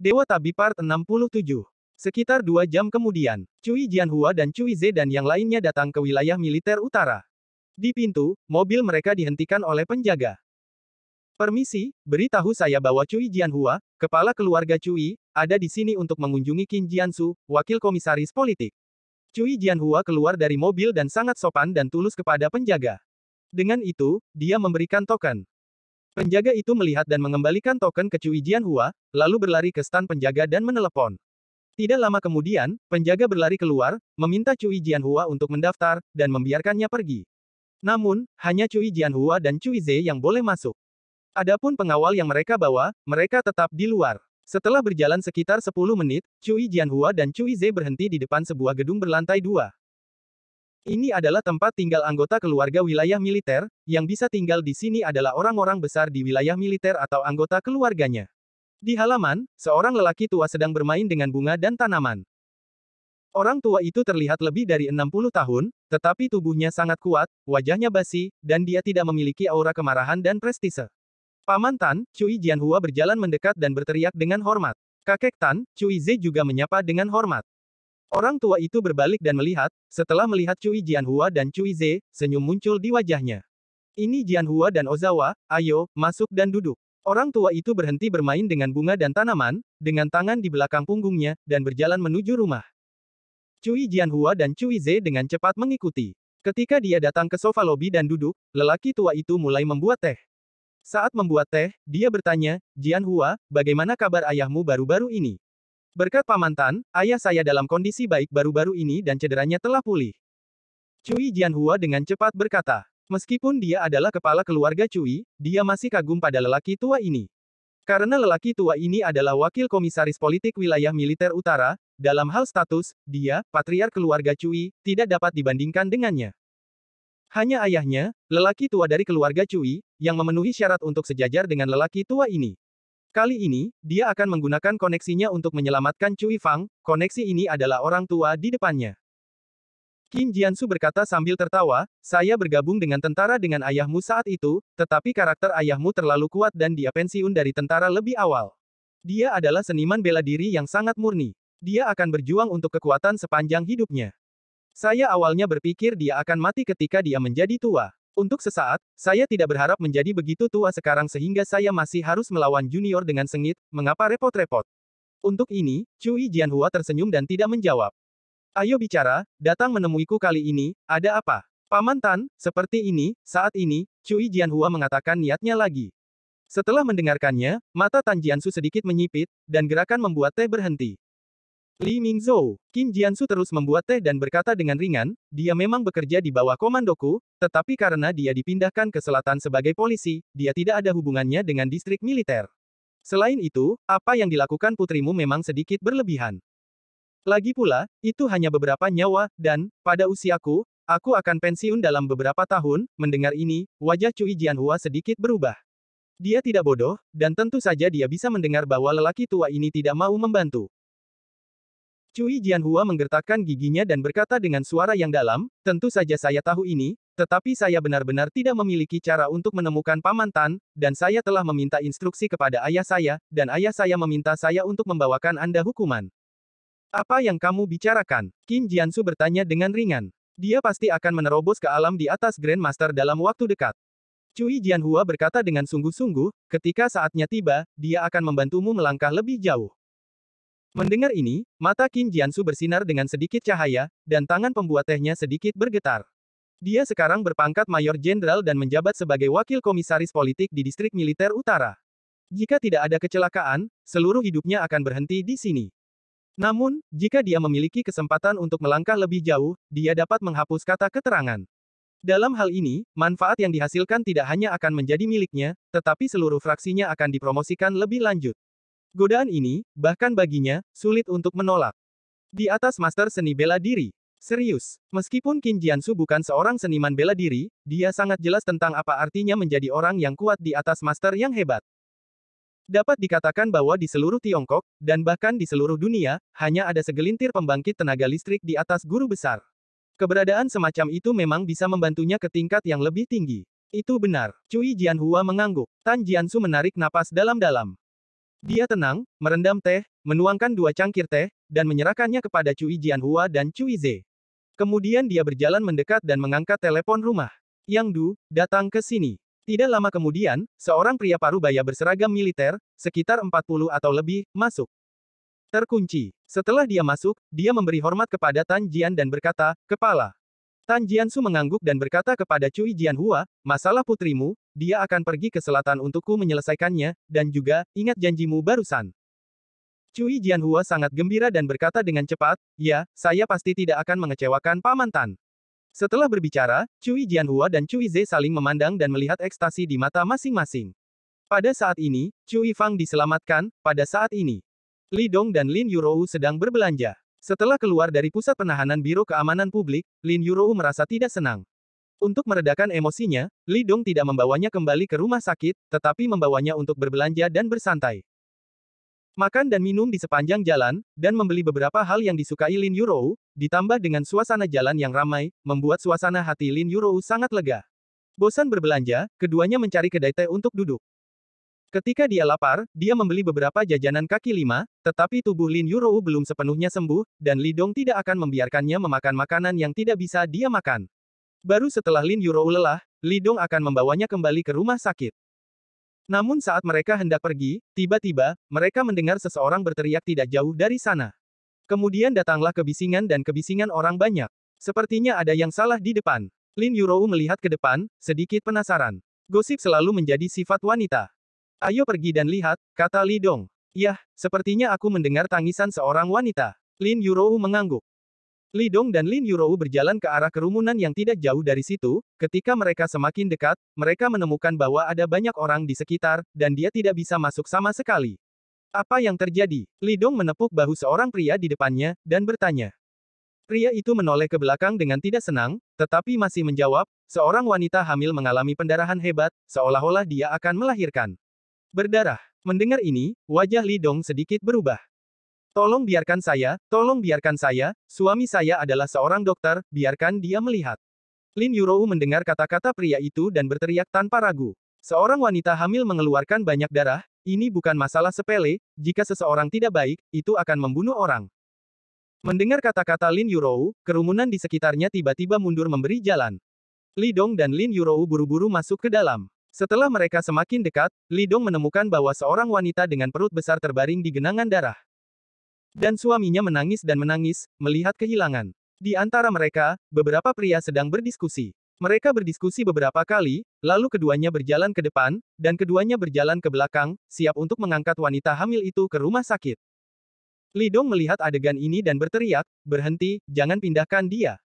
Dewa Tabi Part 67. Sekitar dua jam kemudian, Cui Jianhua dan Cui Ze dan yang lainnya datang ke wilayah militer utara. Di pintu, mobil mereka dihentikan oleh penjaga. Permisi, beritahu saya bahwa Cui Jianhua, kepala keluarga Cui, ada di sini untuk mengunjungi Qin Jiansu, wakil komisaris politik. Cui Jianhua keluar dari mobil dan sangat sopan dan tulus kepada penjaga. Dengan itu, dia memberikan token. Penjaga itu melihat dan mengembalikan token ke Cui Jianhua, lalu berlari ke stan penjaga dan menelepon. Tidak lama kemudian, penjaga berlari keluar, meminta Cui Hua untuk mendaftar, dan membiarkannya pergi. Namun, hanya Cui Hua dan Cui Ze yang boleh masuk. Adapun pengawal yang mereka bawa, mereka tetap di luar. Setelah berjalan sekitar 10 menit, Cui Hua dan Cui Ze berhenti di depan sebuah gedung berlantai dua. Ini adalah tempat tinggal anggota keluarga wilayah militer, yang bisa tinggal di sini adalah orang-orang besar di wilayah militer atau anggota keluarganya. Di halaman, seorang lelaki tua sedang bermain dengan bunga dan tanaman. Orang tua itu terlihat lebih dari 60 tahun, tetapi tubuhnya sangat kuat, wajahnya basi, dan dia tidak memiliki aura kemarahan dan prestise. Paman Tan, Cui Jianhua berjalan mendekat dan berteriak dengan hormat. Kakek Tan, Cui Ze juga menyapa dengan hormat. Orang tua itu berbalik dan melihat, setelah melihat Cui Jianhua dan Cui Ze, senyum muncul di wajahnya. Ini Jianhua dan Ozawa, ayo, masuk dan duduk. Orang tua itu berhenti bermain dengan bunga dan tanaman, dengan tangan di belakang punggungnya, dan berjalan menuju rumah. Cui Jianhua dan Cui Ze dengan cepat mengikuti. Ketika dia datang ke sofa lobi dan duduk, lelaki tua itu mulai membuat teh. Saat membuat teh, dia bertanya, Jianhua, bagaimana kabar ayahmu baru-baru ini? Berkat pamantan, ayah saya dalam kondisi baik baru-baru ini dan cederanya telah pulih. Cui Jianhua dengan cepat berkata. Meskipun dia adalah kepala keluarga Cui, dia masih kagum pada lelaki tua ini. Karena lelaki tua ini adalah wakil komisaris politik wilayah militer utara, dalam hal status, dia, patriar keluarga Cui, tidak dapat dibandingkan dengannya. Hanya ayahnya, lelaki tua dari keluarga Cui, yang memenuhi syarat untuk sejajar dengan lelaki tua ini. Kali ini, dia akan menggunakan koneksinya untuk menyelamatkan Cui Fang, koneksi ini adalah orang tua di depannya. Kim Jiansu berkata sambil tertawa, saya bergabung dengan tentara dengan ayahmu saat itu, tetapi karakter ayahmu terlalu kuat dan dia pensiun dari tentara lebih awal. Dia adalah seniman bela diri yang sangat murni. Dia akan berjuang untuk kekuatan sepanjang hidupnya. Saya awalnya berpikir dia akan mati ketika dia menjadi tua. Untuk sesaat, saya tidak berharap menjadi begitu tua sekarang sehingga saya masih harus melawan junior dengan sengit, mengapa repot-repot? Untuk ini, Cui Jianhua tersenyum dan tidak menjawab. Ayo bicara, datang menemuiku kali ini, ada apa? Paman Tan, seperti ini, saat ini, Cui Jianhua mengatakan niatnya lagi. Setelah mendengarkannya, mata Tan Jiansu sedikit menyipit, dan gerakan membuat teh berhenti. Li Mingzhou, Kim Jiansu terus membuat teh dan berkata dengan ringan, dia memang bekerja di bawah komandoku, tetapi karena dia dipindahkan ke selatan sebagai polisi, dia tidak ada hubungannya dengan distrik militer. Selain itu, apa yang dilakukan putrimu memang sedikit berlebihan. Lagi pula, itu hanya beberapa nyawa, dan, pada usiaku, aku akan pensiun dalam beberapa tahun, mendengar ini, wajah Cui Jianhua sedikit berubah. Dia tidak bodoh, dan tentu saja dia bisa mendengar bahwa lelaki tua ini tidak mau membantu. Cui Jianhua menggertakkan giginya dan berkata dengan suara yang dalam, tentu saja saya tahu ini, tetapi saya benar-benar tidak memiliki cara untuk menemukan Paman Tan, dan saya telah meminta instruksi kepada ayah saya, dan ayah saya meminta saya untuk membawakan Anda hukuman. Apa yang kamu bicarakan? Kim Jiansu bertanya dengan ringan. Dia pasti akan menerobos ke alam di atas Grandmaster dalam waktu dekat. Cui Jianhua berkata dengan sungguh-sungguh, ketika saatnya tiba, dia akan membantumu melangkah lebih jauh. Mendengar ini, mata Qin Jiansu bersinar dengan sedikit cahaya, dan tangan pembuat tehnya sedikit bergetar. Dia sekarang berpangkat Mayor Jenderal dan menjabat sebagai Wakil Komisaris Politik di Distrik Militer Utara. Jika tidak ada kecelakaan, seluruh hidupnya akan berhenti di sini. Namun, jika dia memiliki kesempatan untuk melangkah lebih jauh, dia dapat menghapus kata keterangan. Dalam hal ini, manfaat yang dihasilkan tidak hanya akan menjadi miliknya, tetapi seluruh fraksinya akan dipromosikan lebih lanjut. Godaan ini, bahkan baginya, sulit untuk menolak. Di atas master seni bela diri. Serius, meskipun Qin Jiansu bukan seorang seniman bela diri, dia sangat jelas tentang apa artinya menjadi orang yang kuat di atas master yang hebat. Dapat dikatakan bahwa di seluruh Tiongkok, dan bahkan di seluruh dunia, hanya ada segelintir pembangkit tenaga listrik di atas guru besar. Keberadaan semacam itu memang bisa membantunya ke tingkat yang lebih tinggi. Itu benar, Cui Jianhua mengangguk. Tan Jiansu menarik napas dalam-dalam. Dia tenang, merendam teh, menuangkan dua cangkir teh, dan menyerahkannya kepada Cui Jianhua dan Cui Ze. Kemudian dia berjalan mendekat dan mengangkat telepon rumah. Yang Du, datang ke sini. Tidak lama kemudian, seorang pria parubaya berseragam militer, sekitar 40 atau lebih, masuk. Terkunci. Setelah dia masuk, dia memberi hormat kepada Tan Jian dan berkata, Kepala. Tan Jiansu mengangguk dan berkata kepada Cui Jianhua, masalah putrimu, dia akan pergi ke selatan untukku menyelesaikannya, dan juga, ingat janjimu barusan. Cui Jianhua sangat gembira dan berkata dengan cepat, ya, saya pasti tidak akan mengecewakan Paman Tan. Setelah berbicara, Cui Jianhua dan Cui Ze saling memandang dan melihat ekstasi di mata masing-masing. Pada saat ini, Cui Fang diselamatkan, pada saat ini. Li Dong dan Lin Yurou sedang berbelanja. Setelah keluar dari pusat penahanan Biro Keamanan Publik, Lin Yurou merasa tidak senang. Untuk meredakan emosinya, Li Dong tidak membawanya kembali ke rumah sakit, tetapi membawanya untuk berbelanja dan bersantai. Makan dan minum di sepanjang jalan, dan membeli beberapa hal yang disukai Lin Yurou, ditambah dengan suasana jalan yang ramai, membuat suasana hati Lin Yurou sangat lega. Bosan berbelanja, keduanya mencari kedai teh untuk duduk. Ketika dia lapar, dia membeli beberapa jajanan kaki lima, tetapi tubuh Lin Yurou belum sepenuhnya sembuh, dan Lidong tidak akan membiarkannya memakan makanan yang tidak bisa dia makan. Baru setelah Lin Yurou lelah, Lidong akan membawanya kembali ke rumah sakit. Namun saat mereka hendak pergi, tiba-tiba, mereka mendengar seseorang berteriak tidak jauh dari sana. Kemudian datanglah kebisingan dan kebisingan orang banyak. Sepertinya ada yang salah di depan. Lin Yurou melihat ke depan, sedikit penasaran. Gosip selalu menjadi sifat wanita. Ayo pergi dan lihat, kata Lidong. Yah, sepertinya aku mendengar tangisan seorang wanita. Lin Yurou mengangguk. Lidong dan Lin Yurou berjalan ke arah kerumunan yang tidak jauh dari situ, ketika mereka semakin dekat, mereka menemukan bahwa ada banyak orang di sekitar, dan dia tidak bisa masuk sama sekali. Apa yang terjadi? Lidong menepuk bahu seorang pria di depannya, dan bertanya. Pria itu menoleh ke belakang dengan tidak senang, tetapi masih menjawab, seorang wanita hamil mengalami pendarahan hebat, seolah-olah dia akan melahirkan. Berdarah. Mendengar ini, wajah Li Dong sedikit berubah. Tolong biarkan saya, tolong biarkan saya, suami saya adalah seorang dokter, biarkan dia melihat. Lin Yurou mendengar kata-kata pria itu dan berteriak tanpa ragu. Seorang wanita hamil mengeluarkan banyak darah, ini bukan masalah sepele, jika seseorang tidak baik, itu akan membunuh orang. Mendengar kata-kata Lin Yurou, kerumunan di sekitarnya tiba-tiba mundur memberi jalan. Li Dong dan Lin Yurou buru-buru masuk ke dalam. Setelah mereka semakin dekat, Lidong menemukan bahwa seorang wanita dengan perut besar terbaring di genangan darah. Dan suaminya menangis dan menangis, melihat kehilangan. Di antara mereka, beberapa pria sedang berdiskusi. Mereka berdiskusi beberapa kali, lalu keduanya berjalan ke depan, dan keduanya berjalan ke belakang, siap untuk mengangkat wanita hamil itu ke rumah sakit. Lidong melihat adegan ini dan berteriak, berhenti, jangan pindahkan dia.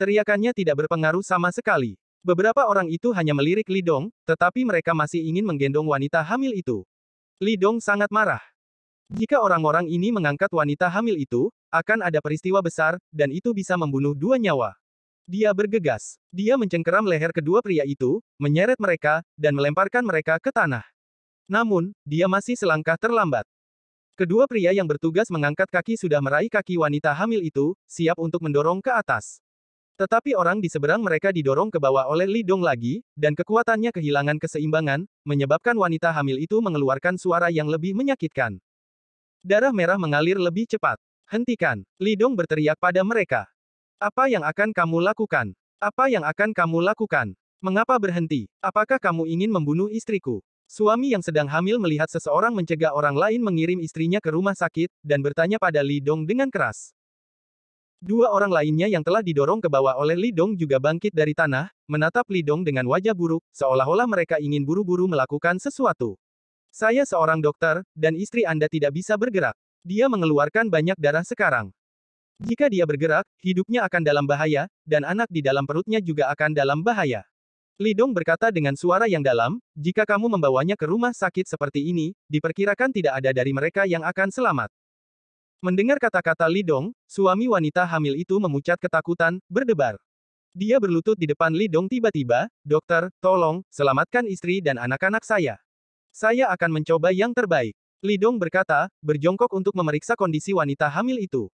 Teriakannya tidak berpengaruh sama sekali. Beberapa orang itu hanya melirik Lidong, tetapi mereka masih ingin menggendong wanita hamil itu. Lidong sangat marah. Jika orang-orang ini mengangkat wanita hamil itu, akan ada peristiwa besar, dan itu bisa membunuh dua nyawa. Dia bergegas. Dia mencengkeram leher kedua pria itu, menyeret mereka, dan melemparkan mereka ke tanah. Namun, dia masih selangkah terlambat. Kedua pria yang bertugas mengangkat kaki sudah meraih kaki wanita hamil itu, siap untuk mendorong ke atas. Tetapi orang di seberang mereka didorong ke bawah oleh Lidong lagi, dan kekuatannya kehilangan keseimbangan, menyebabkan wanita hamil itu mengeluarkan suara yang lebih menyakitkan. Darah merah mengalir lebih cepat. Hentikan. Lidong berteriak pada mereka. Apa yang akan kamu lakukan? Apa yang akan kamu lakukan? Mengapa berhenti? Apakah kamu ingin membunuh istriku? Suami yang sedang hamil melihat seseorang mencegah orang lain mengirim istrinya ke rumah sakit, dan bertanya pada Lidong dengan keras. Dua orang lainnya yang telah didorong ke bawah oleh Lidong juga bangkit dari tanah, menatap Lidong dengan wajah buruk, seolah-olah mereka ingin buru-buru melakukan sesuatu. Saya seorang dokter, dan istri Anda tidak bisa bergerak. Dia mengeluarkan banyak darah sekarang. Jika dia bergerak, hidupnya akan dalam bahaya, dan anak di dalam perutnya juga akan dalam bahaya. Lidong berkata dengan suara yang dalam, jika kamu membawanya ke rumah sakit seperti ini, diperkirakan tidak ada dari mereka yang akan selamat. Mendengar kata-kata Lidong, suami wanita hamil itu memucat ketakutan, berdebar. Dia berlutut di depan Lidong tiba-tiba, dokter, tolong, selamatkan istri dan anak-anak saya. Saya akan mencoba yang terbaik. Lidong berkata, berjongkok untuk memeriksa kondisi wanita hamil itu.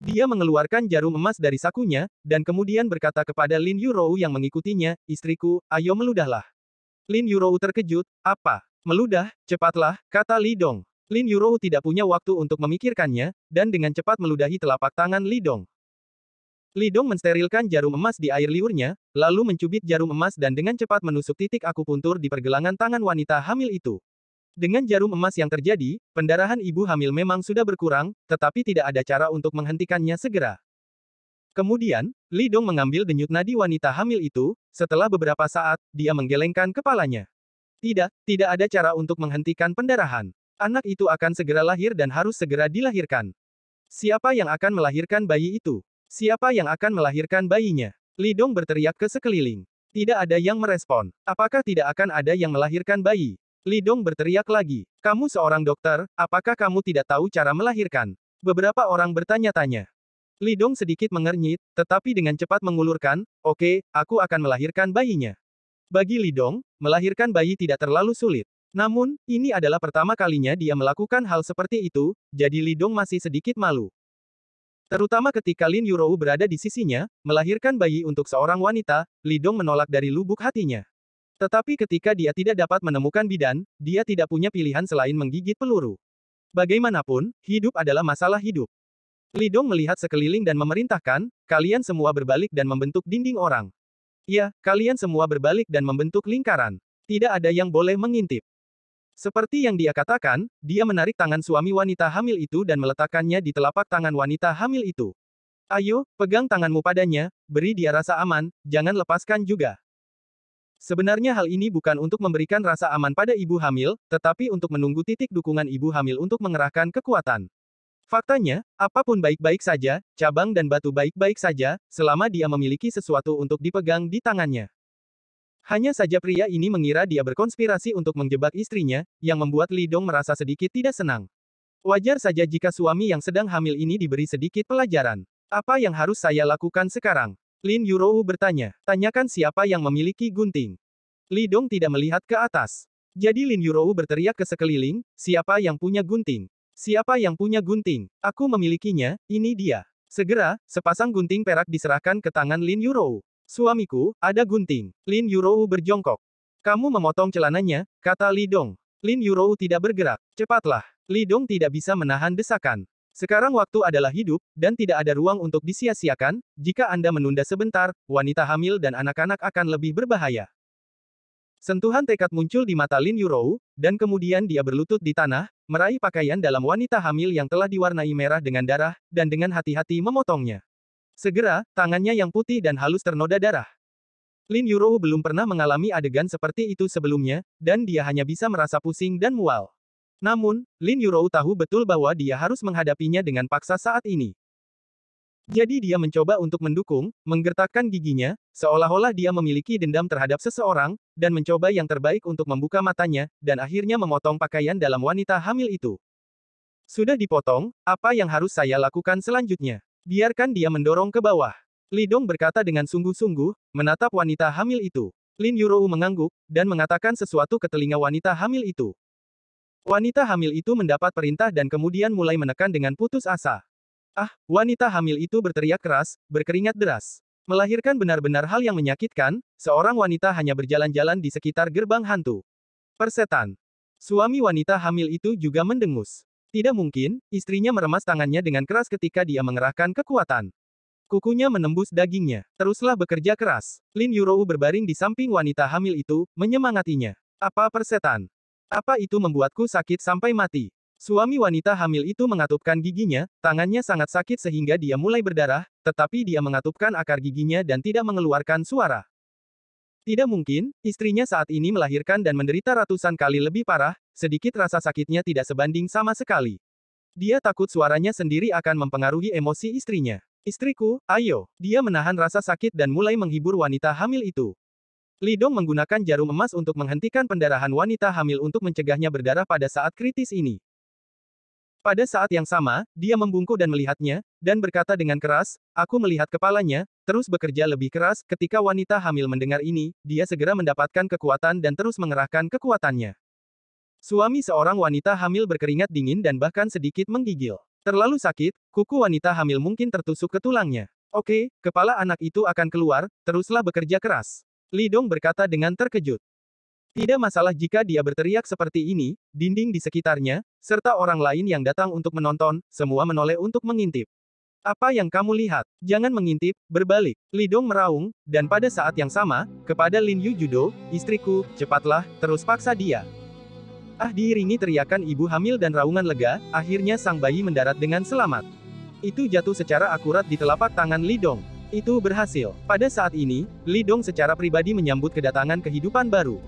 Dia mengeluarkan jarum emas dari sakunya, dan kemudian berkata kepada Lin Yurou yang mengikutinya, istriku, ayo meludahlah. Lin Yurou terkejut, apa? Meludah, cepatlah, kata Lidong. Lin Yurou tidak punya waktu untuk memikirkannya, dan dengan cepat meludahi telapak tangan Li Dong. Li Dong mensterilkan jarum emas di air liurnya, lalu mencubit jarum emas dan dengan cepat menusuk titik akupuntur di pergelangan tangan wanita hamil itu. Dengan jarum emas yang terjadi, pendarahan ibu hamil memang sudah berkurang, tetapi tidak ada cara untuk menghentikannya segera. Kemudian, Li Dong mengambil denyut nadi wanita hamil itu, setelah beberapa saat, dia menggelengkan kepalanya. Tidak, tidak ada cara untuk menghentikan pendarahan. Anak itu akan segera lahir dan harus segera dilahirkan. Siapa yang akan melahirkan bayi itu? Siapa yang akan melahirkan bayinya? Lidong berteriak ke sekeliling. Tidak ada yang merespon. Apakah tidak akan ada yang melahirkan bayi? Lidong berteriak lagi. Kamu seorang dokter, apakah kamu tidak tahu cara melahirkan? Beberapa orang bertanya-tanya. Lidong sedikit mengernyit, tetapi dengan cepat mengulurkan, oke, okay, aku akan melahirkan bayinya. Bagi Lidong, melahirkan bayi tidak terlalu sulit. Namun, ini adalah pertama kalinya dia melakukan hal seperti itu, jadi Lidong masih sedikit malu. Terutama ketika Lin Yurou berada di sisinya, melahirkan bayi untuk seorang wanita, Lidong menolak dari lubuk hatinya. Tetapi ketika dia tidak dapat menemukan bidan, dia tidak punya pilihan selain menggigit peluru. Bagaimanapun, hidup adalah masalah hidup. Lidong melihat sekeliling dan memerintahkan, kalian semua berbalik dan membentuk dinding orang. Ya, kalian semua berbalik dan membentuk lingkaran. Tidak ada yang boleh mengintip. Seperti yang dia katakan, dia menarik tangan suami wanita hamil itu dan meletakkannya di telapak tangan wanita hamil itu. Ayo, pegang tanganmu padanya, beri dia rasa aman, jangan lepaskan juga. Sebenarnya hal ini bukan untuk memberikan rasa aman pada ibu hamil, tetapi untuk menunggu titik dukungan ibu hamil untuk mengerahkan kekuatan. Faktanya, apapun baik-baik saja, cabang dan batu baik-baik saja, selama dia memiliki sesuatu untuk dipegang di tangannya. Hanya saja pria ini mengira dia berkonspirasi untuk menjebak istrinya, yang membuat Lidong merasa sedikit tidak senang. Wajar saja jika suami yang sedang hamil ini diberi sedikit pelajaran. Apa yang harus saya lakukan sekarang? Lin Yurou bertanya. Tanyakan siapa yang memiliki gunting. Lidong tidak melihat ke atas. Jadi Lin Yurou berteriak ke sekeliling, siapa yang punya gunting? Siapa yang punya gunting? Aku memilikinya, ini dia. Segera, sepasang gunting perak diserahkan ke tangan Lin Yurou. Suamiku, ada gunting. Lin Yurou berjongkok. Kamu memotong celananya, kata Li Dong. Lin Yurou tidak bergerak. Cepatlah. Li Dong tidak bisa menahan desakan. Sekarang waktu adalah hidup, dan tidak ada ruang untuk disia-siakan, jika Anda menunda sebentar, wanita hamil dan anak-anak akan lebih berbahaya. Sentuhan tekad muncul di mata Lin Yurou, dan kemudian dia berlutut di tanah, meraih pakaian dalam wanita hamil yang telah diwarnai merah dengan darah, dan dengan hati-hati memotongnya. Segera, tangannya yang putih dan halus ternoda darah. Lin Yurou belum pernah mengalami adegan seperti itu sebelumnya, dan dia hanya bisa merasa pusing dan mual. Namun, Lin Yurou tahu betul bahwa dia harus menghadapinya dengan paksa saat ini. Jadi dia mencoba untuk mendukung, menggertakkan giginya, seolah-olah dia memiliki dendam terhadap seseorang, dan mencoba yang terbaik untuk membuka matanya, dan akhirnya memotong pakaian dalam wanita hamil itu. Sudah dipotong, apa yang harus saya lakukan selanjutnya? Biarkan dia mendorong ke bawah. Lidong berkata dengan sungguh-sungguh, menatap wanita hamil itu. Lin Yurou mengangguk, dan mengatakan sesuatu ke telinga wanita hamil itu. Wanita hamil itu mendapat perintah dan kemudian mulai menekan dengan putus asa. Ah, wanita hamil itu berteriak keras, berkeringat deras. Melahirkan benar-benar hal yang menyakitkan, seorang wanita hanya berjalan-jalan di sekitar gerbang hantu. Persetan. Suami wanita hamil itu juga mendengus. Tidak mungkin, istrinya meremas tangannya dengan keras ketika dia mengerahkan kekuatan. Kukunya menembus dagingnya. Teruslah bekerja keras. Lin Yurou berbaring di samping wanita hamil itu, menyemangatinya. Apa persetan? Apa itu membuatku sakit sampai mati? Suami wanita hamil itu mengatupkan giginya, tangannya sangat sakit sehingga dia mulai berdarah, tetapi dia mengatupkan akar giginya dan tidak mengeluarkan suara. Tidak mungkin, istrinya saat ini melahirkan dan menderita ratusan kali lebih parah, sedikit rasa sakitnya tidak sebanding sama sekali. Dia takut suaranya sendiri akan mempengaruhi emosi istrinya. Istriku, ayo. Dia menahan rasa sakit dan mulai menghibur wanita hamil itu. Lidong menggunakan jarum emas untuk menghentikan pendarahan wanita hamil untuk mencegahnya berdarah pada saat kritis ini. Pada saat yang sama, dia membungkuk dan melihatnya, dan berkata dengan keras, aku melihat kepalanya, terus bekerja lebih keras, ketika wanita hamil mendengar ini, dia segera mendapatkan kekuatan dan terus mengerahkan kekuatannya. Suami seorang wanita hamil berkeringat dingin dan bahkan sedikit menggigil. Terlalu sakit, kuku wanita hamil mungkin tertusuk ke tulangnya. Oke, kepala anak itu akan keluar, teruslah bekerja keras. Lidong berkata dengan terkejut. Tidak masalah jika dia berteriak seperti ini, dinding di sekitarnya, serta orang lain yang datang untuk menonton, semua menoleh untuk mengintip. Apa yang kamu lihat? Jangan mengintip, berbalik. Lidong meraung, dan pada saat yang sama, kepada Lin Yu Judo, istriku, cepatlah, terus paksa dia. Ah diiringi teriakan ibu hamil dan raungan lega, akhirnya sang bayi mendarat dengan selamat. Itu jatuh secara akurat di telapak tangan Lidong. Itu berhasil. Pada saat ini, Lidong secara pribadi menyambut kedatangan kehidupan baru.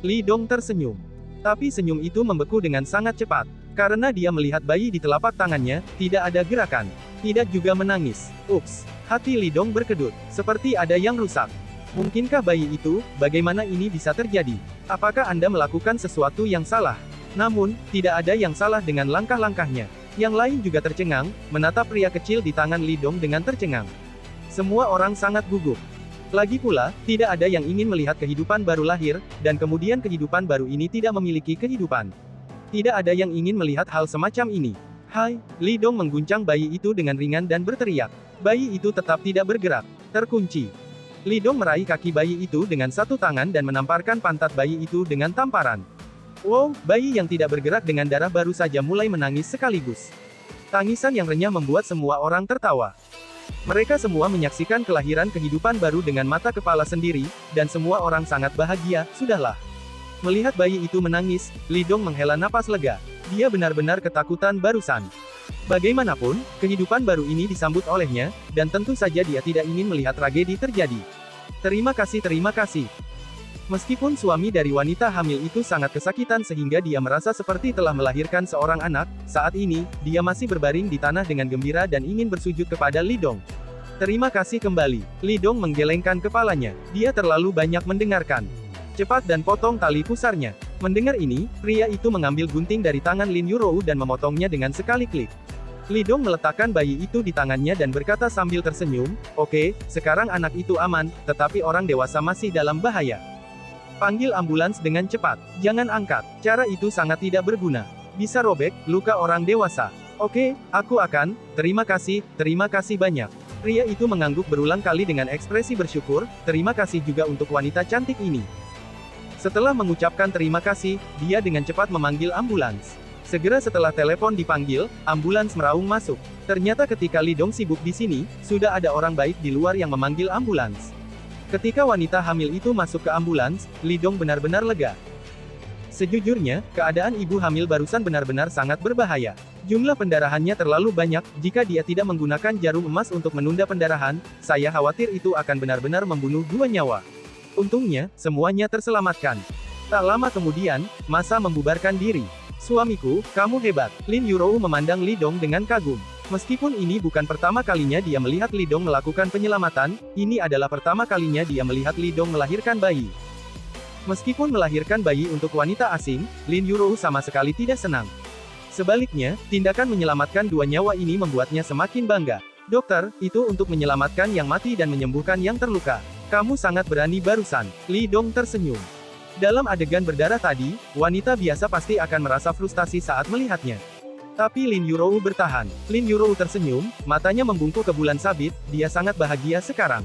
Li Dong tersenyum. Tapi senyum itu membeku dengan sangat cepat. Karena dia melihat bayi di telapak tangannya, tidak ada gerakan. Tidak juga menangis. Ups, hati Li Dong berkedut, seperti ada yang rusak. Mungkinkah bayi itu, bagaimana ini bisa terjadi? Apakah Anda melakukan sesuatu yang salah? Namun, tidak ada yang salah dengan langkah-langkahnya. Yang lain juga tercengang, menatap pria kecil di tangan Li Dong dengan tercengang. Semua orang sangat gugup. Lagi pula, tidak ada yang ingin melihat kehidupan baru lahir, dan kemudian kehidupan baru ini tidak memiliki kehidupan. Tidak ada yang ingin melihat hal semacam ini. Hai, Li Dong mengguncang bayi itu dengan ringan dan berteriak. Bayi itu tetap tidak bergerak, terkunci. Li Dong meraih kaki bayi itu dengan satu tangan dan menamparkan pantat bayi itu dengan tamparan. Wow, bayi yang tidak bergerak dengan darah baru saja mulai menangis sekaligus. Tangisan yang renyah membuat semua orang tertawa. Mereka semua menyaksikan kelahiran kehidupan baru dengan mata kepala sendiri, dan semua orang sangat bahagia, sudahlah. Melihat bayi itu menangis, Lidong menghela napas lega. Dia benar-benar ketakutan barusan. Bagaimanapun, kehidupan baru ini disambut olehnya, dan tentu saja dia tidak ingin melihat tragedi terjadi. Terima kasih terima kasih. Meskipun suami dari wanita hamil itu sangat kesakitan sehingga dia merasa seperti telah melahirkan seorang anak, saat ini, dia masih berbaring di tanah dengan gembira dan ingin bersujud kepada Lidong. Terima kasih kembali. Lidong menggelengkan kepalanya. Dia terlalu banyak mendengarkan. Cepat dan potong tali pusarnya. Mendengar ini, pria itu mengambil gunting dari tangan Lin Yurou dan memotongnya dengan sekali klik. Lidong meletakkan bayi itu di tangannya dan berkata sambil tersenyum, Oke, okay, sekarang anak itu aman, tetapi orang dewasa masih dalam bahaya. Panggil ambulans dengan cepat. Jangan angkat. Cara itu sangat tidak berguna. Bisa robek, luka orang dewasa. Oke, aku akan, terima kasih, terima kasih banyak. Pria itu mengangguk berulang kali dengan ekspresi bersyukur, terima kasih juga untuk wanita cantik ini. Setelah mengucapkan terima kasih, dia dengan cepat memanggil ambulans. Segera setelah telepon dipanggil, ambulans meraung masuk. Ternyata ketika Lidong sibuk di sini, sudah ada orang baik di luar yang memanggil ambulans. Ketika wanita hamil itu masuk ke ambulans, Lidong benar-benar lega. Sejujurnya, keadaan ibu hamil barusan benar-benar sangat berbahaya. Jumlah pendarahannya terlalu banyak, jika dia tidak menggunakan jarum emas untuk menunda pendarahan, saya khawatir itu akan benar-benar membunuh dua nyawa. Untungnya, semuanya terselamatkan. Tak lama kemudian, masa membubarkan diri. Suamiku, kamu hebat. Lin Yurou memandang Lidong dengan kagum. Meskipun ini bukan pertama kalinya dia melihat Lidong melakukan penyelamatan, ini adalah pertama kalinya dia melihat Lidong melahirkan bayi. Meskipun melahirkan bayi untuk wanita asing, Lin Yurou sama sekali tidak senang. Sebaliknya, tindakan menyelamatkan dua nyawa ini membuatnya semakin bangga. Dokter, itu untuk menyelamatkan yang mati dan menyembuhkan yang terluka. Kamu sangat berani barusan, Li Dong tersenyum. Dalam adegan berdarah tadi, wanita biasa pasti akan merasa frustasi saat melihatnya. Tapi Lin Yurou bertahan. Lin Yurou tersenyum, matanya membungkuk ke bulan sabit, dia sangat bahagia sekarang.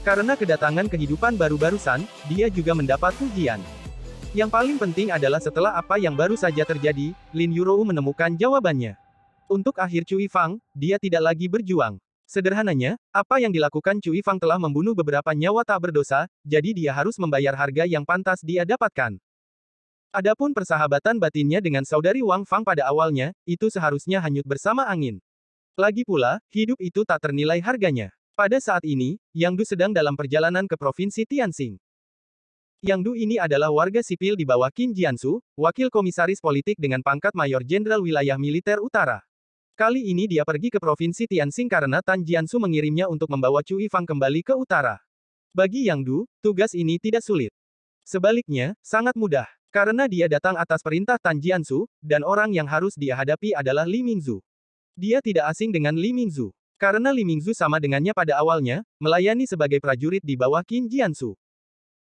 Karena kedatangan kehidupan baru-barusan, dia juga mendapat pujian. Yang paling penting adalah setelah apa yang baru saja terjadi, Lin Yurou menemukan jawabannya. Untuk akhir Cui Fang, dia tidak lagi berjuang. Sederhananya, apa yang dilakukan Cui Fang telah membunuh beberapa nyawa tak berdosa, jadi dia harus membayar harga yang pantas dia dapatkan. Adapun persahabatan batinnya dengan saudari Wang Fang pada awalnya, itu seharusnya hanyut bersama angin. Lagi pula, hidup itu tak ternilai harganya. Pada saat ini, Yang Du sedang dalam perjalanan ke Provinsi Tianxing. Yang Du ini adalah warga sipil di bawah Qin Jiansu, wakil komisaris politik dengan pangkat Mayor Jenderal Wilayah Militer Utara. Kali ini dia pergi ke Provinsi Tianxing karena Tan Jiansu mengirimnya untuk membawa Cui Fang kembali ke utara. Bagi Yang Du, tugas ini tidak sulit. Sebaliknya, sangat mudah. Karena dia datang atas perintah Tan Jiansu, dan orang yang harus dia hadapi adalah Li Mingzu. Dia tidak asing dengan Li Mingzu. Karena Li Mingzu sama dengannya pada awalnya, melayani sebagai prajurit di bawah Qin Jiansu.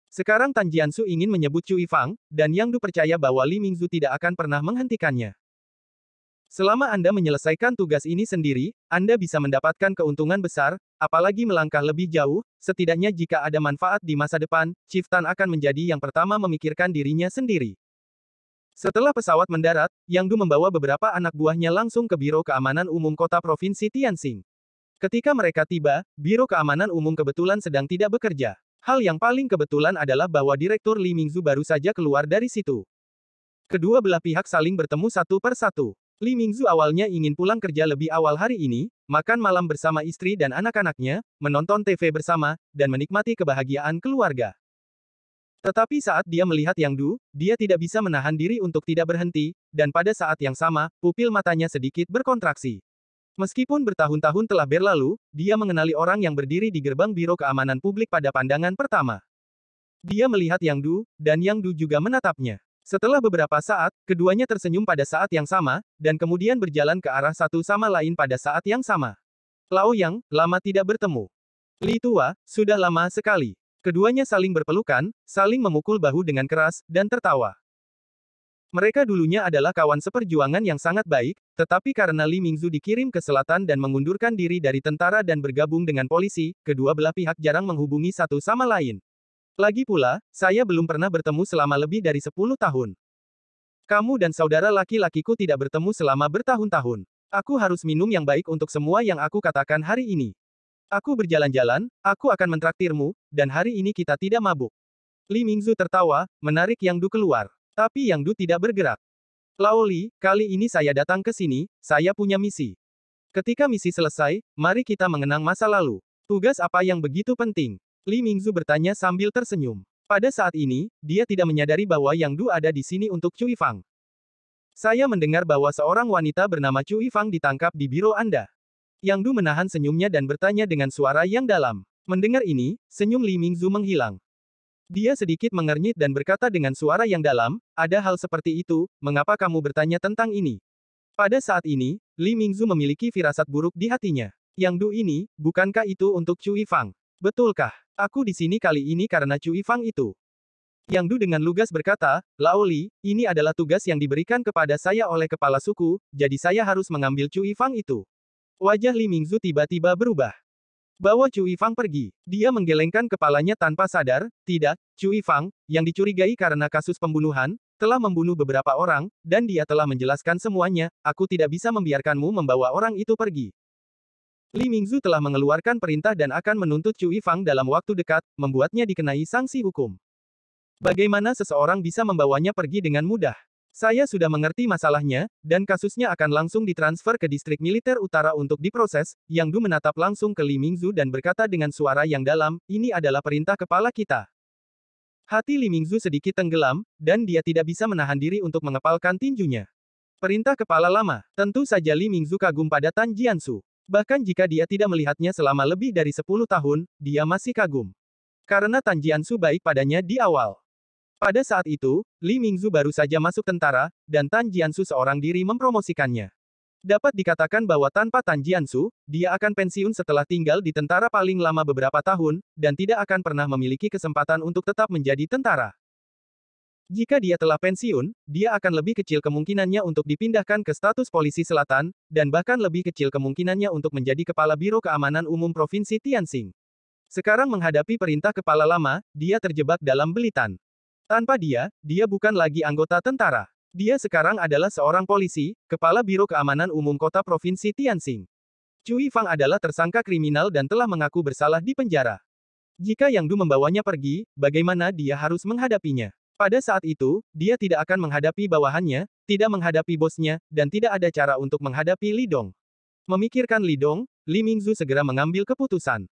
Sekarang Tan Jiansu ingin menyebut Cui Fang, dan Yang Du percaya bahwa Li Mingzu tidak akan pernah menghentikannya. Selama Anda menyelesaikan tugas ini sendiri, Anda bisa mendapatkan keuntungan besar, apalagi melangkah lebih jauh, setidaknya jika ada manfaat di masa depan, Chief Tan akan menjadi yang pertama memikirkan dirinya sendiri. Setelah pesawat mendarat, Yang Du membawa beberapa anak buahnya langsung ke Biro Keamanan Umum Kota Provinsi Tianjin. Ketika mereka tiba, Biro Keamanan Umum kebetulan sedang tidak bekerja. Hal yang paling kebetulan adalah bahwa Direktur Li Mingzu baru saja keluar dari situ. Kedua belah pihak saling bertemu satu per satu. Li Mingzu awalnya ingin pulang kerja lebih awal hari ini, makan malam bersama istri dan anak-anaknya, menonton TV bersama, dan menikmati kebahagiaan keluarga. Tetapi saat dia melihat Yang Du, dia tidak bisa menahan diri untuk tidak berhenti, dan pada saat yang sama, pupil matanya sedikit berkontraksi. Meskipun bertahun-tahun telah berlalu, dia mengenali orang yang berdiri di gerbang Biro Keamanan Publik pada pandangan pertama. Dia melihat Yang Du, dan Yang Du juga menatapnya. Setelah beberapa saat, keduanya tersenyum pada saat yang sama, dan kemudian berjalan ke arah satu sama lain pada saat yang sama. Lao Yang, lama tidak bertemu. Li Tua, sudah lama sekali. Keduanya saling berpelukan, saling memukul bahu dengan keras, dan tertawa. Mereka dulunya adalah kawan seperjuangan yang sangat baik, tetapi karena Li Mingzu dikirim ke selatan dan mengundurkan diri dari tentara dan bergabung dengan polisi, kedua belah pihak jarang menghubungi satu sama lain. Lagi pula, saya belum pernah bertemu selama lebih dari 10 tahun. Kamu dan saudara laki-lakiku tidak bertemu selama bertahun-tahun. Aku harus minum yang baik untuk semua yang aku katakan hari ini. Aku berjalan-jalan, aku akan mentraktirmu, dan hari ini kita tidak mabuk. Li Mingzu tertawa, menarik Yang Du keluar. Tapi Yang Du tidak bergerak. Lao Li, kali ini saya datang ke sini, saya punya misi. Ketika misi selesai, mari kita mengenang masa lalu. Tugas apa yang begitu penting? Li Mingzu bertanya sambil tersenyum. Pada saat ini, dia tidak menyadari bahwa Yang Du ada di sini untuk Cui Fang. Saya mendengar bahwa seorang wanita bernama Cui Fang ditangkap di biro Anda. Yang Du menahan senyumnya dan bertanya dengan suara yang dalam. Mendengar ini, senyum Li Mingzu menghilang. Dia sedikit mengernyit dan berkata dengan suara yang dalam, ada hal seperti itu, mengapa kamu bertanya tentang ini? Pada saat ini, Li Mingzu memiliki firasat buruk di hatinya. Yang Du ini, bukankah itu untuk Cui Fang? Betulkah? Aku di sini kali ini karena Cui Fang itu. Yang Du dengan lugas berkata, Laoli, ini adalah tugas yang diberikan kepada saya oleh kepala suku, jadi saya harus mengambil Cui Fang itu. Wajah Li Mingzu tiba-tiba berubah. Bawa Cui Fang pergi. Dia menggelengkan kepalanya tanpa sadar, tidak, Cui Fang, yang dicurigai karena kasus pembunuhan, telah membunuh beberapa orang, dan dia telah menjelaskan semuanya, aku tidak bisa membiarkanmu membawa orang itu pergi. Li Mingzu telah mengeluarkan perintah dan akan menuntut Chu Yifang dalam waktu dekat, membuatnya dikenai sanksi hukum. Bagaimana seseorang bisa membawanya pergi dengan mudah? Saya sudah mengerti masalahnya, dan kasusnya akan langsung ditransfer ke distrik militer utara untuk diproses, Yang Du menatap langsung ke Li Mingzu dan berkata dengan suara yang dalam, ini adalah perintah kepala kita. Hati Li Mingzu sedikit tenggelam, dan dia tidak bisa menahan diri untuk mengepalkan tinjunya. Perintah kepala lama, tentu saja Li Mingzu kagum pada Tan Jiansu. Bahkan jika dia tidak melihatnya selama lebih dari 10 tahun, dia masih kagum. Karena Tan Jiansu baik padanya di awal. Pada saat itu, Li Mingzu baru saja masuk tentara, dan Tan Su seorang diri mempromosikannya. Dapat dikatakan bahwa tanpa Tan Su, dia akan pensiun setelah tinggal di tentara paling lama beberapa tahun, dan tidak akan pernah memiliki kesempatan untuk tetap menjadi tentara. Jika dia telah pensiun, dia akan lebih kecil kemungkinannya untuk dipindahkan ke status polisi selatan, dan bahkan lebih kecil kemungkinannya untuk menjadi Kepala Biro Keamanan Umum Provinsi Tianxing. Sekarang menghadapi perintah kepala lama, dia terjebak dalam belitan. Tanpa dia, dia bukan lagi anggota tentara. Dia sekarang adalah seorang polisi, Kepala Biro Keamanan Umum Kota Provinsi Tianxing. Cui Fang adalah tersangka kriminal dan telah mengaku bersalah di penjara. Jika Yang Du membawanya pergi, bagaimana dia harus menghadapinya? Pada saat itu, dia tidak akan menghadapi bawahannya, tidak menghadapi bosnya, dan tidak ada cara untuk menghadapi Lidong. Memikirkan Lidong, Li Mingzu segera mengambil keputusan.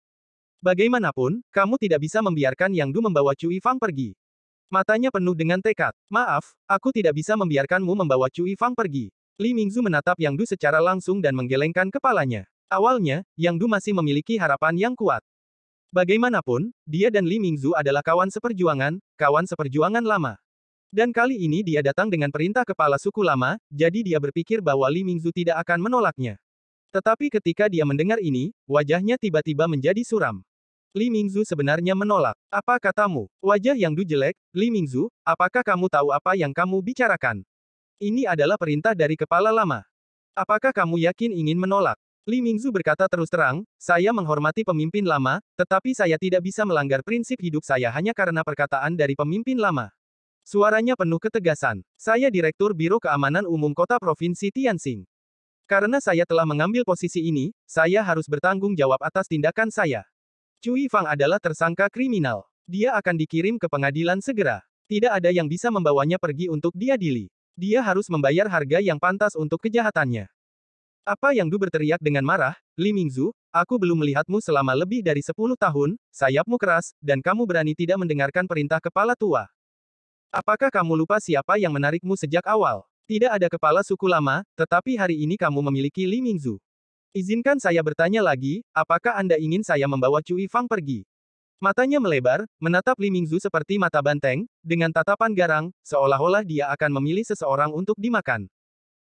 Bagaimanapun, kamu tidak bisa membiarkan Yang Du membawa Cui Fang pergi. Matanya penuh dengan tekad. Maaf, aku tidak bisa membiarkanmu membawa Cui Fang pergi. Li Mingzu menatap Yang Du secara langsung dan menggelengkan kepalanya. Awalnya, Yang Du masih memiliki harapan yang kuat. Bagaimanapun, dia dan Li Mingzu adalah kawan seperjuangan, kawan seperjuangan lama. Dan kali ini dia datang dengan perintah kepala suku lama, jadi dia berpikir bahwa Li Mingzu tidak akan menolaknya. Tetapi ketika dia mendengar ini, wajahnya tiba-tiba menjadi suram. Li Mingzu sebenarnya menolak. Apa katamu? Wajah yang du jelek, Li Mingzu, apakah kamu tahu apa yang kamu bicarakan? Ini adalah perintah dari kepala lama. Apakah kamu yakin ingin menolak? Li Mingzu berkata terus terang, saya menghormati pemimpin lama, tetapi saya tidak bisa melanggar prinsip hidup saya hanya karena perkataan dari pemimpin lama. Suaranya penuh ketegasan. Saya Direktur Biro Keamanan Umum Kota Provinsi Tianxing. Karena saya telah mengambil posisi ini, saya harus bertanggung jawab atas tindakan saya. Cui Fang adalah tersangka kriminal. Dia akan dikirim ke pengadilan segera. Tidak ada yang bisa membawanya pergi untuk diadili. Dia harus membayar harga yang pantas untuk kejahatannya. Apa yang Du berteriak dengan marah, Li Mingzu, aku belum melihatmu selama lebih dari sepuluh tahun, sayapmu keras, dan kamu berani tidak mendengarkan perintah kepala tua. Apakah kamu lupa siapa yang menarikmu sejak awal? Tidak ada kepala suku lama, tetapi hari ini kamu memiliki Li Mingzu. Izinkan saya bertanya lagi, apakah Anda ingin saya membawa Cui Fang pergi? Matanya melebar, menatap Li Mingzu seperti mata banteng, dengan tatapan garang, seolah-olah dia akan memilih seseorang untuk dimakan.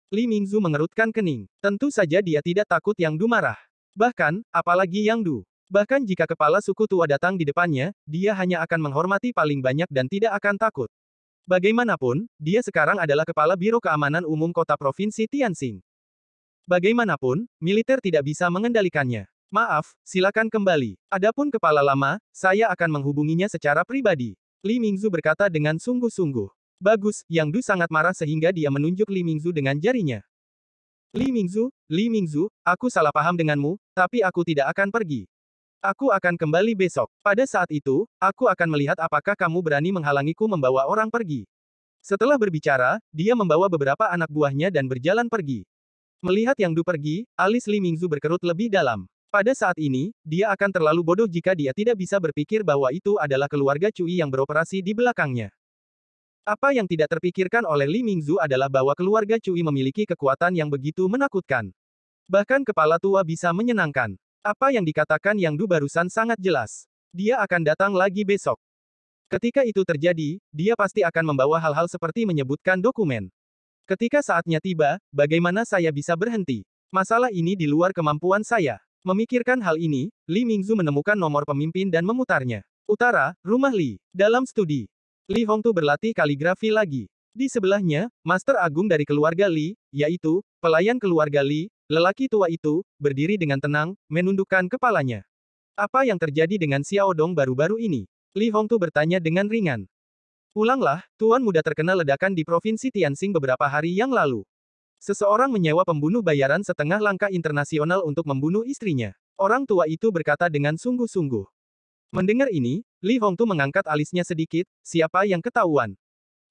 Li Mingzu mengerutkan kening. Tentu saja dia tidak takut Yang Du marah. Bahkan, apalagi Yang Du. Bahkan jika kepala suku tua datang di depannya, dia hanya akan menghormati paling banyak dan tidak akan takut. Bagaimanapun, dia sekarang adalah kepala Biro Keamanan Umum Kota Provinsi Tianxing. Bagaimanapun, militer tidak bisa mengendalikannya. Maaf, silakan kembali. Adapun kepala lama, saya akan menghubunginya secara pribadi. Li Mingzu berkata dengan sungguh-sungguh. Bagus, Yang Du sangat marah sehingga dia menunjuk Li Mingzu dengan jarinya. Li Mingzu, Li Mingzu, aku salah paham denganmu, tapi aku tidak akan pergi. Aku akan kembali besok. Pada saat itu, aku akan melihat apakah kamu berani menghalangiku membawa orang pergi. Setelah berbicara, dia membawa beberapa anak buahnya dan berjalan pergi. Melihat Yang Du pergi, alis Li Mingzu berkerut lebih dalam. Pada saat ini, dia akan terlalu bodoh jika dia tidak bisa berpikir bahwa itu adalah keluarga Cui yang beroperasi di belakangnya. Apa yang tidak terpikirkan oleh Li Mingzu adalah bahwa keluarga Cui memiliki kekuatan yang begitu menakutkan. Bahkan kepala tua bisa menyenangkan. Apa yang dikatakan Yang Du barusan sangat jelas. Dia akan datang lagi besok. Ketika itu terjadi, dia pasti akan membawa hal-hal seperti menyebutkan dokumen. Ketika saatnya tiba, bagaimana saya bisa berhenti? Masalah ini di luar kemampuan saya. Memikirkan hal ini, Li Mingzu menemukan nomor pemimpin dan memutarnya. Utara, rumah Li. Dalam studi, Li Hongtu berlatih kaligrafi lagi. Di sebelahnya, Master Agung dari keluarga Li, yaitu, pelayan keluarga Li, lelaki tua itu, berdiri dengan tenang, menundukkan kepalanya. Apa yang terjadi dengan Xiao Dong baru-baru ini? Li Hongtu bertanya dengan ringan. Ulanglah, Tuan Muda terkena ledakan di Provinsi Tianxing beberapa hari yang lalu. Seseorang menyewa pembunuh bayaran setengah langkah internasional untuk membunuh istrinya. Orang tua itu berkata dengan sungguh-sungguh. Mendengar ini, Li Hongtu mengangkat alisnya sedikit, siapa yang ketahuan?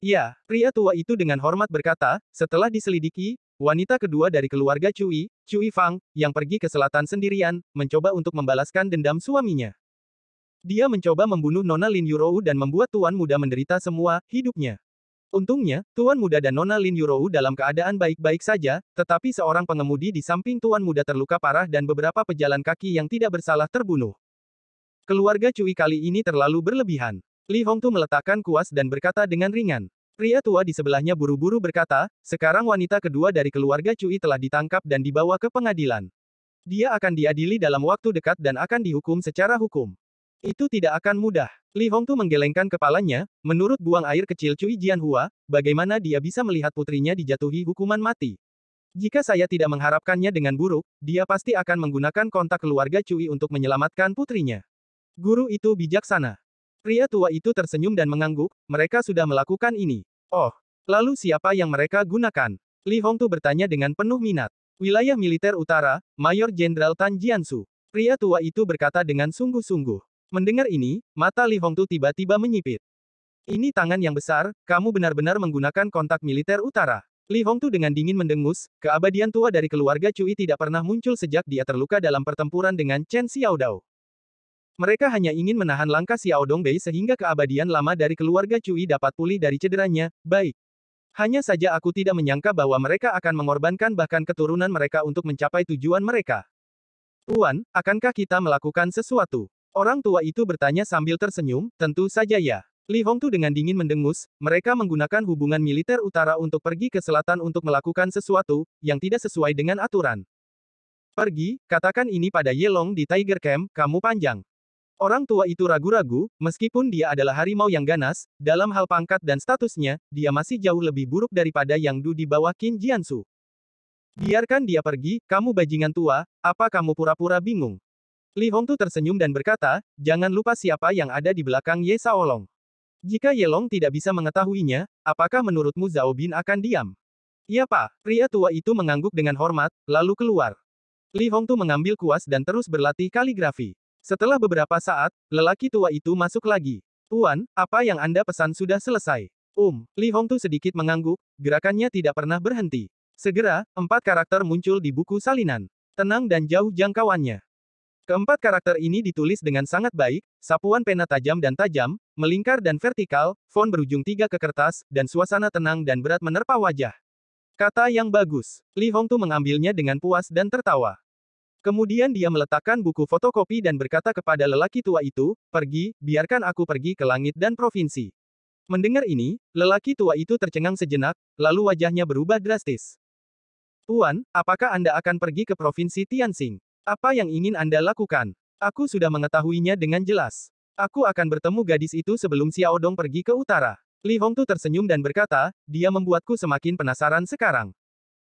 Ya, pria tua itu dengan hormat berkata, setelah diselidiki, wanita kedua dari keluarga Cui, Cui Fang, yang pergi ke selatan sendirian, mencoba untuk membalaskan dendam suaminya. Dia mencoba membunuh Nona Lin Yurou dan membuat tuan muda menderita semua hidupnya. Untungnya, tuan muda dan Nona Lin Yurou dalam keadaan baik-baik saja, tetapi seorang pengemudi di samping tuan muda terluka parah dan beberapa pejalan kaki yang tidak bersalah terbunuh. Keluarga Cui kali ini terlalu berlebihan. Li Hongtu meletakkan kuas dan berkata dengan ringan. Pria tua di sebelahnya buru-buru berkata, sekarang wanita kedua dari keluarga Cui telah ditangkap dan dibawa ke pengadilan. Dia akan diadili dalam waktu dekat dan akan dihukum secara hukum. Itu tidak akan mudah. Li Hongtu menggelengkan kepalanya, menurut buang air kecil Cui Jianhua, bagaimana dia bisa melihat putrinya dijatuhi hukuman mati. Jika saya tidak mengharapkannya dengan buruk, dia pasti akan menggunakan kontak keluarga Cui untuk menyelamatkan putrinya. Guru itu bijaksana. Pria tua itu tersenyum dan mengangguk, mereka sudah melakukan ini. Oh, lalu siapa yang mereka gunakan? Li Hongtu bertanya dengan penuh minat. Wilayah militer utara, Mayor Jenderal Tan Jiansu. Pria tua itu berkata dengan sungguh-sungguh. Mendengar ini, mata Li Hongtu tiba-tiba menyipit. Ini tangan yang besar, kamu benar-benar menggunakan kontak militer utara. Li Hongtu dengan dingin mendengus, keabadian tua dari keluarga Cui tidak pernah muncul sejak dia terluka dalam pertempuran dengan Chen Xiaodao. Mereka hanya ingin menahan langkah Xiao Dongbei sehingga keabadian lama dari keluarga Cui dapat pulih dari cederanya, baik. Hanya saja aku tidak menyangka bahwa mereka akan mengorbankan bahkan keturunan mereka untuk mencapai tujuan mereka. Tuan, akankah kita melakukan sesuatu? Orang tua itu bertanya sambil tersenyum, tentu saja ya. Li Hongtu dengan dingin mendengus, mereka menggunakan hubungan militer utara untuk pergi ke selatan untuk melakukan sesuatu, yang tidak sesuai dengan aturan. Pergi, katakan ini pada Yelong di Tiger Camp, kamu panjang. Orang tua itu ragu-ragu, meskipun dia adalah harimau yang ganas, dalam hal pangkat dan statusnya, dia masih jauh lebih buruk daripada Yang Du di bawah Qin Jiansu. Biarkan dia pergi, kamu bajingan tua, apa kamu pura-pura bingung? Li Hongtu tersenyum dan berkata, jangan lupa siapa yang ada di belakang Ye Saolong. Jika Ye Long tidak bisa mengetahuinya, apakah menurutmu Zhao Bin akan diam? Iya pak, pria tua itu mengangguk dengan hormat, lalu keluar. Li Hongtu mengambil kuas dan terus berlatih kaligrafi. Setelah beberapa saat, lelaki tua itu masuk lagi. Tuan, apa yang Anda pesan sudah selesai. Um, Li Hongtu sedikit mengangguk, gerakannya tidak pernah berhenti. Segera, empat karakter muncul di buku salinan. Tenang dan jauh jangkauannya. Keempat karakter ini ditulis dengan sangat baik, sapuan pena tajam dan tajam, melingkar dan vertikal, font berujung tiga ke kertas, dan suasana tenang dan berat menerpa wajah. Kata yang bagus. Li Hongtu mengambilnya dengan puas dan tertawa. Kemudian dia meletakkan buku fotokopi dan berkata kepada lelaki tua itu, pergi, biarkan aku pergi ke langit dan provinsi. Mendengar ini, lelaki tua itu tercengang sejenak, lalu wajahnya berubah drastis. Tuan, apakah Anda akan pergi ke provinsi Tianxing? Apa yang ingin Anda lakukan? Aku sudah mengetahuinya dengan jelas. Aku akan bertemu gadis itu sebelum Xiao Dong pergi ke utara. Li Hongtu tersenyum dan berkata, dia membuatku semakin penasaran sekarang.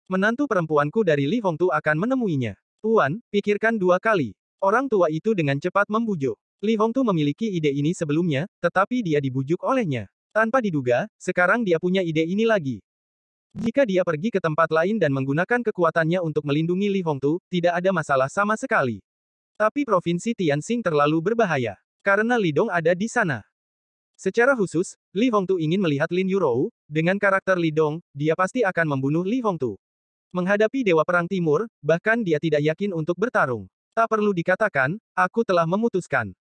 Menantu perempuanku dari Li Hongtu akan menemuinya. Tuan, pikirkan dua kali. Orang tua itu dengan cepat membujuk. Li Hongtu memiliki ide ini sebelumnya, tetapi dia dibujuk olehnya. Tanpa diduga, sekarang dia punya ide ini lagi. Jika dia pergi ke tempat lain dan menggunakan kekuatannya untuk melindungi Li Hongtu, tidak ada masalah sama sekali. Tapi provinsi Tianxing terlalu berbahaya. Karena Li Dong ada di sana. Secara khusus, Li Hongtu ingin melihat Lin Yurou, dengan karakter Li Dong, dia pasti akan membunuh Li Hongtu. Menghadapi Dewa Perang Timur, bahkan dia tidak yakin untuk bertarung. Tak perlu dikatakan, aku telah memutuskan.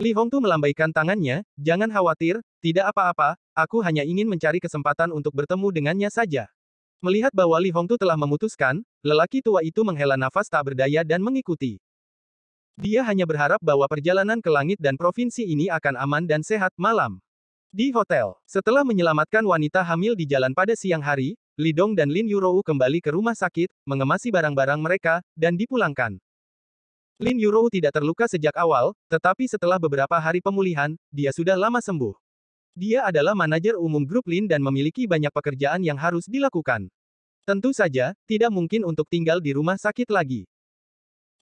Li Hongtu melambaikan tangannya, jangan khawatir, tidak apa-apa, aku hanya ingin mencari kesempatan untuk bertemu dengannya saja. Melihat bahwa Li Hongtu telah memutuskan, lelaki tua itu menghela nafas tak berdaya dan mengikuti. Dia hanya berharap bahwa perjalanan ke langit dan provinsi ini akan aman dan sehat malam. Di hotel, setelah menyelamatkan wanita hamil di jalan pada siang hari, Lidong dan Lin Yurou kembali ke rumah sakit, mengemasi barang-barang mereka, dan dipulangkan. Lin Yurou tidak terluka sejak awal, tetapi setelah beberapa hari pemulihan, dia sudah lama sembuh. Dia adalah manajer umum grup Lin dan memiliki banyak pekerjaan yang harus dilakukan. Tentu saja, tidak mungkin untuk tinggal di rumah sakit lagi.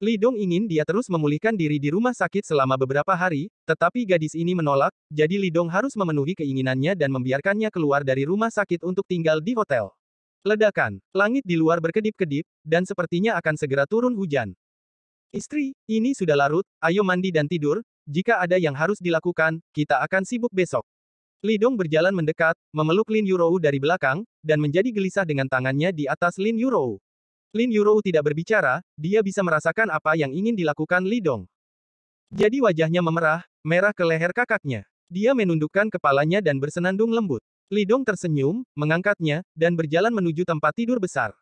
Lidong ingin dia terus memulihkan diri di rumah sakit selama beberapa hari, tetapi gadis ini menolak, jadi Lidong harus memenuhi keinginannya dan membiarkannya keluar dari rumah sakit untuk tinggal di hotel. Ledakan, langit di luar berkedip-kedip, dan sepertinya akan segera turun hujan. Istri, ini sudah larut, ayo mandi dan tidur, jika ada yang harus dilakukan, kita akan sibuk besok. Lidong berjalan mendekat, memeluk Lin Yurou dari belakang, dan menjadi gelisah dengan tangannya di atas Lin Yurou. Lin Yurou tidak berbicara, dia bisa merasakan apa yang ingin dilakukan Lidong. Jadi wajahnya memerah, merah ke leher kakaknya. Dia menundukkan kepalanya dan bersenandung lembut. Lidong tersenyum, mengangkatnya, dan berjalan menuju tempat tidur besar.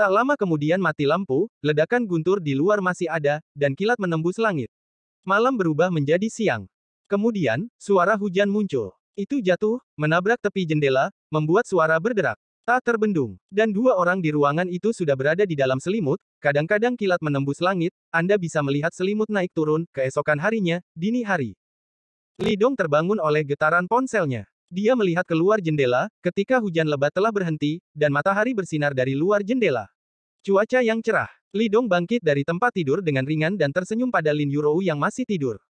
Tak lama kemudian mati lampu, ledakan guntur di luar masih ada, dan kilat menembus langit. Malam berubah menjadi siang. Kemudian, suara hujan muncul. Itu jatuh, menabrak tepi jendela, membuat suara berderak. Tak terbendung. Dan dua orang di ruangan itu sudah berada di dalam selimut, kadang-kadang kilat menembus langit, Anda bisa melihat selimut naik turun, keesokan harinya, dini hari. Lidong terbangun oleh getaran ponselnya. Dia melihat keluar jendela, ketika hujan lebat telah berhenti, dan matahari bersinar dari luar jendela. Cuaca yang cerah. Lidong bangkit dari tempat tidur dengan ringan dan tersenyum pada Lin Yurou yang masih tidur.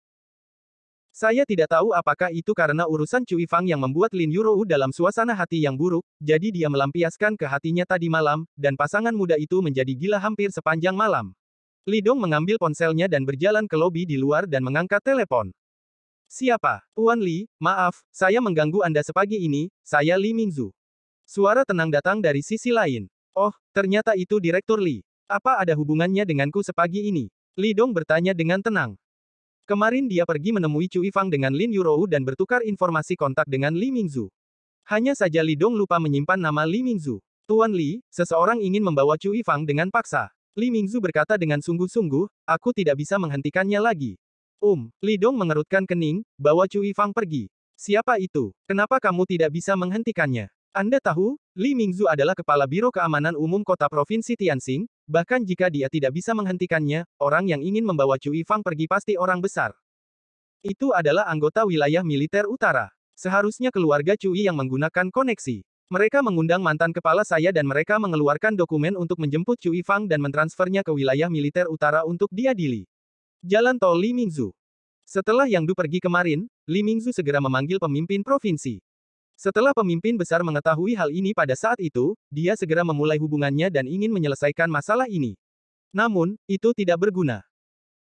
Saya tidak tahu apakah itu karena urusan Cui Fang yang membuat Lin Yurou dalam suasana hati yang buruk, jadi dia melampiaskan ke hatinya tadi malam, dan pasangan muda itu menjadi gila hampir sepanjang malam. Lidong mengambil ponselnya dan berjalan ke lobi di luar dan mengangkat telepon. Siapa? Tuan Li, maaf, saya mengganggu Anda sepagi ini, saya Li Mingzu. Suara tenang datang dari sisi lain. Oh, ternyata itu Direktur Li. Apa ada hubungannya denganku sepagi ini? Li Dong bertanya dengan tenang. Kemarin dia pergi menemui Cui Fang dengan Lin Yurou dan bertukar informasi kontak dengan Li Mingzu. Hanya saja Li Dong lupa menyimpan nama Li Mingzu. Tuan Li, seseorang ingin membawa Cui Fang dengan paksa. Li Mingzu berkata dengan sungguh-sungguh, aku tidak bisa menghentikannya lagi. Um, Lidong mengerutkan kening, bawa Cui Fang pergi. Siapa itu? Kenapa kamu tidak bisa menghentikannya? Anda tahu, Li Mingzu adalah kepala Biro Keamanan Umum Kota Provinsi Tianxing, bahkan jika dia tidak bisa menghentikannya, orang yang ingin membawa Cui Fang pergi pasti orang besar. Itu adalah anggota wilayah militer utara. Seharusnya keluarga Cui yang menggunakan koneksi. Mereka mengundang mantan kepala saya dan mereka mengeluarkan dokumen untuk menjemput Cui Fang dan mentransfernya ke wilayah militer utara untuk diadili. Jalan tol Li Mingzu. Setelah Yang Du pergi kemarin, Li Mingzu segera memanggil pemimpin provinsi. Setelah pemimpin besar mengetahui hal ini pada saat itu, dia segera memulai hubungannya dan ingin menyelesaikan masalah ini. Namun, itu tidak berguna.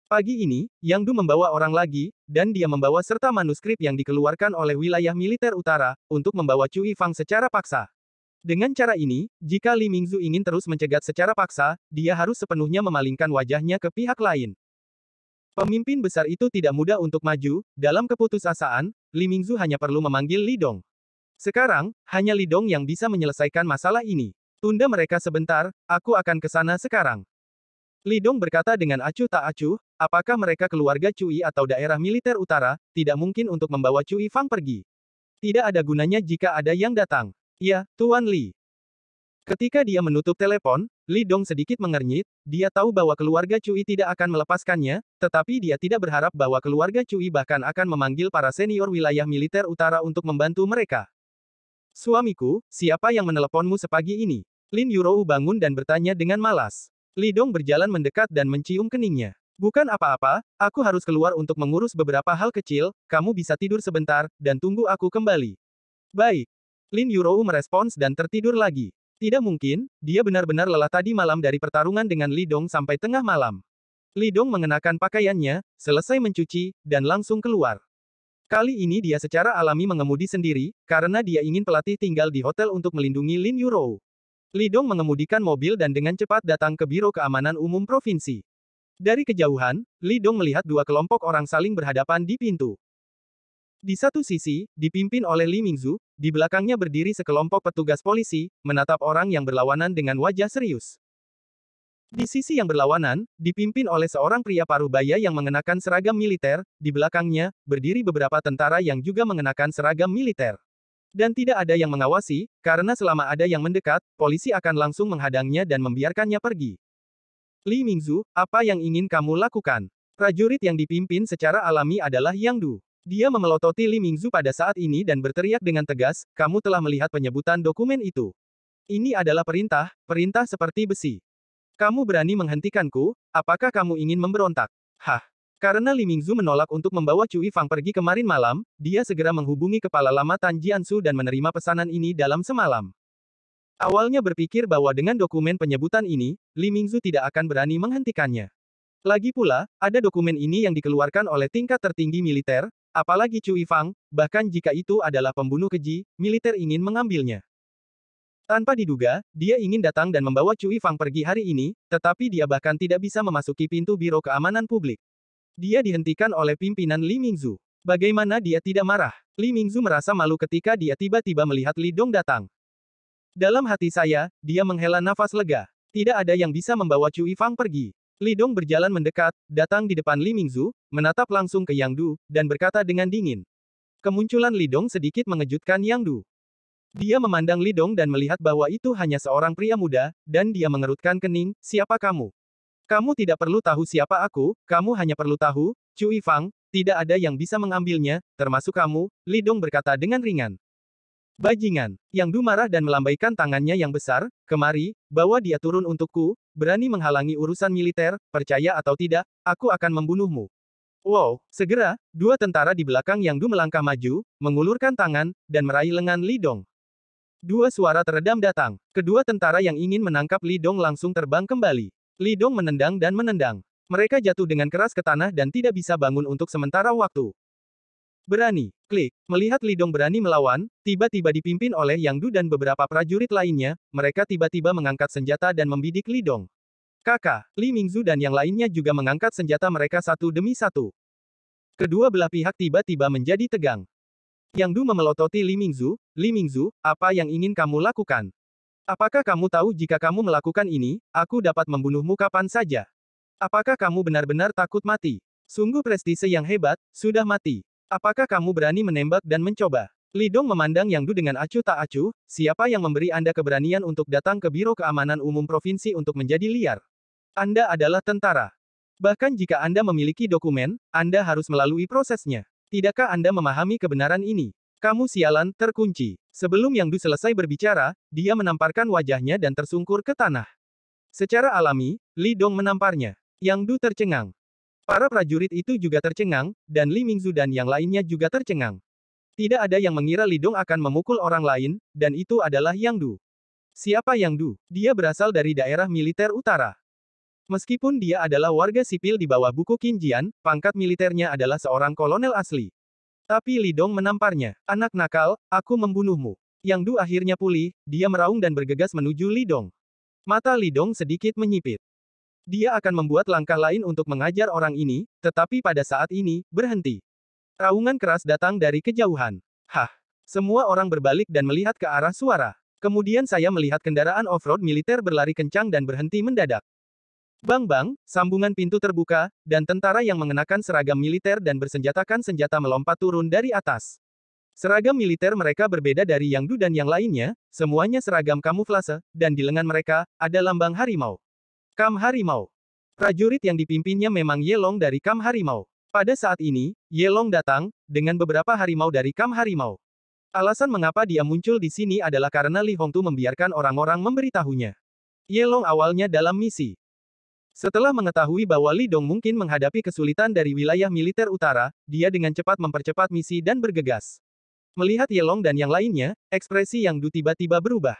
Pagi ini, Yang Du membawa orang lagi, dan dia membawa serta manuskrip yang dikeluarkan oleh wilayah militer utara, untuk membawa Cui Fang secara paksa. Dengan cara ini, jika Li Mingzu ingin terus mencegat secara paksa, dia harus sepenuhnya memalingkan wajahnya ke pihak lain. Pemimpin besar itu tidak mudah untuk maju, dalam keputusasaan, Li Mingzu hanya perlu memanggil Li Dong. Sekarang, hanya Li Dong yang bisa menyelesaikan masalah ini. Tunda mereka sebentar, aku akan ke sana sekarang. Li Dong berkata dengan acuh tak acuh, apakah mereka keluarga Cui atau daerah militer utara, tidak mungkin untuk membawa Cui Fang pergi. Tidak ada gunanya jika ada yang datang. Ya, Tuan Li. Ketika dia menutup telepon, Li Dong sedikit mengernyit, dia tahu bahwa keluarga Cui tidak akan melepaskannya, tetapi dia tidak berharap bahwa keluarga Cui bahkan akan memanggil para senior wilayah militer utara untuk membantu mereka. Suamiku, siapa yang meneleponmu sepagi ini? Lin Yurou bangun dan bertanya dengan malas. Li Dong berjalan mendekat dan mencium keningnya. Bukan apa-apa, aku harus keluar untuk mengurus beberapa hal kecil, kamu bisa tidur sebentar, dan tunggu aku kembali. Baik. Lin Yurou merespons dan tertidur lagi. Tidak mungkin, dia benar-benar lelah tadi malam dari pertarungan dengan Lidong sampai tengah malam. Lidong mengenakan pakaiannya, selesai mencuci, dan langsung keluar. Kali ini dia secara alami mengemudi sendiri, karena dia ingin pelatih tinggal di hotel untuk melindungi Lin Yurou. Lidong mengemudikan mobil dan dengan cepat datang ke Biro Keamanan Umum Provinsi. Dari kejauhan, Lidong melihat dua kelompok orang saling berhadapan di pintu. Di satu sisi, dipimpin oleh Li Mingzu, di belakangnya berdiri sekelompok petugas polisi, menatap orang yang berlawanan dengan wajah serius. Di sisi yang berlawanan, dipimpin oleh seorang pria paruh baya yang mengenakan seragam militer, di belakangnya, berdiri beberapa tentara yang juga mengenakan seragam militer. Dan tidak ada yang mengawasi, karena selama ada yang mendekat, polisi akan langsung menghadangnya dan membiarkannya pergi. Li Mingzu, apa yang ingin kamu lakukan? Prajurit yang dipimpin secara alami adalah Yang Du. Dia memelototi Li Mingzu pada saat ini dan berteriak dengan tegas, kamu telah melihat penyebutan dokumen itu. Ini adalah perintah, perintah seperti besi. Kamu berani menghentikanku, apakah kamu ingin memberontak? Hah. Karena Li Mingzu menolak untuk membawa Cui Fang pergi kemarin malam, dia segera menghubungi kepala lama Tan Jiansu dan menerima pesanan ini dalam semalam. Awalnya berpikir bahwa dengan dokumen penyebutan ini, Li Mingzu tidak akan berani menghentikannya. Lagi pula, ada dokumen ini yang dikeluarkan oleh tingkat tertinggi militer, Apalagi Cui Fang, bahkan jika itu adalah pembunuh keji, militer ingin mengambilnya. Tanpa diduga, dia ingin datang dan membawa Cui Fang pergi hari ini, tetapi dia bahkan tidak bisa memasuki pintu Biro Keamanan Publik. Dia dihentikan oleh pimpinan Li Mingzu. Bagaimana dia tidak marah? Li Mingzu merasa malu ketika dia tiba-tiba melihat Li Dong datang. Dalam hati saya, dia menghela nafas lega. Tidak ada yang bisa membawa Cui Fang pergi. Lidong berjalan mendekat, datang di depan Li Mingzu, menatap langsung ke Yang Du, dan berkata dengan dingin. Kemunculan Lidong sedikit mengejutkan Yang Du. Dia memandang Lidong dan melihat bahwa itu hanya seorang pria muda, dan dia mengerutkan kening, siapa kamu? Kamu tidak perlu tahu siapa aku, kamu hanya perlu tahu, Cui Fang, tidak ada yang bisa mengambilnya, termasuk kamu, Lidong berkata dengan ringan. Bajingan, Yang Du marah dan melambaikan tangannya yang besar, kemari, bawa dia turun untukku, berani menghalangi urusan militer, percaya atau tidak, aku akan membunuhmu. Wow, segera, dua tentara di belakang yang Du melangkah maju, mengulurkan tangan, dan meraih lengan Lidong. Dua suara teredam datang. Kedua tentara yang ingin menangkap Lidong langsung terbang kembali. Lidong menendang dan menendang. Mereka jatuh dengan keras ke tanah dan tidak bisa bangun untuk sementara waktu. Berani, klik, melihat Lidong berani melawan, tiba-tiba dipimpin oleh Yang Du dan beberapa prajurit lainnya, mereka tiba-tiba mengangkat senjata dan membidik Lidong. Kakak, Li Mingzu dan yang lainnya juga mengangkat senjata mereka satu demi satu. Kedua belah pihak tiba-tiba menjadi tegang. Yang Du memelototi Li Mingzu, Li Mingzu, apa yang ingin kamu lakukan? Apakah kamu tahu jika kamu melakukan ini, aku dapat membunuhmu kapan saja? Apakah kamu benar-benar takut mati? Sungguh prestise yang hebat, sudah mati. Apakah kamu berani menembak dan mencoba? Lidong memandang Yang Du dengan acuh tak acuh, siapa yang memberi Anda keberanian untuk datang ke Biro Keamanan Umum Provinsi untuk menjadi liar? Anda adalah tentara. Bahkan jika Anda memiliki dokumen, Anda harus melalui prosesnya. Tidakkah Anda memahami kebenaran ini? Kamu sialan, terkunci. Sebelum Yang Du selesai berbicara, dia menamparkan wajahnya dan tersungkur ke tanah. Secara alami, Lidong menamparnya. Yang Du tercengang. Para prajurit itu juga tercengang, dan Li Mingzu dan yang lainnya juga tercengang. Tidak ada yang mengira Lidong akan memukul orang lain, dan itu adalah Yang Du. Siapa Yang Du? Dia berasal dari daerah militer utara. Meskipun dia adalah warga sipil di bawah buku Qinjian, pangkat militernya adalah seorang kolonel asli. Tapi Lidong menamparnya. Anak nakal, aku membunuhmu. Yang Du akhirnya pulih, dia meraung dan bergegas menuju Lidong. Mata Lidong sedikit menyipit. Dia akan membuat langkah lain untuk mengajar orang ini, tetapi pada saat ini, berhenti. Raungan keras datang dari kejauhan. Hah! Semua orang berbalik dan melihat ke arah suara. Kemudian saya melihat kendaraan off-road militer berlari kencang dan berhenti mendadak. Bang-bang, sambungan pintu terbuka, dan tentara yang mengenakan seragam militer dan bersenjatakan senjata melompat turun dari atas. Seragam militer mereka berbeda dari yang du dan yang lainnya, semuanya seragam kamuflase, dan di lengan mereka, ada lambang harimau. Kam Harimau. Prajurit yang dipimpinnya memang Yelong dari Kam Harimau. Pada saat ini, Yelong datang, dengan beberapa harimau dari Kam Harimau. Alasan mengapa dia muncul di sini adalah karena Li Hongtu membiarkan orang-orang memberitahunya. Yelong awalnya dalam misi. Setelah mengetahui bahwa Li Dong mungkin menghadapi kesulitan dari wilayah militer utara, dia dengan cepat mempercepat misi dan bergegas. Melihat Yelong dan yang lainnya, ekspresi Yang Du tiba-tiba berubah.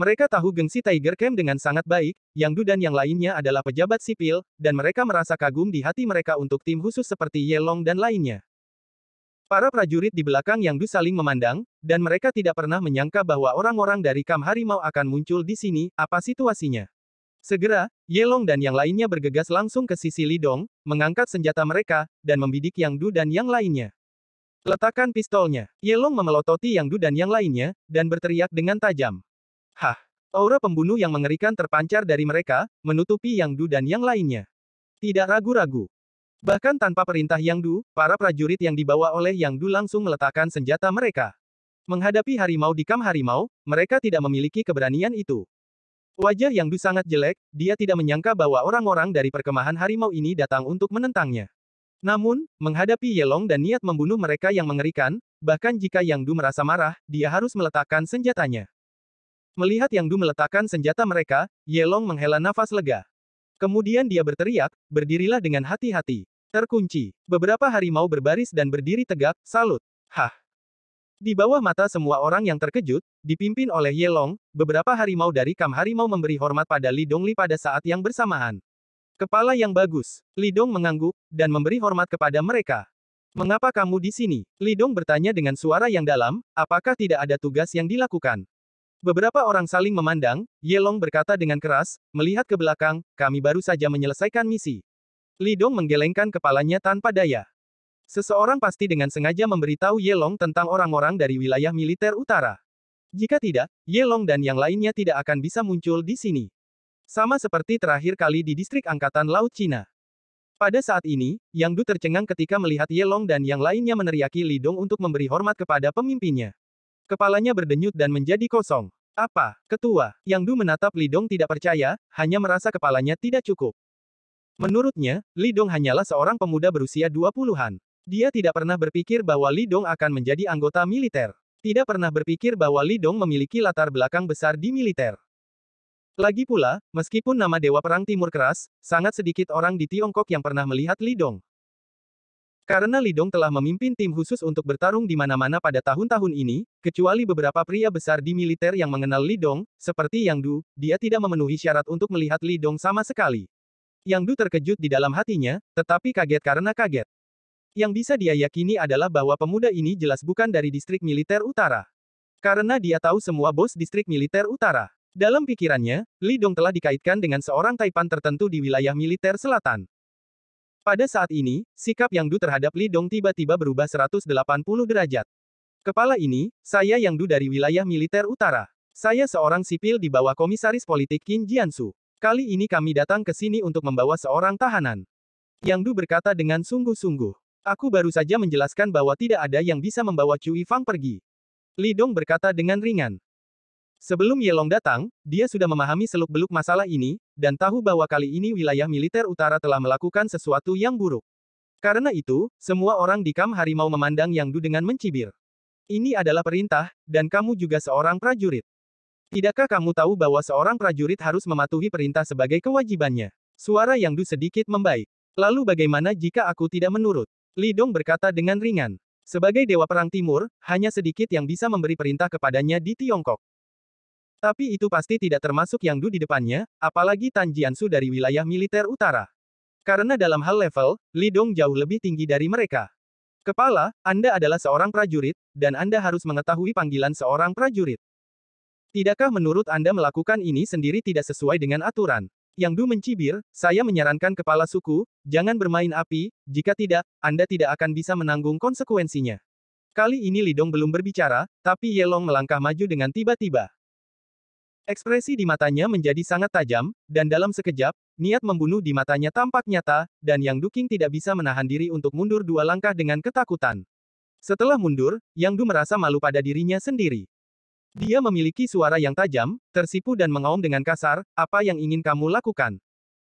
Mereka tahu gengsi Tiger Camp dengan sangat baik, Yang Du dan yang lainnya adalah pejabat sipil, dan mereka merasa kagum di hati mereka untuk tim khusus seperti Yelong dan lainnya. Para prajurit di belakang Yang Du saling memandang, dan mereka tidak pernah menyangka bahwa orang-orang dari Kam Harimau akan muncul di sini, apa situasinya. Segera, Yelong dan yang lainnya bergegas langsung ke sisi Lidong, mengangkat senjata mereka, dan membidik Yang Du dan yang lainnya. Letakkan pistolnya. Yelong memelototi Yang Du dan yang lainnya, dan berteriak dengan tajam. Hah! Aura pembunuh yang mengerikan terpancar dari mereka, menutupi Yang Du dan yang lainnya. Tidak ragu-ragu. Bahkan tanpa perintah Yang Du, para prajurit yang dibawa oleh Yang Du langsung meletakkan senjata mereka. Menghadapi harimau di kam harimau, mereka tidak memiliki keberanian itu. Wajah Yang Du sangat jelek, dia tidak menyangka bahwa orang-orang dari perkemahan harimau ini datang untuk menentangnya. Namun, menghadapi Yelong dan niat membunuh mereka yang mengerikan, bahkan jika Yang Du merasa marah, dia harus meletakkan senjatanya. Melihat Yang Du meletakkan senjata mereka, Yelong menghela nafas lega. Kemudian dia berteriak, berdirilah dengan hati-hati. Terkunci. Beberapa harimau berbaris dan berdiri tegak, salut. Hah. Di bawah mata semua orang yang terkejut, dipimpin oleh Yelong, beberapa harimau dari kam harimau memberi hormat pada Li Dongli pada saat yang bersamaan. Kepala yang bagus. Li Dong mengangguk, dan memberi hormat kepada mereka. Mengapa kamu di sini? Li Dong bertanya dengan suara yang dalam, apakah tidak ada tugas yang dilakukan? Beberapa orang saling memandang, Yelong berkata dengan keras, melihat ke belakang, kami baru saja menyelesaikan misi. Lidong menggelengkan kepalanya tanpa daya. Seseorang pasti dengan sengaja memberitahu Yelong tentang orang-orang dari wilayah militer utara. Jika tidak, Yelong dan yang lainnya tidak akan bisa muncul di sini. Sama seperti terakhir kali di distrik Angkatan Laut Cina. Pada saat ini, Yang Du tercengang ketika melihat Yelong dan yang lainnya meneriaki Lidong untuk memberi hormat kepada pemimpinnya. Kepalanya berdenyut dan menjadi kosong. Apa, ketua? Yang Du menatap Lidong tidak percaya, hanya merasa kepalanya tidak cukup. Menurutnya, Lidong hanyalah seorang pemuda berusia 20-an. Dia tidak pernah berpikir bahwa Lidong akan menjadi anggota militer. Tidak pernah berpikir bahwa Lidong memiliki latar belakang besar di militer. Lagi pula, meskipun nama Dewa Perang Timur keras, sangat sedikit orang di Tiongkok yang pernah melihat Lidong. Karena Lidong telah memimpin tim khusus untuk bertarung di mana-mana pada tahun-tahun ini, kecuali beberapa pria besar di militer yang mengenal Lidong, seperti Yang Du, dia tidak memenuhi syarat untuk melihat Lidong sama sekali. Yang Du terkejut di dalam hatinya, tetapi kaget karena kaget. Yang bisa dia yakini adalah bahwa pemuda ini jelas bukan dari distrik militer utara. Karena dia tahu semua bos distrik militer utara. Dalam pikirannya, Lidong telah dikaitkan dengan seorang Taipan tertentu di wilayah militer selatan. Pada saat ini, sikap Yang Du terhadap Li Dong tiba-tiba berubah 180 derajat. Kepala ini, saya Yang Du dari wilayah militer utara. Saya seorang sipil di bawah komisaris politik Qin Jiansu. Kali ini kami datang ke sini untuk membawa seorang tahanan. Yang Du berkata dengan sungguh-sungguh. Aku baru saja menjelaskan bahwa tidak ada yang bisa membawa Cui Fang pergi. Li Dong berkata dengan ringan. Sebelum Yelong datang, dia sudah memahami seluk-beluk masalah ini, dan tahu bahwa kali ini wilayah militer utara telah melakukan sesuatu yang buruk. Karena itu, semua orang di Kam Harimau memandang Yang Du dengan mencibir. Ini adalah perintah, dan kamu juga seorang prajurit. Tidakkah kamu tahu bahwa seorang prajurit harus mematuhi perintah sebagai kewajibannya? Suara Yang Du sedikit membaik. Lalu bagaimana jika aku tidak menurut? Li Dong berkata dengan ringan. Sebagai Dewa Perang Timur, hanya sedikit yang bisa memberi perintah kepadanya di Tiongkok. Tapi itu pasti tidak termasuk yang Du di depannya, apalagi Tan Jiansu dari wilayah militer utara. Karena dalam hal level, Lidong jauh lebih tinggi dari mereka. Kepala, Anda adalah seorang prajurit, dan Anda harus mengetahui panggilan seorang prajurit. Tidakkah menurut Anda melakukan ini sendiri tidak sesuai dengan aturan? Yang Du mencibir, saya menyarankan kepala suku, jangan bermain api, jika tidak, Anda tidak akan bisa menanggung konsekuensinya. Kali ini Lidong belum berbicara, tapi Yelong melangkah maju dengan tiba-tiba. Ekspresi di matanya menjadi sangat tajam, dan dalam sekejap, niat membunuh di matanya tampak nyata, dan Yang Duking tidak bisa menahan diri untuk mundur dua langkah dengan ketakutan. Setelah mundur, Yang Du merasa malu pada dirinya sendiri. Dia memiliki suara yang tajam, tersipu dan mengaum dengan kasar, apa yang ingin kamu lakukan?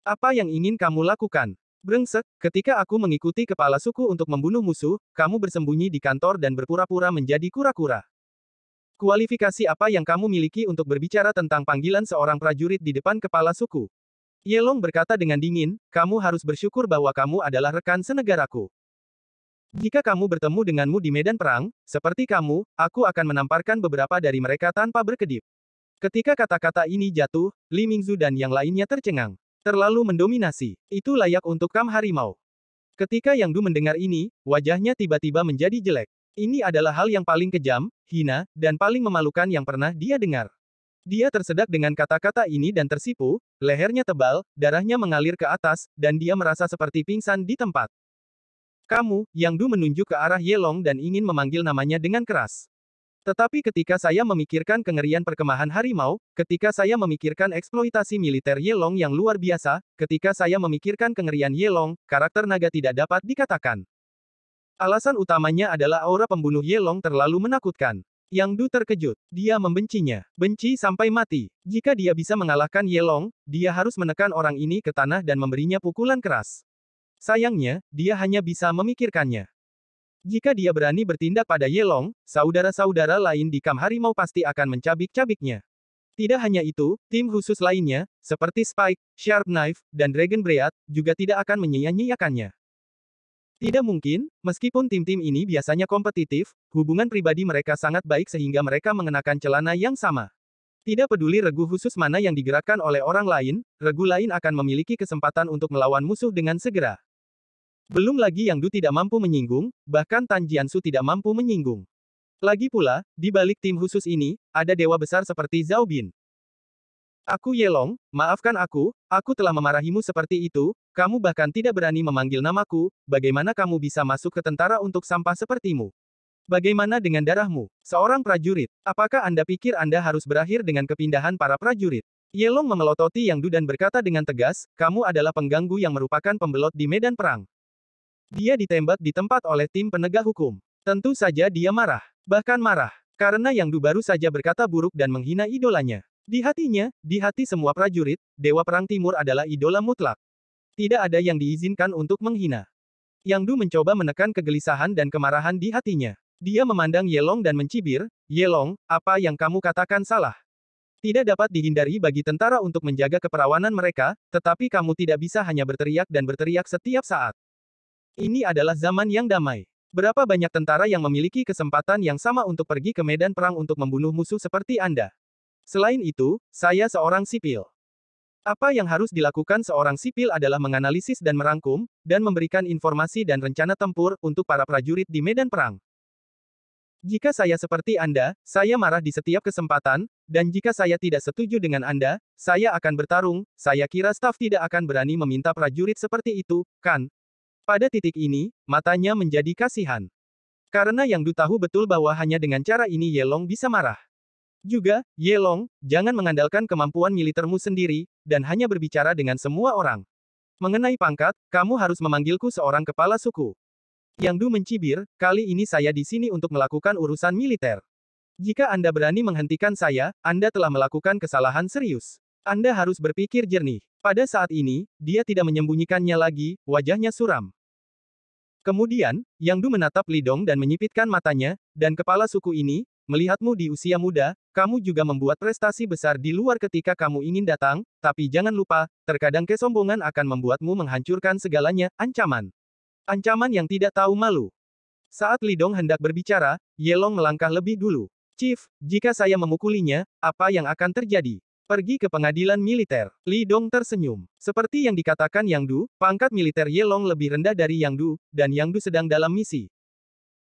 Apa yang ingin kamu lakukan? Brengsek, ketika aku mengikuti kepala suku untuk membunuh musuh, kamu bersembunyi di kantor dan berpura-pura menjadi kura-kura. Kualifikasi apa yang kamu miliki untuk berbicara tentang panggilan seorang prajurit di depan kepala suku? Yelong berkata dengan dingin, kamu harus bersyukur bahwa kamu adalah rekan senegaraku. Jika kamu bertemu denganmu di medan perang, seperti kamu, aku akan menamparkan beberapa dari mereka tanpa berkedip. Ketika kata-kata ini jatuh, Li Mingzu dan yang lainnya tercengang. Terlalu mendominasi. Itu layak untuk kam harimau. Ketika Yang Du mendengar ini, wajahnya tiba-tiba menjadi jelek. Ini adalah hal yang paling kejam, hina, dan paling memalukan yang pernah dia dengar. Dia tersedak dengan kata-kata ini dan tersipu, lehernya tebal, darahnya mengalir ke atas, dan dia merasa seperti pingsan di tempat. Kamu, Yang Du menunjuk ke arah Yelong dan ingin memanggil namanya dengan keras. Tetapi ketika saya memikirkan kengerian perkemahan harimau, ketika saya memikirkan eksploitasi militer Yelong yang luar biasa, ketika saya memikirkan kengerian Yelong, karakter naga tidak dapat dikatakan. Alasan utamanya adalah aura pembunuh Yelong terlalu menakutkan. Yang Du terkejut. Dia membencinya. Benci sampai mati. Jika dia bisa mengalahkan Yelong, dia harus menekan orang ini ke tanah dan memberinya pukulan keras. Sayangnya, dia hanya bisa memikirkannya. Jika dia berani bertindak pada Yelong, saudara-saudara lain di Kam Harimau pasti akan mencabik-cabiknya. Tidak hanya itu, tim khusus lainnya, seperti Spike, Sharp Knife, dan Dragon Breath, juga tidak akan menyia-nyiakannya. Tidak mungkin, meskipun tim-tim ini biasanya kompetitif, hubungan pribadi mereka sangat baik sehingga mereka mengenakan celana yang sama. Tidak peduli regu khusus mana yang digerakkan oleh orang lain, regu lain akan memiliki kesempatan untuk melawan musuh dengan segera. Belum lagi yang Du tidak mampu menyinggung, bahkan Tan Jiansu tidak mampu menyinggung. Lagi pula, di balik tim khusus ini, ada dewa besar seperti Zhao Bin. Aku Yelong, maafkan aku, aku telah memarahimu seperti itu, kamu bahkan tidak berani memanggil namaku, bagaimana kamu bisa masuk ke tentara untuk sampah sepertimu? Bagaimana dengan darahmu, seorang prajurit? Apakah Anda pikir Anda harus berakhir dengan kepindahan para prajurit? Yelong memelototi Yang Du dan berkata dengan tegas, kamu adalah pengganggu yang merupakan pembelot di medan perang. Dia ditembak di tempat oleh tim penegak hukum. Tentu saja dia marah, bahkan marah, karena Yang Du baru saja berkata buruk dan menghina idolanya. Di hatinya, di hati semua prajurit, Dewa Perang Timur adalah idola mutlak. Tidak ada yang diizinkan untuk menghina. Yang Du mencoba menekan kegelisahan dan kemarahan di hatinya. Dia memandang Yelong dan mencibir, Yelong, apa yang kamu katakan salah? Tidak dapat dihindari bagi tentara untuk menjaga keperawanan mereka, tetapi kamu tidak bisa hanya berteriak dan berteriak setiap saat. Ini adalah zaman yang damai. Berapa banyak tentara yang memiliki kesempatan yang sama untuk pergi ke medan perang untuk membunuh musuh seperti Anda? Selain itu, saya seorang sipil. Apa yang harus dilakukan seorang sipil adalah menganalisis dan merangkum, dan memberikan informasi dan rencana tempur untuk para prajurit di medan perang. Jika saya seperti Anda, saya marah di setiap kesempatan, dan jika saya tidak setuju dengan Anda, saya akan bertarung, saya kira staf tidak akan berani meminta prajurit seperti itu, kan? Pada titik ini, matanya menjadi kasihan. Karena yang Du tahu betul bahwa hanya dengan cara ini Yelong bisa marah. Juga, Yelong, jangan mengandalkan kemampuan militermu sendiri, dan hanya berbicara dengan semua orang. Mengenai pangkat, kamu harus memanggilku seorang kepala suku. Yang Du mencibir, kali ini saya di sini untuk melakukan urusan militer. Jika Anda berani menghentikan saya, Anda telah melakukan kesalahan serius. Anda harus berpikir jernih. Pada saat ini, dia tidak menyembunyikannya lagi, wajahnya suram. Kemudian, Yang Du menatap Lidong dan menyipitkan matanya, dan kepala suku ini, Melihatmu di usia muda, kamu juga membuat prestasi besar di luar ketika kamu ingin datang, tapi jangan lupa, terkadang kesombongan akan membuatmu menghancurkan segalanya, ancaman. Ancaman yang tidak tahu malu. Saat Lidong hendak berbicara, Yelong melangkah lebih dulu. Chief, jika saya memukulinya, apa yang akan terjadi? Pergi ke pengadilan militer. Lidong tersenyum. Seperti yang dikatakan Yang Du, pangkat militer Yelong lebih rendah dari Yang Du, dan Yang Du sedang dalam misi.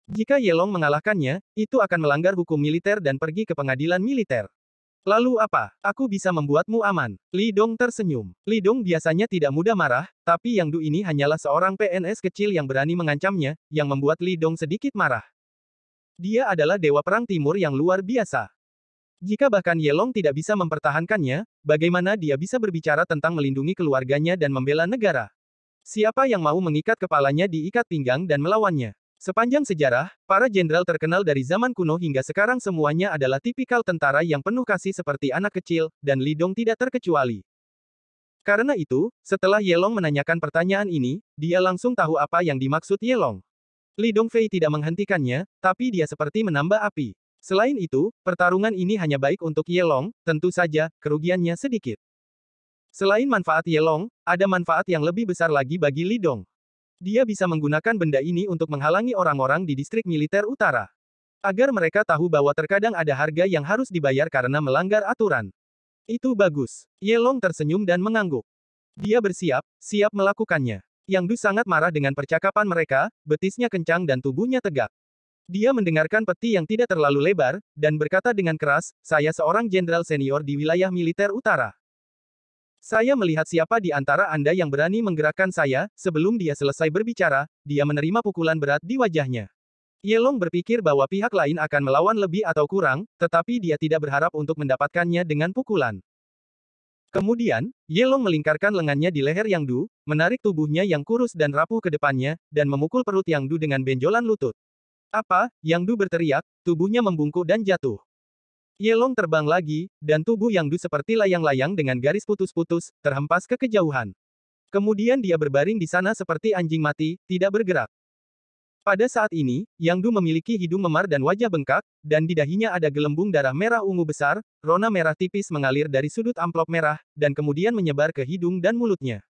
Jika Yelong mengalahkannya, itu akan melanggar hukum militer dan pergi ke pengadilan militer. Lalu apa? Aku bisa membuatmu aman. Li Dong tersenyum. Li Dong biasanya tidak mudah marah, tapi Yang Du ini hanyalah seorang PNS kecil yang berani mengancamnya, yang membuat Li Dong sedikit marah. Dia adalah Dewa Perang Timur yang luar biasa. Jika bahkan Yelong tidak bisa mempertahankannya, bagaimana dia bisa berbicara tentang melindungi keluarganya dan membela negara? Siapa yang mau mengikat kepalanya diikat pinggang dan melawannya? Sepanjang sejarah, para jenderal terkenal dari zaman kuno hingga sekarang semuanya adalah tipikal tentara yang penuh kasih seperti anak kecil, dan Lidong tidak terkecuali. Karena itu, setelah Yelong menanyakan pertanyaan ini, dia langsung tahu apa yang dimaksud Yelong. Lidong Fei tidak menghentikannya, tapi dia seperti menambah api. Selain itu, pertarungan ini hanya baik untuk Yelong, tentu saja, kerugiannya sedikit. Selain manfaat Yelong, ada manfaat yang lebih besar lagi bagi Lidong. Dia bisa menggunakan benda ini untuk menghalangi orang-orang di distrik militer utara. Agar mereka tahu bahwa terkadang ada harga yang harus dibayar karena melanggar aturan. Itu bagus. Yelong tersenyum dan mengangguk. Dia bersiap, siap melakukannya. Yang Du sangat marah dengan percakapan mereka, betisnya kencang dan tubuhnya tegak. Dia mendengarkan peti yang tidak terlalu lebar, dan berkata dengan keras, saya seorang jenderal senior di wilayah militer utara. Saya melihat siapa di antara Anda yang berani menggerakkan saya, sebelum dia selesai berbicara, dia menerima pukulan berat di wajahnya. Yelong berpikir bahwa pihak lain akan melawan lebih atau kurang, tetapi dia tidak berharap untuk mendapatkannya dengan pukulan. Kemudian, Yelong melingkarkan lengannya di leher yang Du, menarik tubuhnya yang kurus dan rapuh ke depannya, dan memukul perut yang Du dengan benjolan lutut. Apa? Yang Du berteriak, tubuhnya membungkuk dan jatuh. Yelong terbang lagi, dan tubuh Yang Du seperti layang-layang dengan garis putus-putus, terhempas ke kejauhan. Kemudian dia berbaring di sana seperti anjing mati, tidak bergerak. Pada saat ini, Yang Du memiliki hidung memar dan wajah bengkak, dan di dahinya ada gelembung darah merah ungu besar, rona merah tipis mengalir dari sudut amplop merah, dan kemudian menyebar ke hidung dan mulutnya.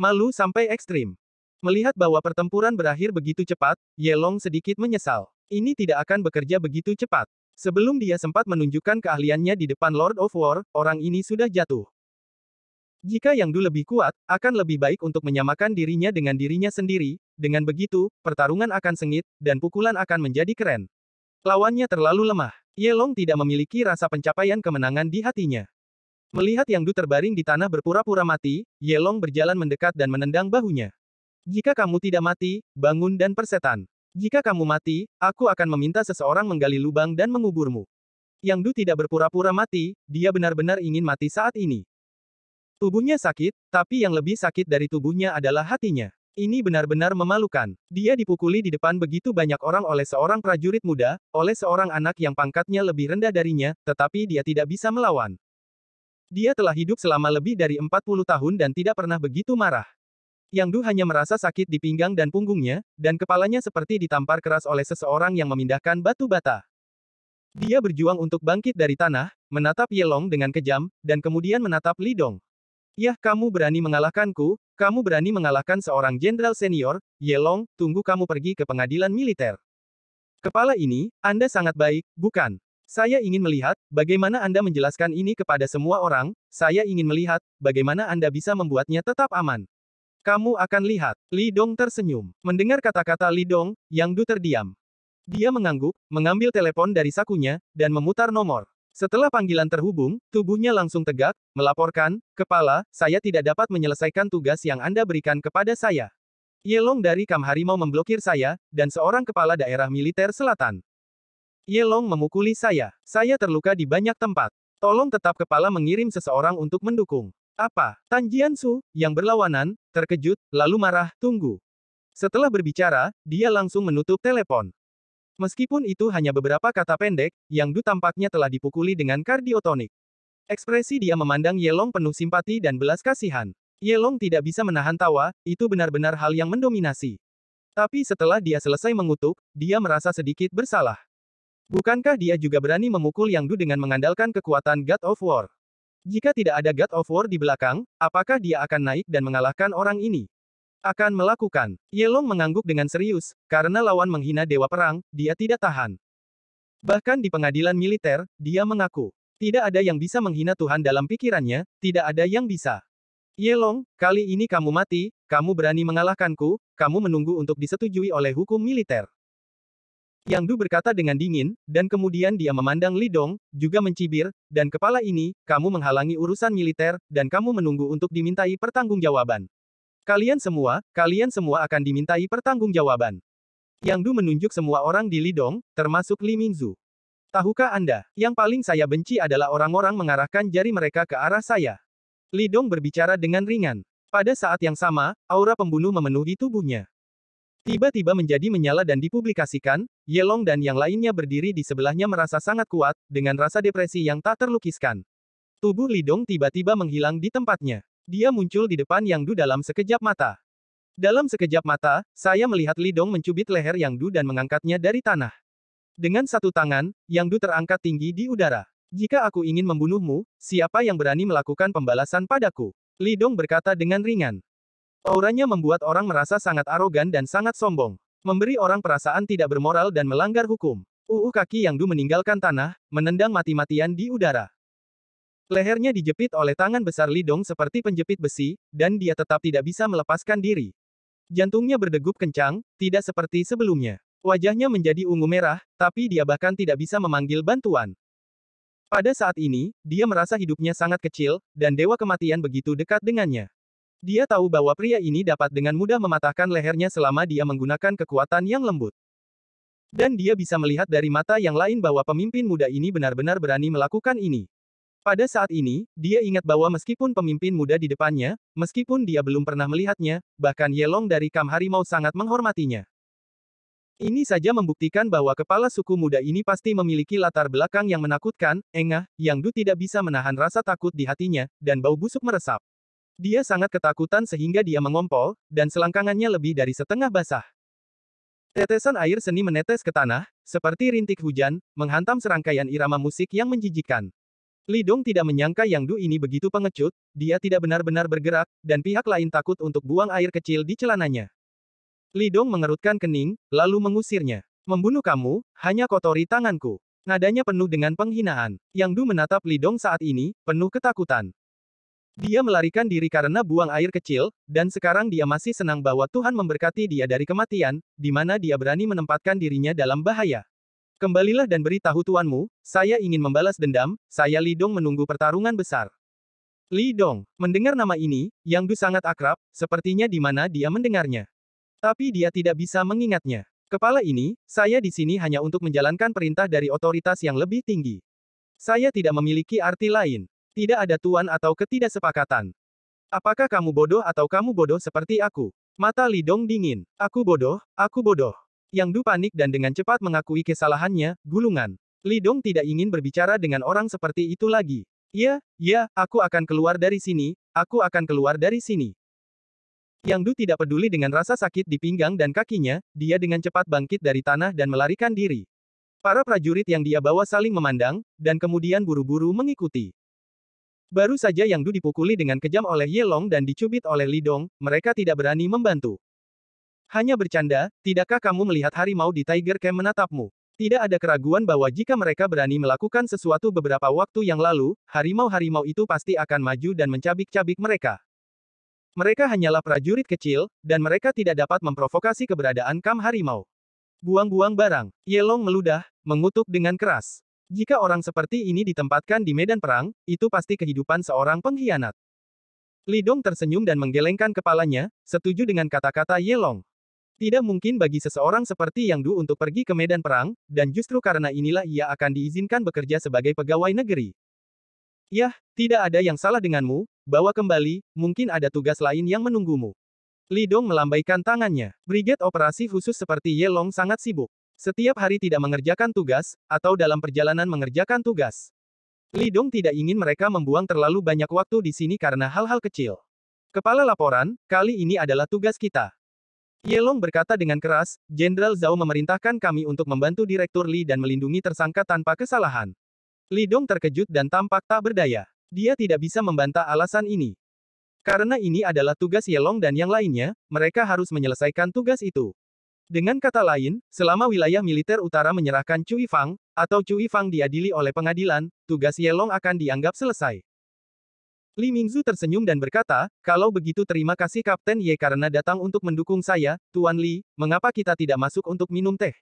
Malu sampai ekstrim. Melihat bahwa pertempuran berakhir begitu cepat, Yelong sedikit menyesal. Ini tidak akan bekerja begitu cepat. Sebelum dia sempat menunjukkan keahliannya di depan Lord of War, orang ini sudah jatuh. Jika yang Du lebih kuat, akan lebih baik untuk menyamakan dirinya dengan dirinya sendiri, dengan begitu, pertarungan akan sengit, dan pukulan akan menjadi keren. Lawannya terlalu lemah. Yelong tidak memiliki rasa pencapaian kemenangan di hatinya. Melihat Yang Du terbaring di tanah berpura-pura mati, Yelong berjalan mendekat dan menendang bahunya. Jika kamu tidak mati, bangun dan persetan. Jika kamu mati, aku akan meminta seseorang menggali lubang dan menguburmu. Yang Du tidak berpura-pura mati, dia benar-benar ingin mati saat ini. Tubuhnya sakit, tapi yang lebih sakit dari tubuhnya adalah hatinya. Ini benar-benar memalukan. Dia dipukuli di depan begitu banyak orang oleh seorang prajurit muda, oleh seorang anak yang pangkatnya lebih rendah darinya, tetapi dia tidak bisa melawan. Dia telah hidup selama lebih dari 40 tahun dan tidak pernah begitu marah. Yang Du hanya merasa sakit di pinggang dan punggungnya, dan kepalanya seperti ditampar keras oleh seseorang yang memindahkan batu bata. Dia berjuang untuk bangkit dari tanah, menatap Yelong dengan kejam, dan kemudian menatap Lidong. Yah kamu berani mengalahkanku, kamu berani mengalahkan seorang jenderal senior, Yelong, tunggu kamu pergi ke pengadilan militer. Kepala ini, Anda sangat baik, bukan? Saya ingin melihat, bagaimana Anda menjelaskan ini kepada semua orang, saya ingin melihat, bagaimana Anda bisa membuatnya tetap aman. Kamu akan lihat. Li Dong tersenyum. Mendengar kata-kata Li Dong, Yang Du terdiam. Dia mengangguk, mengambil telepon dari sakunya, dan memutar nomor. Setelah panggilan terhubung, tubuhnya langsung tegak, melaporkan, Kepala, saya tidak dapat menyelesaikan tugas yang Anda berikan kepada saya. Yelong dari Kam Harimau memblokir saya, dan seorang kepala daerah militer selatan. Yelong memukuli saya. Saya terluka di banyak tempat. Tolong tetap kepala mengirim seseorang untuk mendukung. Apa? Tan Su yang berlawanan, terkejut, lalu marah, tunggu. Setelah berbicara, dia langsung menutup telepon. Meskipun itu hanya beberapa kata pendek, Yang Du tampaknya telah dipukuli dengan kardiotonik. Ekspresi dia memandang Yelong penuh simpati dan belas kasihan. Yelong tidak bisa menahan tawa, itu benar-benar hal yang mendominasi. Tapi setelah dia selesai mengutuk, dia merasa sedikit bersalah. Bukankah dia juga berani memukul Yang Du dengan mengandalkan kekuatan God of War? Jika tidak ada God of War di belakang, apakah dia akan naik dan mengalahkan orang ini? Akan melakukan. Yelong mengangguk dengan serius, karena lawan menghina Dewa Perang, dia tidak tahan. Bahkan di pengadilan militer, dia mengaku. Tidak ada yang bisa menghina Tuhan dalam pikirannya, tidak ada yang bisa. Yelong, kali ini kamu mati, kamu berani mengalahkanku, kamu menunggu untuk disetujui oleh hukum militer. Yang Du berkata dengan dingin, dan kemudian dia memandang Li Dong, juga mencibir, dan kepala ini, kamu menghalangi urusan militer, dan kamu menunggu untuk dimintai pertanggungjawaban. Kalian semua, kalian semua akan dimintai pertanggungjawaban. Yang Du menunjuk semua orang di Lidong, termasuk Li Mingzu. Tahukah Anda, yang paling saya benci adalah orang-orang mengarahkan jari mereka ke arah saya. Lidong berbicara dengan ringan. Pada saat yang sama, aura pembunuh memenuhi tubuhnya. Tiba-tiba menjadi menyala dan dipublikasikan, Yelong dan yang lainnya berdiri di sebelahnya merasa sangat kuat, dengan rasa depresi yang tak terlukiskan. Tubuh Lidong tiba-tiba menghilang di tempatnya. Dia muncul di depan Yang Du dalam sekejap mata. Dalam sekejap mata, saya melihat Lidong mencubit leher Yang Du dan mengangkatnya dari tanah. Dengan satu tangan, Yang Du terangkat tinggi di udara. Jika aku ingin membunuhmu, siapa yang berani melakukan pembalasan padaku? Lidong berkata dengan ringan. Auranya membuat orang merasa sangat arogan dan sangat sombong. Memberi orang perasaan tidak bermoral dan melanggar hukum. Uu kaki yang Du meninggalkan tanah, menendang mati-matian di udara. Lehernya dijepit oleh tangan besar Lidong seperti penjepit besi, dan dia tetap tidak bisa melepaskan diri. Jantungnya berdegup kencang, tidak seperti sebelumnya. Wajahnya menjadi ungu merah, tapi dia bahkan tidak bisa memanggil bantuan. Pada saat ini, dia merasa hidupnya sangat kecil, dan dewa kematian begitu dekat dengannya. Dia tahu bahwa pria ini dapat dengan mudah mematahkan lehernya selama dia menggunakan kekuatan yang lembut. Dan dia bisa melihat dari mata yang lain bahwa pemimpin muda ini benar-benar berani melakukan ini. Pada saat ini, dia ingat bahwa meskipun pemimpin muda di depannya, meskipun dia belum pernah melihatnya, bahkan Yelong dari Kam Harimau sangat menghormatinya. Ini saja membuktikan bahwa kepala suku muda ini pasti memiliki latar belakang yang menakutkan, engah, Yang Du tidak bisa menahan rasa takut di hatinya, dan bau busuk meresap. Dia sangat ketakutan sehingga dia mengompol, dan selangkangannya lebih dari setengah basah. Tetesan air seni menetes ke tanah, seperti rintik hujan, menghantam serangkaian irama musik yang menjijikan. Lidong tidak menyangka Yang Du ini begitu pengecut, dia tidak benar-benar bergerak, dan pihak lain takut untuk buang air kecil di celananya. Lidong mengerutkan kening, lalu mengusirnya. Membunuh kamu, hanya kotori tanganku. Nadanya penuh dengan penghinaan. Yang Du menatap Lidong saat ini, penuh ketakutan. Dia melarikan diri karena buang air kecil, dan sekarang dia masih senang bahwa Tuhan memberkati dia dari kematian, di mana dia berani menempatkan dirinya dalam bahaya. Kembalilah dan beritahu tuanmu, saya ingin membalas dendam, saya Li Dong menunggu pertarungan besar. Li Dong mendengar nama ini, Yang Du sangat akrab, sepertinya di mana dia mendengarnya. Tapi dia tidak bisa mengingatnya. Kepala ini, saya di sini hanya untuk menjalankan perintah dari otoritas yang lebih tinggi. Saya tidak memiliki arti lain. Tidak ada tuan atau ketidaksepakatan. Apakah kamu bodoh atau kamu bodoh seperti aku? Mata Lidong dingin. Aku bodoh, aku bodoh. Yang Du panik dan dengan cepat mengakui kesalahannya, gulungan. Lidong tidak ingin berbicara dengan orang seperti itu lagi. Ya, ya, aku akan keluar dari sini, aku akan keluar dari sini. Yang Du tidak peduli dengan rasa sakit di pinggang dan kakinya, dia dengan cepat bangkit dari tanah dan melarikan diri. Para prajurit yang dia bawa saling memandang, dan kemudian buru-buru mengikuti. Baru saja Yang Du dipukuli dengan kejam oleh Ye Long dan dicubit oleh Li Dong, mereka tidak berani membantu. Hanya bercanda, tidakkah kamu melihat harimau di Tiger Camp menatapmu? Tidak ada keraguan bahwa jika mereka berani melakukan sesuatu beberapa waktu yang lalu, harimau-harimau itu pasti akan maju dan mencabik-cabik mereka. Mereka hanyalah prajurit kecil, dan mereka tidak dapat memprovokasi keberadaan kam harimau. Buang-buang barang, Yelong meludah, mengutuk dengan keras. Jika orang seperti ini ditempatkan di medan perang, itu pasti kehidupan seorang pengkhianat. Lidong tersenyum dan menggelengkan kepalanya, setuju dengan kata-kata Yelong. Tidak mungkin bagi seseorang seperti Yang Du untuk pergi ke medan perang, dan justru karena inilah ia akan diizinkan bekerja sebagai pegawai negeri. Yah, tidak ada yang salah denganmu, bawa kembali, mungkin ada tugas lain yang menunggumu. Lidong melambaikan tangannya. Brigade operasi khusus seperti Yelong sangat sibuk. Setiap hari tidak mengerjakan tugas, atau dalam perjalanan mengerjakan tugas. Lidong tidak ingin mereka membuang terlalu banyak waktu di sini karena hal-hal kecil. Kepala laporan, kali ini adalah tugas kita. Yelong berkata dengan keras, Jenderal Zhao memerintahkan kami untuk membantu Direktur Li dan melindungi tersangka tanpa kesalahan. Lidong terkejut dan tampak tak berdaya. Dia tidak bisa membantah alasan ini. Karena ini adalah tugas Yelong dan yang lainnya, mereka harus menyelesaikan tugas itu. Dengan kata lain, selama wilayah militer utara menyerahkan Cui Fang, atau Cui Fang diadili oleh pengadilan, tugas Yelong akan dianggap selesai. Li Mingzu tersenyum dan berkata, kalau begitu terima kasih Kapten Ye karena datang untuk mendukung saya, Tuan Li, mengapa kita tidak masuk untuk minum teh?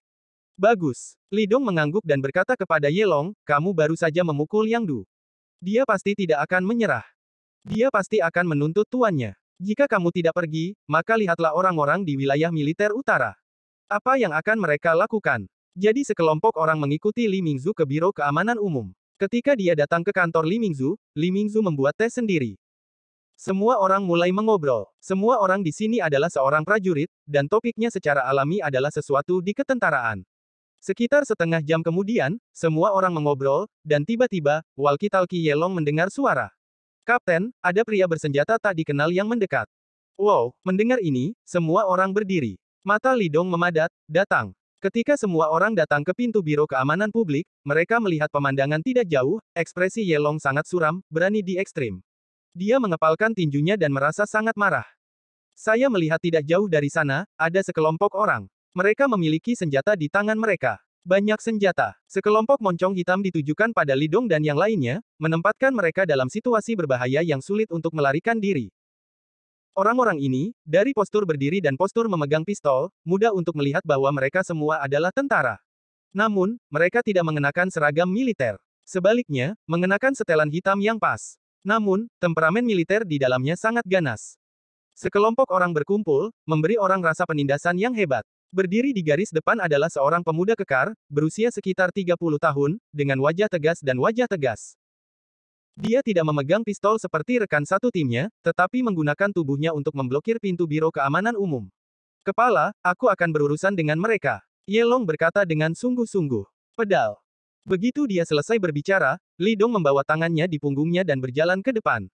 Bagus. Li Dong mengangguk dan berkata kepada Yelong, kamu baru saja memukul Yang Du. Dia pasti tidak akan menyerah. Dia pasti akan menuntut tuannya. Jika kamu tidak pergi, maka lihatlah orang-orang di wilayah militer utara. Apa yang akan mereka lakukan? Jadi sekelompok orang mengikuti Li Mingzu ke Biro Keamanan Umum. Ketika dia datang ke kantor Li Mingzu, Li Mingzu membuat tes sendiri. Semua orang mulai mengobrol. Semua orang di sini adalah seorang prajurit, dan topiknya secara alami adalah sesuatu di ketentaraan. Sekitar setengah jam kemudian, semua orang mengobrol, dan tiba-tiba, walkie-talkie Yelong mendengar suara. Kapten, ada pria bersenjata tak dikenal yang mendekat. Wow, mendengar ini, semua orang berdiri. Mata Lidong memadat, datang. Ketika semua orang datang ke pintu Biro Keamanan Publik, mereka melihat pemandangan tidak jauh, ekspresi Yelong sangat suram, berani di ekstrim. Dia mengepalkan tinjunya dan merasa sangat marah. Saya melihat tidak jauh dari sana, ada sekelompok orang. Mereka memiliki senjata di tangan mereka. Banyak senjata. Sekelompok moncong hitam ditujukan pada Lidong dan yang lainnya, menempatkan mereka dalam situasi berbahaya yang sulit untuk melarikan diri. Orang-orang ini, dari postur berdiri dan postur memegang pistol, mudah untuk melihat bahwa mereka semua adalah tentara. Namun, mereka tidak mengenakan seragam militer. Sebaliknya, mengenakan setelan hitam yang pas. Namun, temperamen militer di dalamnya sangat ganas. Sekelompok orang berkumpul, memberi orang rasa penindasan yang hebat. Berdiri di garis depan adalah seorang pemuda kekar, berusia sekitar 30 tahun, dengan wajah tegas dan wajah tegas. Dia tidak memegang pistol seperti rekan satu timnya, tetapi menggunakan tubuhnya untuk memblokir pintu Biro Keamanan Umum. Kepala, aku akan berurusan dengan mereka. Yelong berkata dengan sungguh-sungguh. Pedal. Begitu dia selesai berbicara, Lidong membawa tangannya di punggungnya dan berjalan ke depan.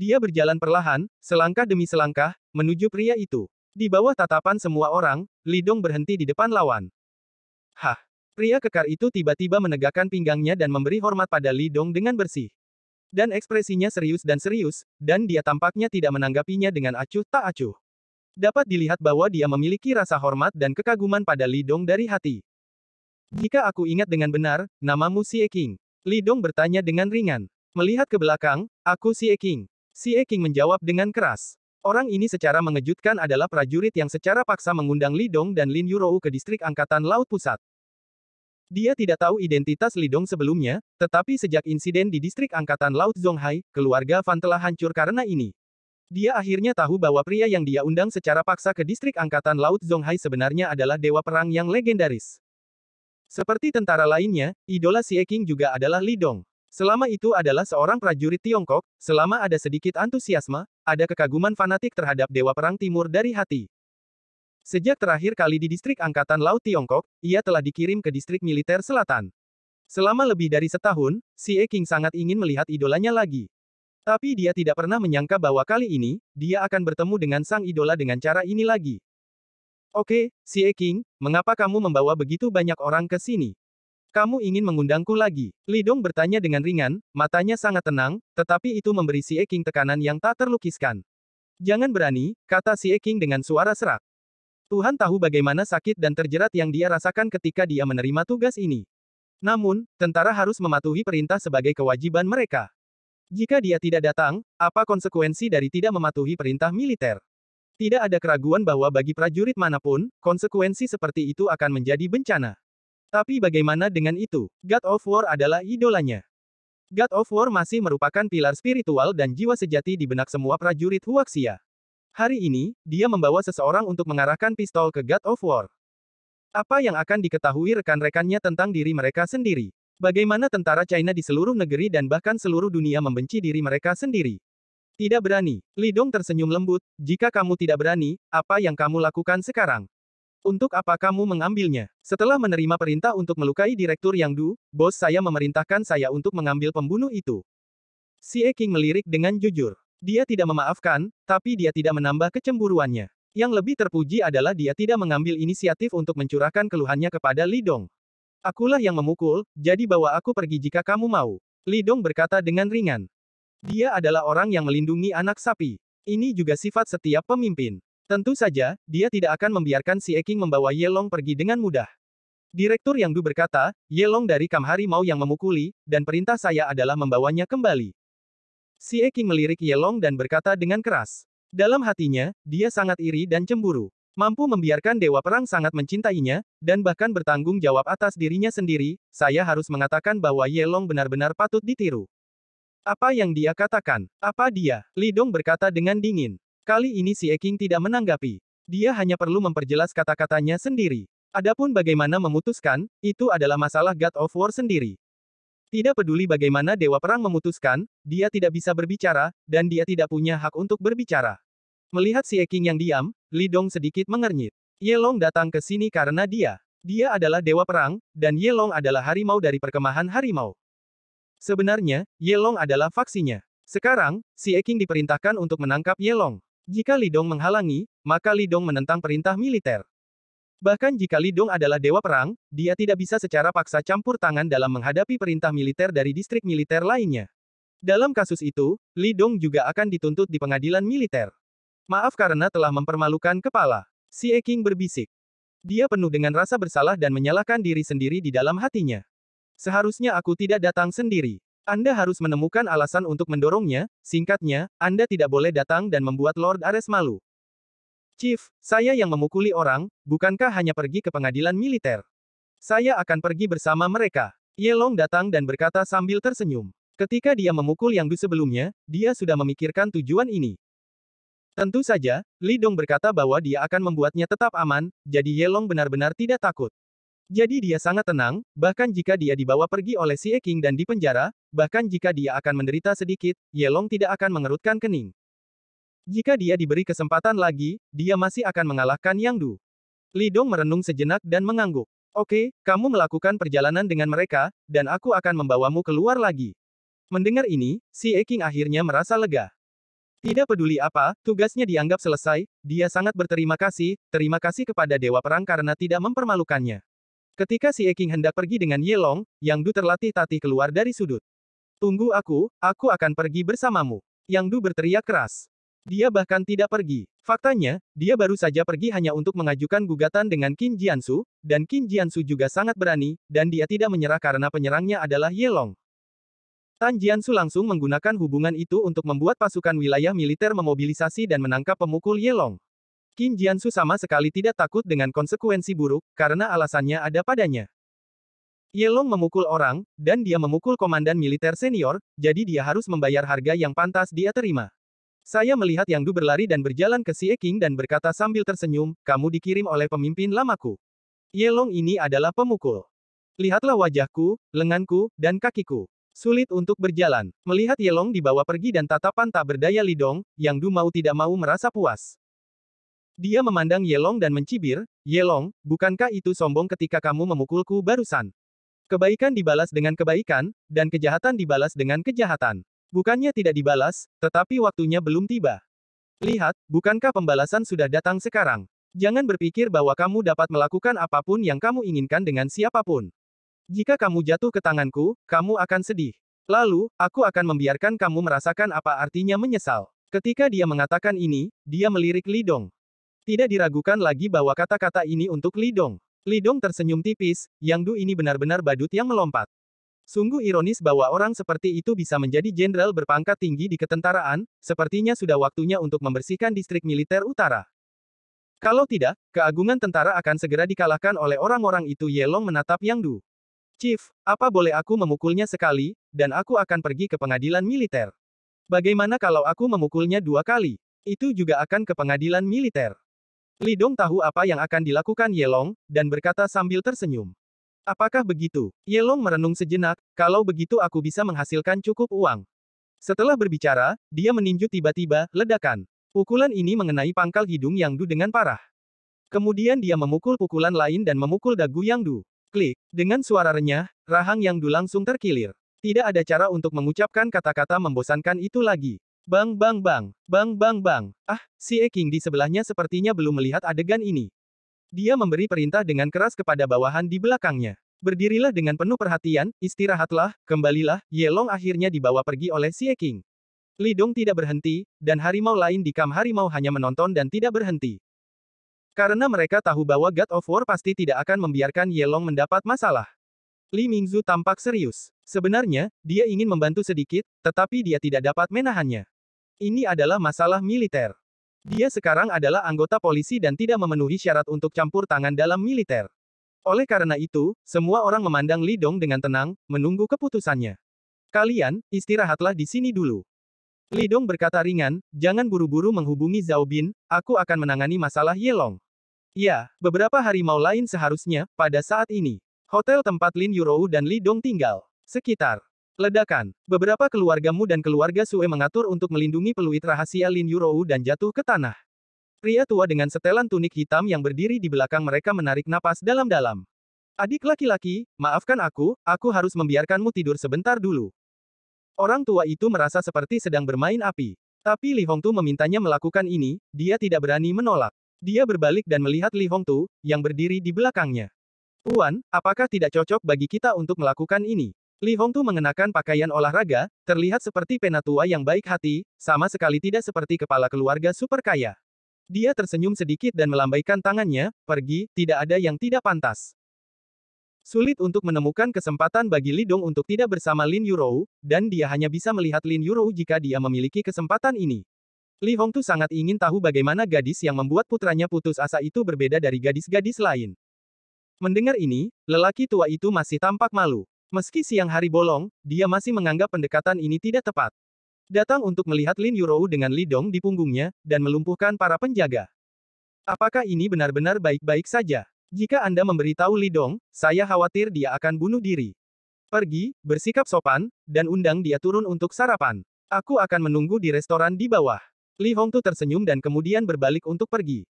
Dia berjalan perlahan, selangkah demi selangkah, menuju pria itu. Di bawah tatapan semua orang, Lidong berhenti di depan lawan. Hah! Pria kekar itu tiba-tiba menegakkan pinggangnya dan memberi hormat pada Lidong dengan bersih. Dan ekspresinya serius dan serius, dan dia tampaknya tidak menanggapinya dengan acuh tak acuh. Dapat dilihat bahwa dia memiliki rasa hormat dan kekaguman pada Lidong dari hati. Jika aku ingat dengan benar, namamu E King. Lidong bertanya dengan ringan. Melihat ke belakang, aku E King. E King menjawab dengan keras. Orang ini secara mengejutkan adalah prajurit yang secara paksa mengundang Lidong dan Lin Yurou ke distrik Angkatan Laut Pusat. Dia tidak tahu identitas Lidong sebelumnya, tetapi sejak insiden di distrik angkatan laut Zhonghai, keluarga Fan telah hancur karena ini. Dia akhirnya tahu bahwa pria yang dia undang secara paksa ke distrik angkatan laut Zhonghai sebenarnya adalah dewa perang yang legendaris. Seperti tentara lainnya, idola Xie King juga adalah Lidong. Selama itu adalah seorang prajurit Tiongkok, selama ada sedikit antusiasme, ada kekaguman fanatik terhadap Dewa Perang Timur dari hati. Sejak terakhir kali di distrik Angkatan Laut Tiongkok, ia telah dikirim ke distrik militer selatan. Selama lebih dari setahun, Si King e sangat ingin melihat idolanya lagi. Tapi dia tidak pernah menyangka bahwa kali ini, dia akan bertemu dengan sang idola dengan cara ini lagi. Oke, Si King, e mengapa kamu membawa begitu banyak orang ke sini? Kamu ingin mengundangku lagi? Lidong bertanya dengan ringan, matanya sangat tenang, tetapi itu memberi Si King e tekanan yang tak terlukiskan. Jangan berani, kata Si King dengan suara serak. Tuhan tahu bagaimana sakit dan terjerat yang dia rasakan ketika dia menerima tugas ini. Namun, tentara harus mematuhi perintah sebagai kewajiban mereka. Jika dia tidak datang, apa konsekuensi dari tidak mematuhi perintah militer? Tidak ada keraguan bahwa bagi prajurit manapun, konsekuensi seperti itu akan menjadi bencana. Tapi bagaimana dengan itu? God of War adalah idolanya. God of War masih merupakan pilar spiritual dan jiwa sejati di benak semua prajurit Huaxia. Hari ini, dia membawa seseorang untuk mengarahkan pistol ke God of War. Apa yang akan diketahui rekan-rekannya tentang diri mereka sendiri? Bagaimana tentara China di seluruh negeri dan bahkan seluruh dunia membenci diri mereka sendiri? Tidak berani. Lidong tersenyum lembut, jika kamu tidak berani, apa yang kamu lakukan sekarang? Untuk apa kamu mengambilnya? Setelah menerima perintah untuk melukai Direktur Yang Du, bos saya memerintahkan saya untuk mengambil pembunuh itu. Si Eking melirik dengan jujur. Dia tidak memaafkan, tapi dia tidak menambah kecemburuannya. Yang lebih terpuji adalah dia tidak mengambil inisiatif untuk mencurahkan keluhannya kepada Lidong. Akulah yang memukul, jadi bawa aku pergi jika kamu mau. Lidong berkata dengan ringan. Dia adalah orang yang melindungi anak sapi. Ini juga sifat setiap pemimpin. Tentu saja, dia tidak akan membiarkan si Eking membawa Yelong pergi dengan mudah. Direktur Yang Du berkata, Yelong dari Kamhari mau yang memukuli, dan perintah saya adalah membawanya kembali. Si Eking melirik Yelong dan berkata dengan keras. Dalam hatinya, dia sangat iri dan cemburu. Mampu membiarkan Dewa Perang sangat mencintainya, dan bahkan bertanggung jawab atas dirinya sendiri, saya harus mengatakan bahwa Yelong benar-benar patut ditiru. Apa yang dia katakan? Apa dia? Lidong berkata dengan dingin. Kali ini si Eking tidak menanggapi. Dia hanya perlu memperjelas kata-katanya sendiri. Adapun bagaimana memutuskan, itu adalah masalah God of War sendiri. Tidak peduli bagaimana Dewa Perang memutuskan, dia tidak bisa berbicara, dan dia tidak punya hak untuk berbicara. Melihat si Eking yang diam, Li Dong sedikit mengernyit. Yelong datang ke sini karena dia. Dia adalah Dewa Perang, dan Yelong adalah harimau dari perkemahan harimau. Sebenarnya, Yelong adalah faksinya. Sekarang, si Eking diperintahkan untuk menangkap Yelong. Jika Li Dong menghalangi, maka Li Dong menentang perintah militer. Bahkan jika Lidong adalah dewa perang, dia tidak bisa secara paksa campur tangan dalam menghadapi perintah militer dari distrik militer lainnya. Dalam kasus itu, Lidong juga akan dituntut di pengadilan militer. Maaf karena telah mempermalukan kepala. Si Eking berbisik. Dia penuh dengan rasa bersalah dan menyalahkan diri sendiri di dalam hatinya. Seharusnya aku tidak datang sendiri. Anda harus menemukan alasan untuk mendorongnya, singkatnya, Anda tidak boleh datang dan membuat Lord Ares malu. Chief, saya yang memukuli orang, bukankah hanya pergi ke pengadilan militer? Saya akan pergi bersama mereka. Yelong datang dan berkata sambil tersenyum. Ketika dia memukul Yang Du sebelumnya, dia sudah memikirkan tujuan ini. Tentu saja, Li Dong berkata bahwa dia akan membuatnya tetap aman, jadi Yelong benar-benar tidak takut. Jadi dia sangat tenang, bahkan jika dia dibawa pergi oleh Si Eking dan dipenjara, bahkan jika dia akan menderita sedikit, Yelong tidak akan mengerutkan kening. Jika dia diberi kesempatan lagi, dia masih akan mengalahkan Yang Du. Li Dong merenung sejenak dan mengangguk. Oke, kamu melakukan perjalanan dengan mereka, dan aku akan membawamu keluar lagi. Mendengar ini, si Eking akhirnya merasa lega. Tidak peduli apa, tugasnya dianggap selesai, dia sangat berterima kasih, terima kasih kepada Dewa Perang karena tidak mempermalukannya. Ketika si Eking hendak pergi dengan Yelong, Yang Du terlatih tati keluar dari sudut. Tunggu aku, aku akan pergi bersamamu. Yang Du berteriak keras. Dia bahkan tidak pergi. Faktanya, dia baru saja pergi hanya untuk mengajukan gugatan dengan Qin Jiansu, dan Qin Jiansu juga sangat berani, dan dia tidak menyerah karena penyerangnya adalah Yelong. Tan Jiansu langsung menggunakan hubungan itu untuk membuat pasukan wilayah militer memobilisasi dan menangkap pemukul Yelong. Qin Jiansu sama sekali tidak takut dengan konsekuensi buruk, karena alasannya ada padanya. Yelong memukul orang, dan dia memukul komandan militer senior, jadi dia harus membayar harga yang pantas dia terima. Saya melihat Yang Du berlari dan berjalan ke Xie King dan berkata sambil tersenyum, kamu dikirim oleh pemimpin lamaku. Yelong ini adalah pemukul. Lihatlah wajahku, lenganku, dan kakiku. Sulit untuk berjalan. Melihat Yelong dibawa pergi dan tatapan tak berdaya Lidong, Yang Du mau tidak mau merasa puas. Dia memandang Yelong dan mencibir, Yelong, bukankah itu sombong ketika kamu memukulku barusan? Kebaikan dibalas dengan kebaikan, dan kejahatan dibalas dengan kejahatan. Bukannya tidak dibalas, tetapi waktunya belum tiba. Lihat, bukankah pembalasan sudah datang sekarang? Jangan berpikir bahwa kamu dapat melakukan apapun yang kamu inginkan dengan siapapun. Jika kamu jatuh ke tanganku, kamu akan sedih. Lalu, aku akan membiarkan kamu merasakan apa artinya menyesal. Ketika dia mengatakan ini, dia melirik Lidong. Tidak diragukan lagi bahwa kata-kata ini untuk Lidong. Lidong tersenyum tipis, Yang Du ini benar-benar badut yang melompat. Sungguh ironis bahwa orang seperti itu bisa menjadi jenderal berpangkat tinggi di ketentaraan, sepertinya sudah waktunya untuk membersihkan distrik militer utara. Kalau tidak, keagungan tentara akan segera dikalahkan oleh orang-orang itu Yelong menatap Yang Du. Chief, apa boleh aku memukulnya sekali, dan aku akan pergi ke pengadilan militer. Bagaimana kalau aku memukulnya dua kali? Itu juga akan ke pengadilan militer. Lidong tahu apa yang akan dilakukan Yelong, dan berkata sambil tersenyum. Apakah begitu? Yelong merenung sejenak, kalau begitu aku bisa menghasilkan cukup uang. Setelah berbicara, dia meninju tiba-tiba, ledakan. Pukulan ini mengenai pangkal hidung Yang Du dengan parah. Kemudian dia memukul pukulan lain dan memukul dagu Yang Du. Klik. Dengan suara renyah, rahang Yang Du langsung terkilir. Tidak ada cara untuk mengucapkan kata-kata membosankan itu lagi. Bang bang bang, bang bang bang. Ah, si Eking di sebelahnya sepertinya belum melihat adegan ini. Dia memberi perintah dengan keras kepada bawahan di belakangnya. Berdirilah dengan penuh perhatian, istirahatlah, kembalilah, Yelong akhirnya dibawa pergi oleh Xie King. Lidong tidak berhenti, dan harimau lain di kam harimau hanya menonton dan tidak berhenti. Karena mereka tahu bahwa God of War pasti tidak akan membiarkan Yelong mendapat masalah. Li Mingzu tampak serius. Sebenarnya, dia ingin membantu sedikit, tetapi dia tidak dapat menahannya. Ini adalah masalah militer. Dia sekarang adalah anggota polisi dan tidak memenuhi syarat untuk campur tangan dalam militer. Oleh karena itu, semua orang memandang Lidong dengan tenang, menunggu keputusannya. Kalian, istirahatlah di sini dulu. Lidong berkata ringan, jangan buru-buru menghubungi Zhao Bin, aku akan menangani masalah Yelong. Ya, beberapa harimau lain seharusnya, pada saat ini. Hotel tempat Lin Yurou dan Lidong tinggal. Sekitar Ledakan. Beberapa keluargamu dan keluarga Sue mengatur untuk melindungi peluit rahasia Lin Yurou dan jatuh ke tanah. Pria tua dengan setelan tunik hitam yang berdiri di belakang mereka menarik napas dalam-dalam. Adik laki-laki, maafkan aku, aku harus membiarkanmu tidur sebentar dulu. Orang tua itu merasa seperti sedang bermain api. Tapi Li Hongtu memintanya melakukan ini, dia tidak berani menolak. Dia berbalik dan melihat Li Hongtu, yang berdiri di belakangnya. Tuan, apakah tidak cocok bagi kita untuk melakukan ini? Li Hongtu mengenakan pakaian olahraga, terlihat seperti penatua yang baik hati, sama sekali tidak seperti kepala keluarga super kaya. Dia tersenyum sedikit dan melambaikan tangannya, pergi, tidak ada yang tidak pantas. Sulit untuk menemukan kesempatan bagi Li Dong untuk tidak bersama Lin Yurou, dan dia hanya bisa melihat Lin Yurou jika dia memiliki kesempatan ini. Li Hongtu sangat ingin tahu bagaimana gadis yang membuat putranya putus asa itu berbeda dari gadis-gadis lain. Mendengar ini, lelaki tua itu masih tampak malu. Meski siang hari bolong, dia masih menganggap pendekatan ini tidak tepat. Datang untuk melihat Lin Yurou dengan Lidong di punggungnya, dan melumpuhkan para penjaga. Apakah ini benar-benar baik-baik saja? Jika Anda memberitahu Lidong, saya khawatir dia akan bunuh diri. Pergi, bersikap sopan, dan undang dia turun untuk sarapan. Aku akan menunggu di restoran di bawah. Li Hongtu tersenyum dan kemudian berbalik untuk pergi.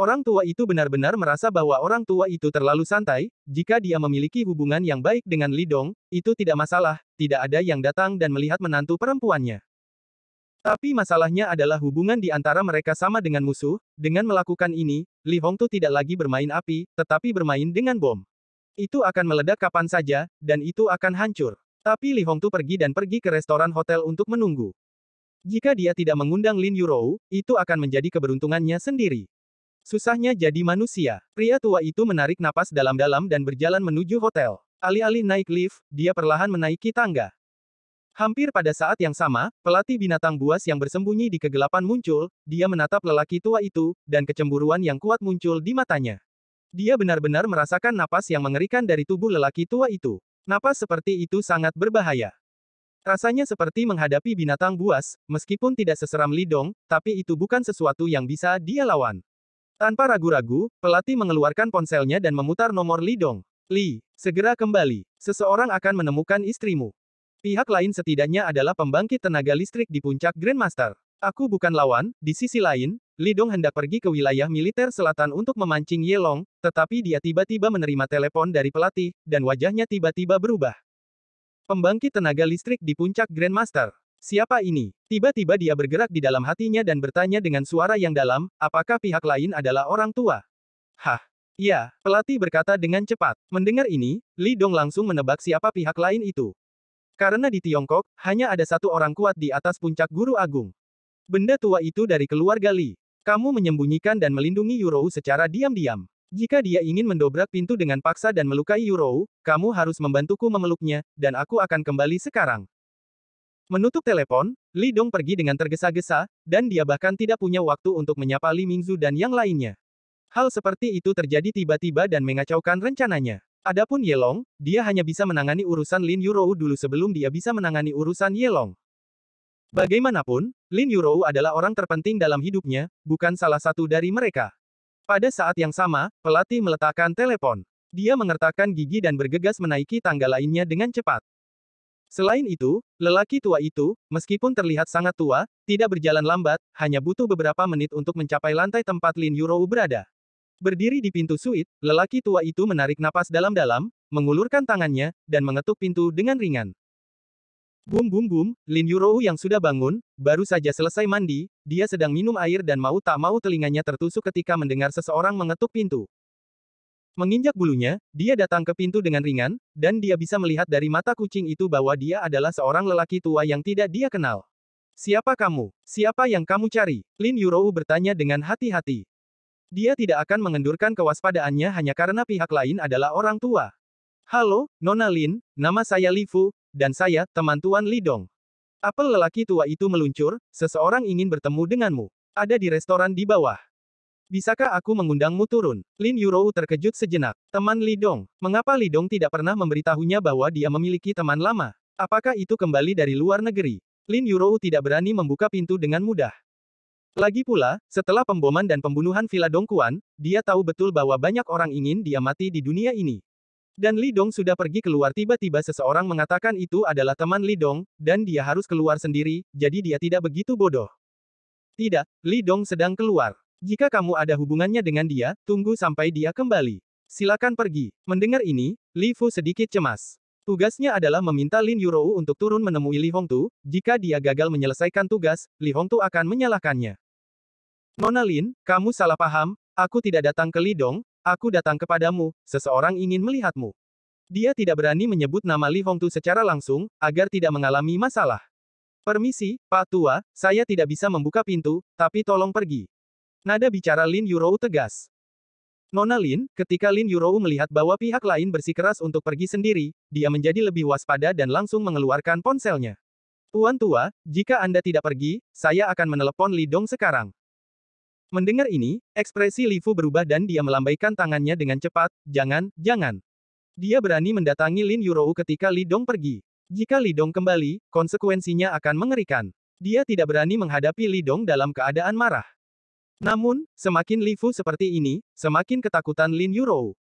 Orang tua itu benar-benar merasa bahwa orang tua itu terlalu santai, jika dia memiliki hubungan yang baik dengan Lidong, itu tidak masalah, tidak ada yang datang dan melihat menantu perempuannya. Tapi masalahnya adalah hubungan di antara mereka sama dengan musuh, dengan melakukan ini, Li Hongtu tidak lagi bermain api, tetapi bermain dengan bom. Itu akan meledak kapan saja, dan itu akan hancur. Tapi Li Hongtu pergi dan pergi ke restoran hotel untuk menunggu. Jika dia tidak mengundang Lin Yurou, itu akan menjadi keberuntungannya sendiri. Susahnya jadi manusia. Pria tua itu menarik napas dalam-dalam dan berjalan menuju hotel. Alih-alih naik lift, dia perlahan menaiki tangga. Hampir pada saat yang sama, pelatih binatang buas yang bersembunyi di kegelapan muncul, dia menatap lelaki tua itu, dan kecemburuan yang kuat muncul di matanya. Dia benar-benar merasakan napas yang mengerikan dari tubuh lelaki tua itu. Napas seperti itu sangat berbahaya. Rasanya seperti menghadapi binatang buas, meskipun tidak seseram Lidong, tapi itu bukan sesuatu yang bisa dia lawan. Tanpa ragu-ragu, pelatih mengeluarkan ponselnya dan memutar nomor Li Dong. Li, segera kembali. Seseorang akan menemukan istrimu. Pihak lain setidaknya adalah pembangkit tenaga listrik di puncak Grandmaster. Aku bukan lawan, di sisi lain, Li Dong hendak pergi ke wilayah militer selatan untuk memancing Yelong, tetapi dia tiba-tiba menerima telepon dari pelatih, dan wajahnya tiba-tiba berubah. Pembangkit tenaga listrik di puncak Grandmaster. Siapa ini? Tiba-tiba dia bergerak di dalam hatinya dan bertanya dengan suara yang dalam, apakah pihak lain adalah orang tua? Hah? Ya, pelatih berkata dengan cepat. Mendengar ini, Li Dong langsung menebak siapa pihak lain itu. Karena di Tiongkok, hanya ada satu orang kuat di atas puncak guru agung. Benda tua itu dari keluarga Li. Kamu menyembunyikan dan melindungi Yurou secara diam-diam. Jika dia ingin mendobrak pintu dengan paksa dan melukai Yurou, kamu harus membantuku memeluknya, dan aku akan kembali sekarang. Menutup telepon, Li Dong pergi dengan tergesa-gesa, dan dia bahkan tidak punya waktu untuk menyapa Li Mingzu dan yang lainnya. Hal seperti itu terjadi tiba-tiba dan mengacaukan rencananya. Adapun Yelong, dia hanya bisa menangani urusan Lin Yurou dulu sebelum dia bisa menangani urusan Yelong. Bagaimanapun, Lin Yurou adalah orang terpenting dalam hidupnya, bukan salah satu dari mereka. Pada saat yang sama, pelatih meletakkan telepon. Dia mengertakkan gigi dan bergegas menaiki tangga lainnya dengan cepat. Selain itu, lelaki tua itu, meskipun terlihat sangat tua, tidak berjalan lambat, hanya butuh beberapa menit untuk mencapai lantai tempat Lin Yurou berada. Berdiri di pintu suit, lelaki tua itu menarik napas dalam-dalam, mengulurkan tangannya, dan mengetuk pintu dengan ringan. Bum bum bum, Lin Yurou yang sudah bangun, baru saja selesai mandi, dia sedang minum air dan mau tak mau telinganya tertusuk ketika mendengar seseorang mengetuk pintu. Menginjak bulunya, dia datang ke pintu dengan ringan, dan dia bisa melihat dari mata kucing itu bahwa dia adalah seorang lelaki tua yang tidak dia kenal. Siapa kamu? Siapa yang kamu cari? Lin Yurou bertanya dengan hati-hati. Dia tidak akan mengendurkan kewaspadaannya hanya karena pihak lain adalah orang tua. Halo, Nona Lin, nama saya Li Fu, dan saya, teman Tuan Li Dong. Apel lelaki tua itu meluncur, seseorang ingin bertemu denganmu. Ada di restoran di bawah. Bisakah aku mengundangmu turun? Lin Yurou terkejut sejenak. Teman Li Dong, Mengapa Li Dong tidak pernah memberitahunya bahwa dia memiliki teman lama? Apakah itu kembali dari luar negeri? Lin Yurou tidak berani membuka pintu dengan mudah. Lagi pula, setelah pemboman dan pembunuhan Villa Dongkuan, dia tahu betul bahwa banyak orang ingin dia mati di dunia ini. Dan Li Dong sudah pergi keluar tiba-tiba seseorang mengatakan itu adalah teman Li Dong, dan dia harus keluar sendiri, jadi dia tidak begitu bodoh. Tidak, Li Dong sedang keluar. Jika kamu ada hubungannya dengan dia, tunggu sampai dia kembali. Silakan pergi. Mendengar ini, Li Fu sedikit cemas. Tugasnya adalah meminta Lin Yurou untuk turun menemui Li Hongtu, jika dia gagal menyelesaikan tugas, Li Hongtu akan menyalahkannya. Nona Lin, kamu salah paham, aku tidak datang ke Lidong, aku datang kepadamu, seseorang ingin melihatmu. Dia tidak berani menyebut nama Li Hongtu secara langsung, agar tidak mengalami masalah. Permisi, Pak Tua, saya tidak bisa membuka pintu, tapi tolong pergi. Nada bicara Lin Yurou tegas. Nona Lin, ketika Lin Yurou melihat bahwa pihak lain bersikeras untuk pergi sendiri, dia menjadi lebih waspada dan langsung mengeluarkan ponselnya. Tuan tua, jika Anda tidak pergi, saya akan menelepon Dong sekarang. Mendengar ini, ekspresi Li Fu berubah dan dia melambaikan tangannya dengan cepat, jangan, jangan. Dia berani mendatangi Lin Yurou ketika Li Dong pergi. Jika Li Dong kembali, konsekuensinya akan mengerikan. Dia tidak berani menghadapi Li Dong dalam keadaan marah. Namun, semakin Li Fu seperti ini, semakin ketakutan Lin Yurou.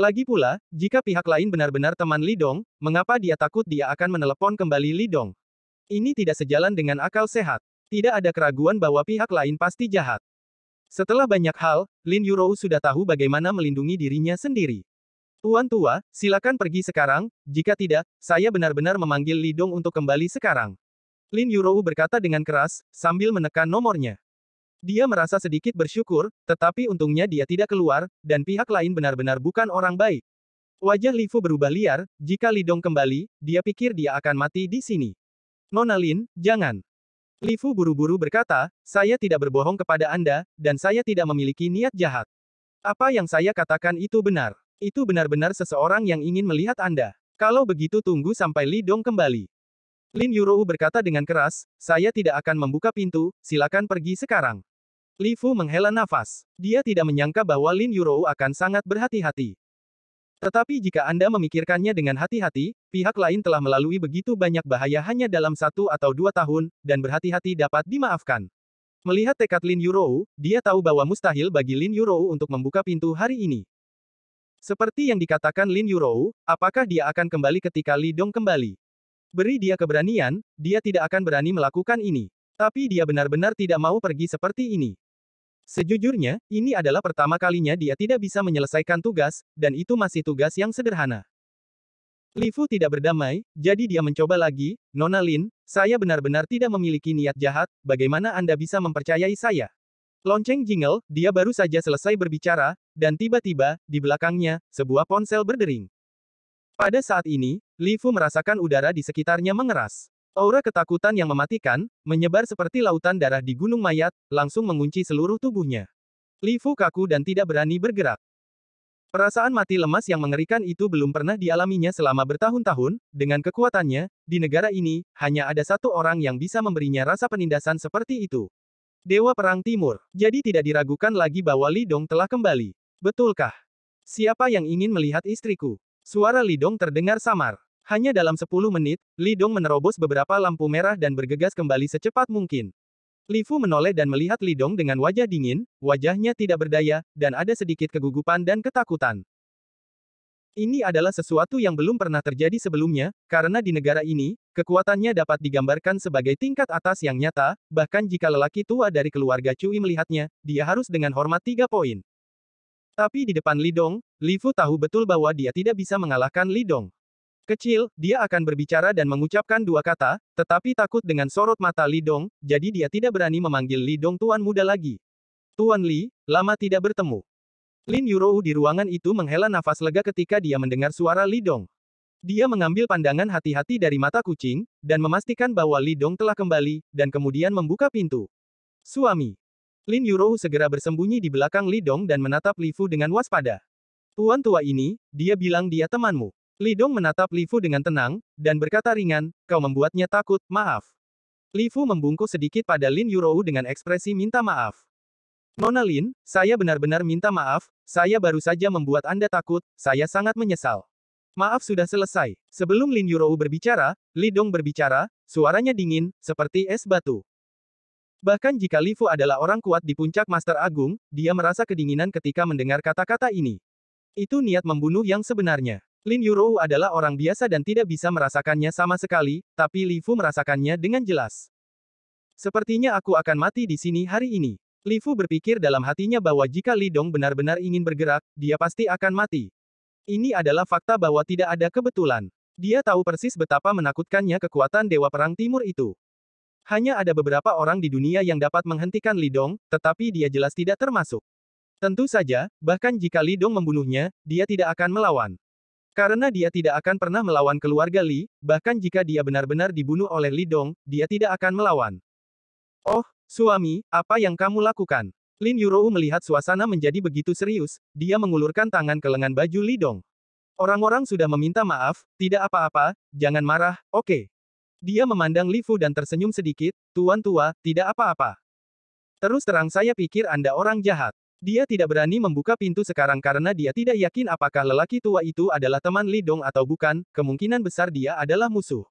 Lagi pula, jika pihak lain benar-benar teman Li Dong, mengapa dia takut dia akan menelepon kembali Li Dong? Ini tidak sejalan dengan akal sehat. Tidak ada keraguan bahwa pihak lain pasti jahat. Setelah banyak hal, Lin Yurou sudah tahu bagaimana melindungi dirinya sendiri. Tuan tua, silakan pergi sekarang, jika tidak, saya benar-benar memanggil Li Dong untuk kembali sekarang. Lin Yurou berkata dengan keras, sambil menekan nomornya. Dia merasa sedikit bersyukur, tetapi untungnya dia tidak keluar, dan pihak lain benar-benar bukan orang baik. Wajah Li Fu berubah liar, jika Lidong kembali, dia pikir dia akan mati di sini. Nona Lin, jangan. Fu buru-buru berkata, saya tidak berbohong kepada Anda, dan saya tidak memiliki niat jahat. Apa yang saya katakan itu benar. Itu benar-benar seseorang yang ingin melihat Anda. Kalau begitu tunggu sampai Lidong kembali. Lin Yurou berkata dengan keras, saya tidak akan membuka pintu, silakan pergi sekarang. Li Fu menghela nafas. Dia tidak menyangka bahwa Lin Yurou akan sangat berhati-hati. Tetapi jika Anda memikirkannya dengan hati-hati, pihak lain telah melalui begitu banyak bahaya hanya dalam satu atau dua tahun, dan berhati-hati dapat dimaafkan. Melihat tekad Lin Yurou, dia tahu bahwa mustahil bagi Lin Yurou untuk membuka pintu hari ini. Seperti yang dikatakan Lin Yurou, apakah dia akan kembali ketika Li Dong kembali? Beri dia keberanian, dia tidak akan berani melakukan ini. Tapi dia benar-benar tidak mau pergi seperti ini. Sejujurnya, ini adalah pertama kalinya dia tidak bisa menyelesaikan tugas, dan itu masih tugas yang sederhana. Lifu tidak berdamai, jadi dia mencoba lagi, Nona Lin, saya benar-benar tidak memiliki niat jahat, bagaimana Anda bisa mempercayai saya? Lonceng jingle, dia baru saja selesai berbicara, dan tiba-tiba, di belakangnya, sebuah ponsel berdering. Pada saat ini, Li Fu merasakan udara di sekitarnya mengeras. Aura ketakutan yang mematikan, menyebar seperti lautan darah di gunung mayat, langsung mengunci seluruh tubuhnya. Li Fu kaku dan tidak berani bergerak. Perasaan mati lemas yang mengerikan itu belum pernah dialaminya selama bertahun-tahun, dengan kekuatannya, di negara ini, hanya ada satu orang yang bisa memberinya rasa penindasan seperti itu. Dewa Perang Timur, jadi tidak diragukan lagi bahwa Li Dong telah kembali. Betulkah? Siapa yang ingin melihat istriku? Suara Lidong terdengar samar. Hanya dalam 10 menit, Lidong menerobos beberapa lampu merah dan bergegas kembali secepat mungkin. Li Fu menoleh dan melihat Lidong dengan wajah dingin, wajahnya tidak berdaya, dan ada sedikit kegugupan dan ketakutan. Ini adalah sesuatu yang belum pernah terjadi sebelumnya, karena di negara ini, kekuatannya dapat digambarkan sebagai tingkat atas yang nyata, bahkan jika lelaki tua dari keluarga Cui melihatnya, dia harus dengan hormat tiga poin. Tapi di depan Lidong, Fu tahu betul bahwa dia tidak bisa mengalahkan Lidong. Kecil, dia akan berbicara dan mengucapkan dua kata, tetapi takut dengan sorot mata Lidong, jadi dia tidak berani memanggil Lidong tuan muda lagi. Tuan Li, lama tidak bertemu. Lin Yurou di ruangan itu menghela nafas lega ketika dia mendengar suara Lidong. Dia mengambil pandangan hati-hati dari mata kucing, dan memastikan bahwa Lidong telah kembali, dan kemudian membuka pintu. Suami, Lin Yurou segera bersembunyi di belakang Lidong dan menatap Li Fu dengan waspada. Tuan tua ini, dia bilang dia temanmu. Lidong menatap Li Fu dengan tenang, dan berkata ringan, kau membuatnya takut, maaf. Li Fu membungkuk sedikit pada Lin Yurou dengan ekspresi minta maaf. Nona Lin, saya benar-benar minta maaf, saya baru saja membuat Anda takut, saya sangat menyesal. Maaf sudah selesai. Sebelum Lin Yurou berbicara, Lidong berbicara, suaranya dingin, seperti es batu. Bahkan jika Li Fu adalah orang kuat di puncak Master Agung, dia merasa kedinginan ketika mendengar kata-kata ini. Itu niat membunuh yang sebenarnya. Lin Yurou adalah orang biasa dan tidak bisa merasakannya sama sekali, tapi Li Fu merasakannya dengan jelas. Sepertinya aku akan mati di sini hari ini. Li Fu berpikir dalam hatinya bahwa jika Li Dong benar-benar ingin bergerak, dia pasti akan mati. Ini adalah fakta bahwa tidak ada kebetulan. Dia tahu persis betapa menakutkannya kekuatan Dewa Perang Timur itu. Hanya ada beberapa orang di dunia yang dapat menghentikan Lidong, tetapi dia jelas tidak termasuk. Tentu saja, bahkan jika Lidong membunuhnya, dia tidak akan melawan. Karena dia tidak akan pernah melawan keluarga Li, bahkan jika dia benar-benar dibunuh oleh Lidong, dia tidak akan melawan. Oh, suami, apa yang kamu lakukan? Lin Yurou melihat suasana menjadi begitu serius, dia mengulurkan tangan ke lengan baju Lidong. Orang-orang sudah meminta maaf, tidak apa-apa, jangan marah, oke. Okay. Dia memandang Li Fu dan tersenyum sedikit, Tuan tua, tidak apa-apa. Terus terang saya pikir Anda orang jahat. Dia tidak berani membuka pintu sekarang karena dia tidak yakin apakah lelaki tua itu adalah teman Lidong atau bukan, kemungkinan besar dia adalah musuh.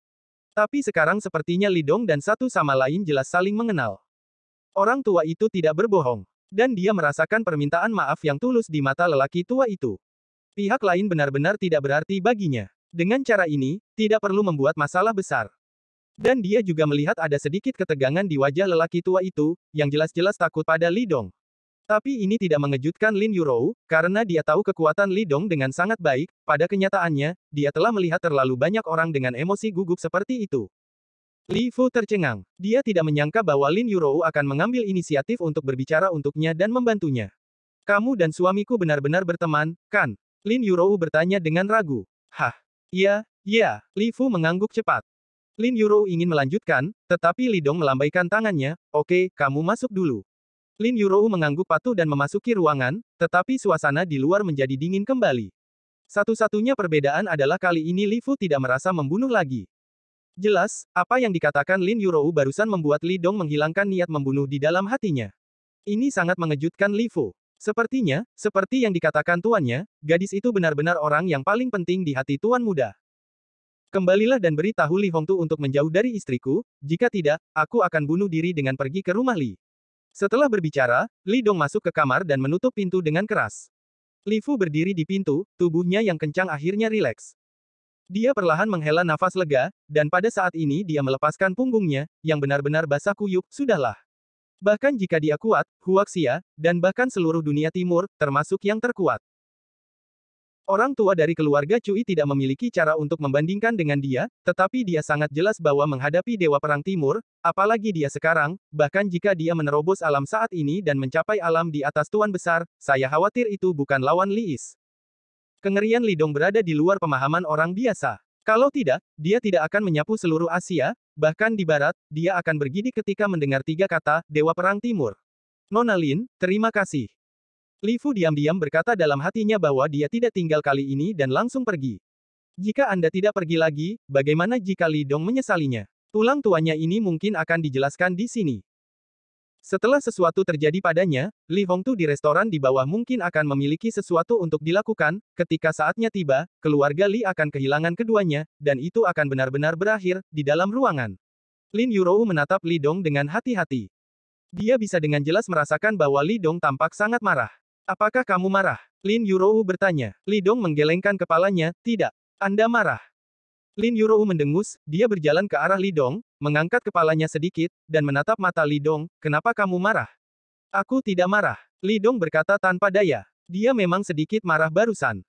Tapi sekarang sepertinya Lidong dan satu sama lain jelas saling mengenal. Orang tua itu tidak berbohong. Dan dia merasakan permintaan maaf yang tulus di mata lelaki tua itu. Pihak lain benar-benar tidak berarti baginya. Dengan cara ini, tidak perlu membuat masalah besar. Dan dia juga melihat ada sedikit ketegangan di wajah lelaki tua itu, yang jelas-jelas takut pada Lidong. Tapi ini tidak mengejutkan Lin Yurou, karena dia tahu kekuatan Lidong dengan sangat baik, pada kenyataannya, dia telah melihat terlalu banyak orang dengan emosi gugup seperti itu. Li Fu tercengang. Dia tidak menyangka bahwa Lin Yurou akan mengambil inisiatif untuk berbicara untuknya dan membantunya. Kamu dan suamiku benar-benar berteman, kan? Lin Yurou bertanya dengan ragu. Hah? Iya, iya, Li Fu mengangguk cepat. Lin Yuro ingin melanjutkan, tetapi Lidong melambaikan tangannya, oke, kamu masuk dulu. Lin Yuro mengangguk patuh dan memasuki ruangan, tetapi suasana di luar menjadi dingin kembali. Satu-satunya perbedaan adalah kali ini Li Fu tidak merasa membunuh lagi. Jelas, apa yang dikatakan Lin Yuro barusan membuat Li Dong menghilangkan niat membunuh di dalam hatinya. Ini sangat mengejutkan Li Fu. Sepertinya, seperti yang dikatakan tuannya, gadis itu benar-benar orang yang paling penting di hati tuan muda. Kembalilah dan beritahu Li Hongtu untuk menjauh dari istriku, jika tidak, aku akan bunuh diri dengan pergi ke rumah Li. Setelah berbicara, Li Dong masuk ke kamar dan menutup pintu dengan keras. Li Fu berdiri di pintu, tubuhnya yang kencang akhirnya rileks. Dia perlahan menghela nafas lega, dan pada saat ini dia melepaskan punggungnya, yang benar-benar basah kuyup, sudahlah. Bahkan jika dia kuat, Huaxia, dan bahkan seluruh dunia timur, termasuk yang terkuat. Orang tua dari keluarga Cui tidak memiliki cara untuk membandingkan dengan dia, tetapi dia sangat jelas bahwa menghadapi Dewa Perang Timur, apalagi dia sekarang, bahkan jika dia menerobos alam saat ini dan mencapai alam di atas Tuan Besar, saya khawatir itu bukan lawan Liis. Kengerian Lidong berada di luar pemahaman orang biasa. Kalau tidak, dia tidak akan menyapu seluruh Asia, bahkan di Barat, dia akan bergidik ketika mendengar tiga kata, Dewa Perang Timur. Nona Lin, terima kasih. Li Fu diam-diam berkata dalam hatinya bahwa dia tidak tinggal kali ini dan langsung pergi. Jika Anda tidak pergi lagi, bagaimana jika Li Dong menyesalinya? Tulang tuanya ini mungkin akan dijelaskan di sini. Setelah sesuatu terjadi padanya, Li Hongtu di restoran di bawah mungkin akan memiliki sesuatu untuk dilakukan, ketika saatnya tiba, keluarga Li akan kehilangan keduanya, dan itu akan benar-benar berakhir, di dalam ruangan. Lin Yurou menatap Li Dong dengan hati-hati. Dia bisa dengan jelas merasakan bahwa Li Dong tampak sangat marah. Apakah kamu marah? Lin Yurou bertanya. Lidong menggelengkan kepalanya, tidak. Anda marah. Lin Yurou mendengus, dia berjalan ke arah Lidong, mengangkat kepalanya sedikit, dan menatap mata Lidong, kenapa kamu marah? Aku tidak marah. Lidong berkata tanpa daya. Dia memang sedikit marah barusan.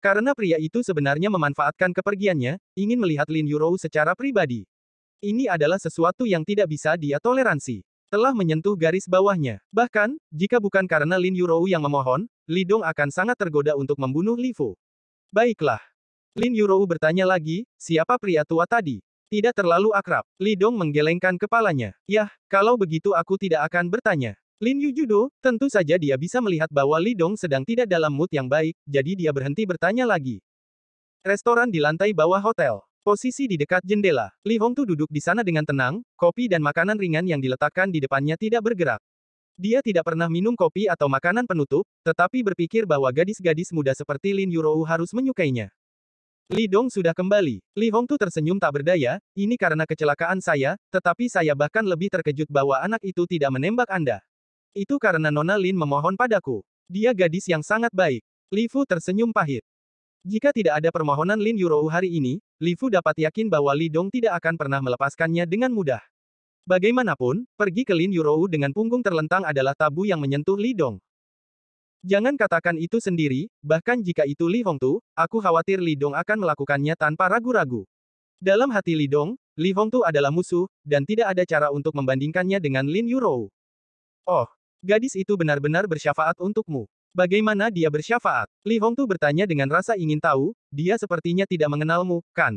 Karena pria itu sebenarnya memanfaatkan kepergiannya, ingin melihat Lin Yurou secara pribadi. Ini adalah sesuatu yang tidak bisa dia toleransi telah menyentuh garis bawahnya. Bahkan, jika bukan karena Lin Yurou yang memohon, Lidong akan sangat tergoda untuk membunuh Li Fu. Baiklah. Lin Yurou bertanya lagi, siapa pria tua tadi? Tidak terlalu akrab. Lidong menggelengkan kepalanya. Yah, kalau begitu aku tidak akan bertanya. Lin Yujudo, tentu saja dia bisa melihat bahwa Lidong sedang tidak dalam mood yang baik, jadi dia berhenti bertanya lagi. Restoran di lantai bawah hotel. Posisi di dekat jendela, Li Hongtu duduk di sana dengan tenang, kopi dan makanan ringan yang diletakkan di depannya tidak bergerak. Dia tidak pernah minum kopi atau makanan penutup, tetapi berpikir bahwa gadis-gadis muda seperti Lin Yurou harus menyukainya. Li Dong sudah kembali. Li Hongtu tersenyum tak berdaya, ini karena kecelakaan saya, tetapi saya bahkan lebih terkejut bahwa anak itu tidak menembak Anda. Itu karena Nona Lin memohon padaku. Dia gadis yang sangat baik. Li Fu tersenyum pahit. Jika tidak ada permohonan Lin Yurou hari ini, Li Fu dapat yakin bahwa Li Dong tidak akan pernah melepaskannya dengan mudah. Bagaimanapun, pergi ke Lin Yurou dengan punggung terlentang adalah tabu yang menyentuh Li Dong. Jangan katakan itu sendiri, bahkan jika itu Li Hongtu, aku khawatir Li Dong akan melakukannya tanpa ragu-ragu. Dalam hati Li Dong, Li Hongtu adalah musuh, dan tidak ada cara untuk membandingkannya dengan Lin Yurou. Oh, gadis itu benar-benar bersyafaat untukmu. Bagaimana dia bersyafaat? Li Hongtu bertanya dengan rasa ingin tahu, dia sepertinya tidak mengenalmu, kan?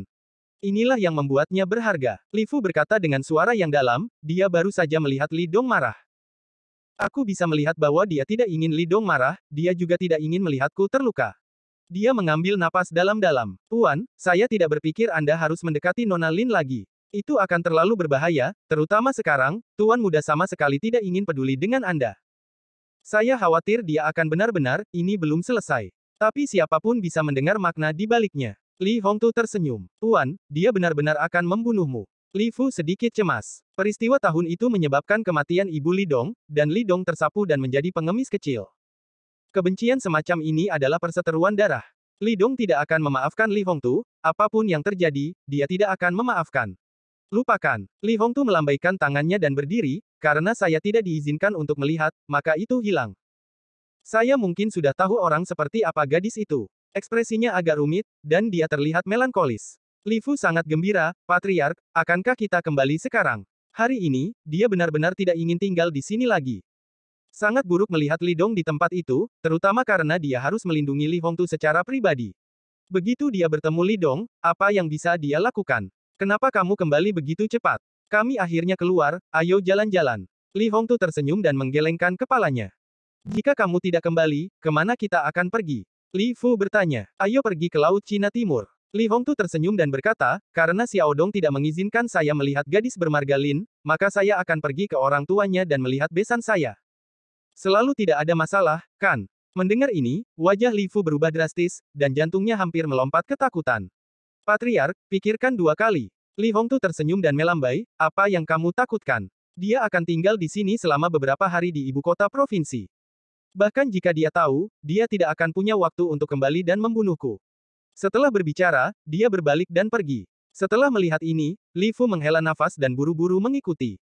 Inilah yang membuatnya berharga. Li Fu berkata dengan suara yang dalam, dia baru saja melihat Li Dong marah. Aku bisa melihat bahwa dia tidak ingin Li Dong marah, dia juga tidak ingin melihatku terluka. Dia mengambil napas dalam-dalam. Tuan, saya tidak berpikir Anda harus mendekati Nona Lin lagi. Itu akan terlalu berbahaya, terutama sekarang, Tuan muda sama sekali tidak ingin peduli dengan Anda. Saya khawatir dia akan benar-benar, ini belum selesai. Tapi siapapun bisa mendengar makna di baliknya. Li Hongtu tersenyum. Tuan, dia benar-benar akan membunuhmu. Li Fu sedikit cemas. Peristiwa tahun itu menyebabkan kematian ibu Li Dong, dan Li Dong tersapu dan menjadi pengemis kecil. Kebencian semacam ini adalah perseteruan darah. Li Dong tidak akan memaafkan Li Hongtu, apapun yang terjadi, dia tidak akan memaafkan. Lupakan. Li Hongtu melambaikan tangannya dan berdiri, karena saya tidak diizinkan untuk melihat, maka itu hilang. Saya mungkin sudah tahu orang seperti apa gadis itu. Ekspresinya agak rumit, dan dia terlihat melankolis. Li Fu sangat gembira, Patriark, akankah kita kembali sekarang? Hari ini, dia benar-benar tidak ingin tinggal di sini lagi. Sangat buruk melihat Li Dong di tempat itu, terutama karena dia harus melindungi Li Hongtu secara pribadi. Begitu dia bertemu Li Dong, apa yang bisa dia lakukan? Kenapa kamu kembali begitu cepat? Kami akhirnya keluar, ayo jalan-jalan. Li Hongtu tersenyum dan menggelengkan kepalanya. Jika kamu tidak kembali, kemana kita akan pergi? Li Fu bertanya, ayo pergi ke Laut Cina Timur. Li Hongtu tersenyum dan berkata, karena Xiao Dong tidak mengizinkan saya melihat gadis bermarga Lin, maka saya akan pergi ke orang tuanya dan melihat besan saya. Selalu tidak ada masalah, kan? Mendengar ini, wajah Li Fu berubah drastis, dan jantungnya hampir melompat ketakutan. Patriark, pikirkan dua kali. Li Hongtu tersenyum dan melambai, apa yang kamu takutkan? Dia akan tinggal di sini selama beberapa hari di ibu kota provinsi. Bahkan jika dia tahu, dia tidak akan punya waktu untuk kembali dan membunuhku. Setelah berbicara, dia berbalik dan pergi. Setelah melihat ini, Li Fu menghela nafas dan buru-buru mengikuti.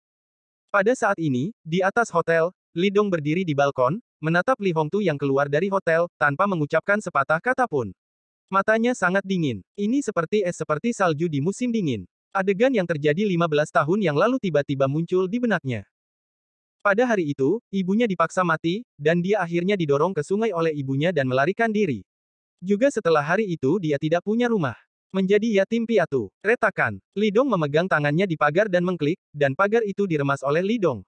Pada saat ini, di atas hotel, Li Dong berdiri di balkon, menatap Li Hongtu yang keluar dari hotel, tanpa mengucapkan sepatah kata pun. Matanya sangat dingin. Ini seperti es seperti salju di musim dingin. Adegan yang terjadi 15 tahun yang lalu tiba-tiba muncul di benaknya. Pada hari itu, ibunya dipaksa mati, dan dia akhirnya didorong ke sungai oleh ibunya dan melarikan diri. Juga setelah hari itu dia tidak punya rumah. Menjadi yatim piatu. Retakan. Lidong memegang tangannya di pagar dan mengklik, dan pagar itu diremas oleh Lidong.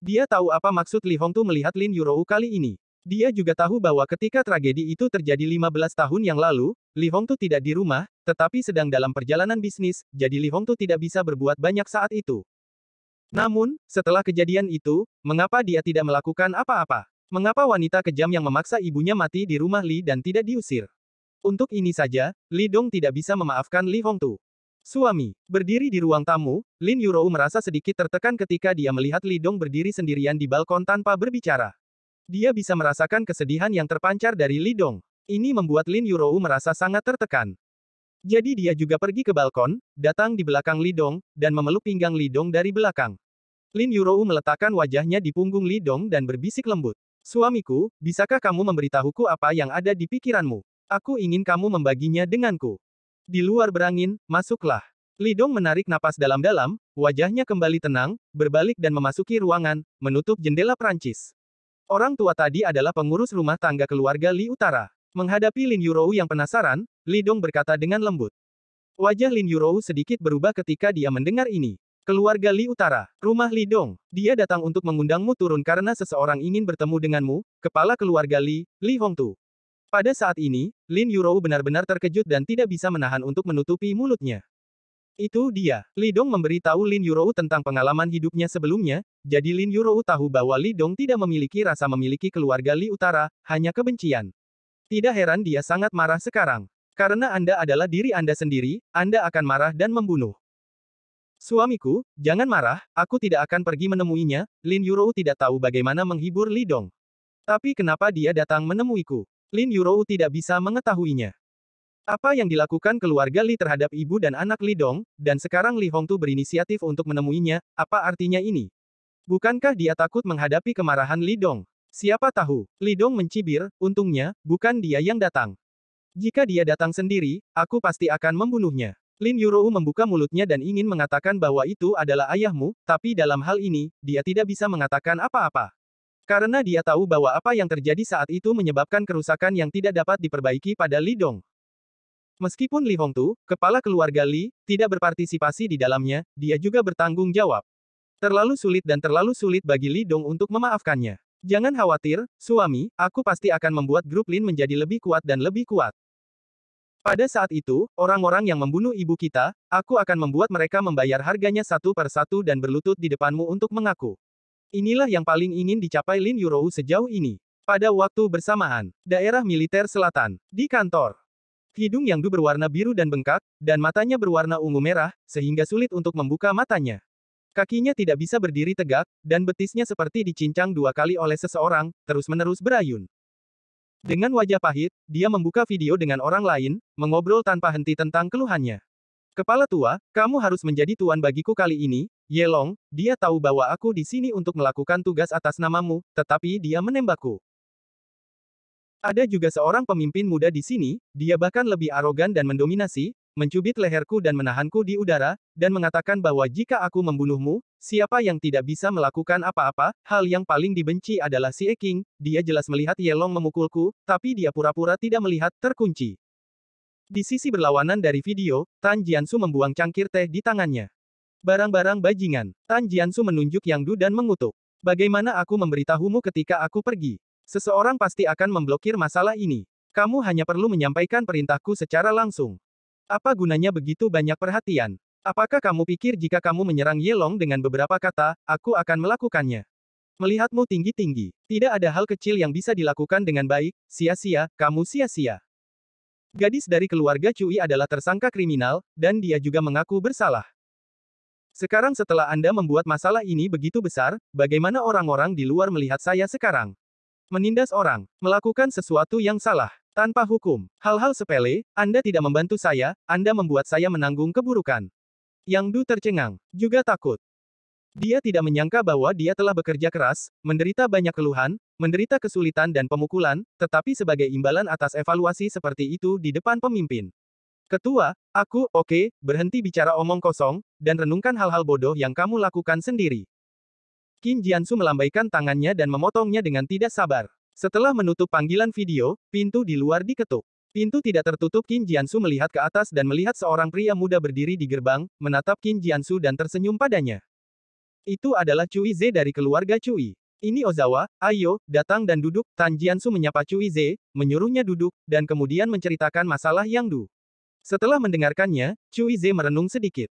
Dia tahu apa maksud Li Hongtu melihat Lin Yurou kali ini. Dia juga tahu bahwa ketika tragedi itu terjadi 15 tahun yang lalu, Li Hongtu tidak di rumah, tetapi sedang dalam perjalanan bisnis, jadi Li Hongtu tidak bisa berbuat banyak saat itu. Namun, setelah kejadian itu, mengapa dia tidak melakukan apa-apa? Mengapa wanita kejam yang memaksa ibunya mati di rumah Li dan tidak diusir? Untuk ini saja, Li Dong tidak bisa memaafkan Li Hongtu. Suami, berdiri di ruang tamu, Lin Yurou merasa sedikit tertekan ketika dia melihat Li Dong berdiri sendirian di balkon tanpa berbicara. Dia bisa merasakan kesedihan yang terpancar dari Lidong. Ini membuat Lin Yurou merasa sangat tertekan. Jadi dia juga pergi ke balkon, datang di belakang Lidong, dan memeluk pinggang Lidong dari belakang. Lin Yurou meletakkan wajahnya di punggung Lidong dan berbisik lembut. Suamiku, bisakah kamu memberitahuku apa yang ada di pikiranmu? Aku ingin kamu membaginya denganku. Di luar berangin, masuklah. Lidong menarik napas dalam-dalam, wajahnya kembali tenang, berbalik dan memasuki ruangan, menutup jendela Prancis. Orang tua tadi adalah pengurus rumah tangga keluarga Li Utara. Menghadapi Lin Yurou yang penasaran, Li Dong berkata dengan lembut. Wajah Lin Yurou sedikit berubah ketika dia mendengar ini. Keluarga Li Utara, rumah Li Dong, dia datang untuk mengundangmu turun karena seseorang ingin bertemu denganmu, kepala keluarga Li, Li Hongtu. Pada saat ini, Lin Yurou benar-benar terkejut dan tidak bisa menahan untuk menutupi mulutnya. Itu dia. Lidong memberitahu Lin Yurou tentang pengalaman hidupnya sebelumnya, jadi Lin Yurou tahu bahwa Lidong tidak memiliki rasa memiliki keluarga Li Utara, hanya kebencian. Tidak heran dia sangat marah sekarang. Karena Anda adalah diri Anda sendiri, Anda akan marah dan membunuh. Suamiku, jangan marah, aku tidak akan pergi menemuinya, Lin Yurou tidak tahu bagaimana menghibur Lidong. Tapi kenapa dia datang menemuiku? Lin Yurou tidak bisa mengetahuinya. Apa yang dilakukan keluarga Li terhadap ibu dan anak Li Dong, dan sekarang Li Hongtu berinisiatif untuk menemuinya, apa artinya ini? Bukankah dia takut menghadapi kemarahan Li Dong? Siapa tahu, Li Dong mencibir, untungnya, bukan dia yang datang. Jika dia datang sendiri, aku pasti akan membunuhnya. Lin Yurou membuka mulutnya dan ingin mengatakan bahwa itu adalah ayahmu, tapi dalam hal ini, dia tidak bisa mengatakan apa-apa. Karena dia tahu bahwa apa yang terjadi saat itu menyebabkan kerusakan yang tidak dapat diperbaiki pada Li Dong. Meskipun Li Hongtu, kepala keluarga Li, tidak berpartisipasi di dalamnya, dia juga bertanggung jawab. Terlalu sulit dan terlalu sulit bagi Li Dong untuk memaafkannya. Jangan khawatir, suami, aku pasti akan membuat grup Lin menjadi lebih kuat dan lebih kuat. Pada saat itu, orang-orang yang membunuh ibu kita, aku akan membuat mereka membayar harganya satu per satu dan berlutut di depanmu untuk mengaku. Inilah yang paling ingin dicapai Lin Yurou sejauh ini. Pada waktu bersamaan, daerah militer selatan, di kantor, Hidung yang du berwarna biru dan bengkak, dan matanya berwarna ungu merah, sehingga sulit untuk membuka matanya. Kakinya tidak bisa berdiri tegak, dan betisnya seperti dicincang dua kali oleh seseorang, terus-menerus berayun. Dengan wajah pahit, dia membuka video dengan orang lain, mengobrol tanpa henti tentang keluhannya. Kepala tua, kamu harus menjadi tuan bagiku kali ini, Yelong, dia tahu bahwa aku di sini untuk melakukan tugas atas namamu, tetapi dia menembakku. Ada juga seorang pemimpin muda di sini, dia bahkan lebih arogan dan mendominasi, mencubit leherku dan menahanku di udara, dan mengatakan bahwa jika aku membunuhmu, siapa yang tidak bisa melakukan apa-apa, hal yang paling dibenci adalah si Eking, dia jelas melihat Yelong memukulku, tapi dia pura-pura tidak melihat, terkunci. Di sisi berlawanan dari video, Tan Jiansu membuang cangkir teh di tangannya. Barang-barang bajingan, Tan Jiansu menunjuk Yang Du dan mengutuk. Bagaimana aku memberitahumu ketika aku pergi? Seseorang pasti akan memblokir masalah ini. Kamu hanya perlu menyampaikan perintahku secara langsung. Apa gunanya begitu banyak perhatian? Apakah kamu pikir jika kamu menyerang Yelong dengan beberapa kata, aku akan melakukannya? Melihatmu tinggi-tinggi, tidak ada hal kecil yang bisa dilakukan dengan baik, sia-sia, kamu sia-sia. Gadis dari keluarga Cui adalah tersangka kriminal, dan dia juga mengaku bersalah. Sekarang setelah Anda membuat masalah ini begitu besar, bagaimana orang-orang di luar melihat saya sekarang? Menindas orang, melakukan sesuatu yang salah, tanpa hukum, hal-hal sepele, Anda tidak membantu saya, Anda membuat saya menanggung keburukan. Yang Du tercengang, juga takut. Dia tidak menyangka bahwa dia telah bekerja keras, menderita banyak keluhan, menderita kesulitan dan pemukulan, tetapi sebagai imbalan atas evaluasi seperti itu di depan pemimpin. Ketua, aku, oke, okay, berhenti bicara omong kosong, dan renungkan hal-hal bodoh yang kamu lakukan sendiri. Kim Jiansu melambaikan tangannya dan memotongnya dengan tidak sabar. Setelah menutup panggilan video, pintu di luar diketuk. Pintu tidak tertutup Kim Jiansu melihat ke atas dan melihat seorang pria muda berdiri di gerbang, menatap Kim Jiansu dan tersenyum padanya. Itu adalah Cui Ze dari keluarga Cui. Ini Ozawa, ayo, datang dan duduk, Tan Jiansu menyapa Cui Ze, menyuruhnya duduk, dan kemudian menceritakan masalah Yang Du. Setelah mendengarkannya, Cui Ze merenung sedikit.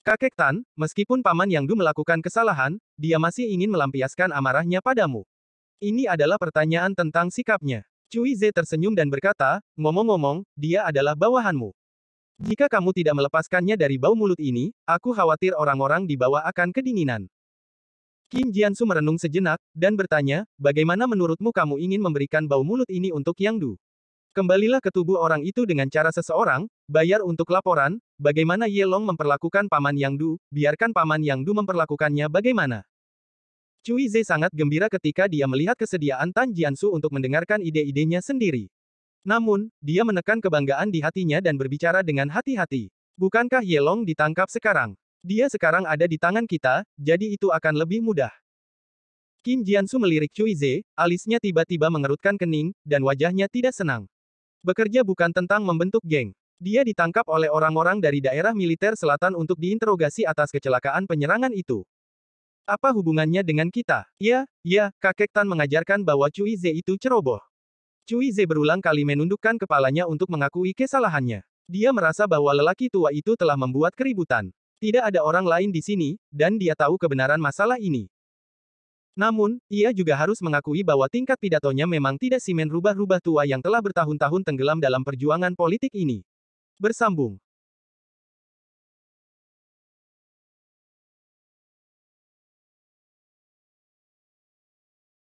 Kakek Tan, meskipun Paman Yang Du melakukan kesalahan, dia masih ingin melampiaskan amarahnya padamu. Ini adalah pertanyaan tentang sikapnya. Cui Ze tersenyum dan berkata, ngomong-ngomong, dia adalah bawahanmu. Jika kamu tidak melepaskannya dari bau mulut ini, aku khawatir orang-orang di bawah akan kedinginan. Kim Jiansu merenung sejenak, dan bertanya, bagaimana menurutmu kamu ingin memberikan bau mulut ini untuk Yang Du? Kembalilah ke tubuh orang itu dengan cara seseorang, bayar untuk laporan, bagaimana Ye Long memperlakukan Paman Yang Du, biarkan Paman Yang Du memperlakukannya bagaimana. Cui Ze sangat gembira ketika dia melihat kesediaan Tan Jiansu untuk mendengarkan ide-idenya sendiri. Namun, dia menekan kebanggaan di hatinya dan berbicara dengan hati-hati. Bukankah Ye Long ditangkap sekarang? Dia sekarang ada di tangan kita, jadi itu akan lebih mudah. Kim Jiansu melirik Cui Ze, alisnya tiba-tiba mengerutkan kening, dan wajahnya tidak senang. Bekerja bukan tentang membentuk geng. Dia ditangkap oleh orang-orang dari daerah militer selatan untuk diinterogasi atas kecelakaan penyerangan itu. Apa hubungannya dengan kita? Ya, ya, kakek Tan mengajarkan bahwa Cui Ze itu ceroboh. Cui Ze berulang kali menundukkan kepalanya untuk mengakui kesalahannya. Dia merasa bahwa lelaki tua itu telah membuat keributan. Tidak ada orang lain di sini, dan dia tahu kebenaran masalah ini. Namun, ia juga harus mengakui bahwa tingkat pidatonya memang tidak simen rubah-rubah tua yang telah bertahun-tahun tenggelam dalam perjuangan politik ini. Bersambung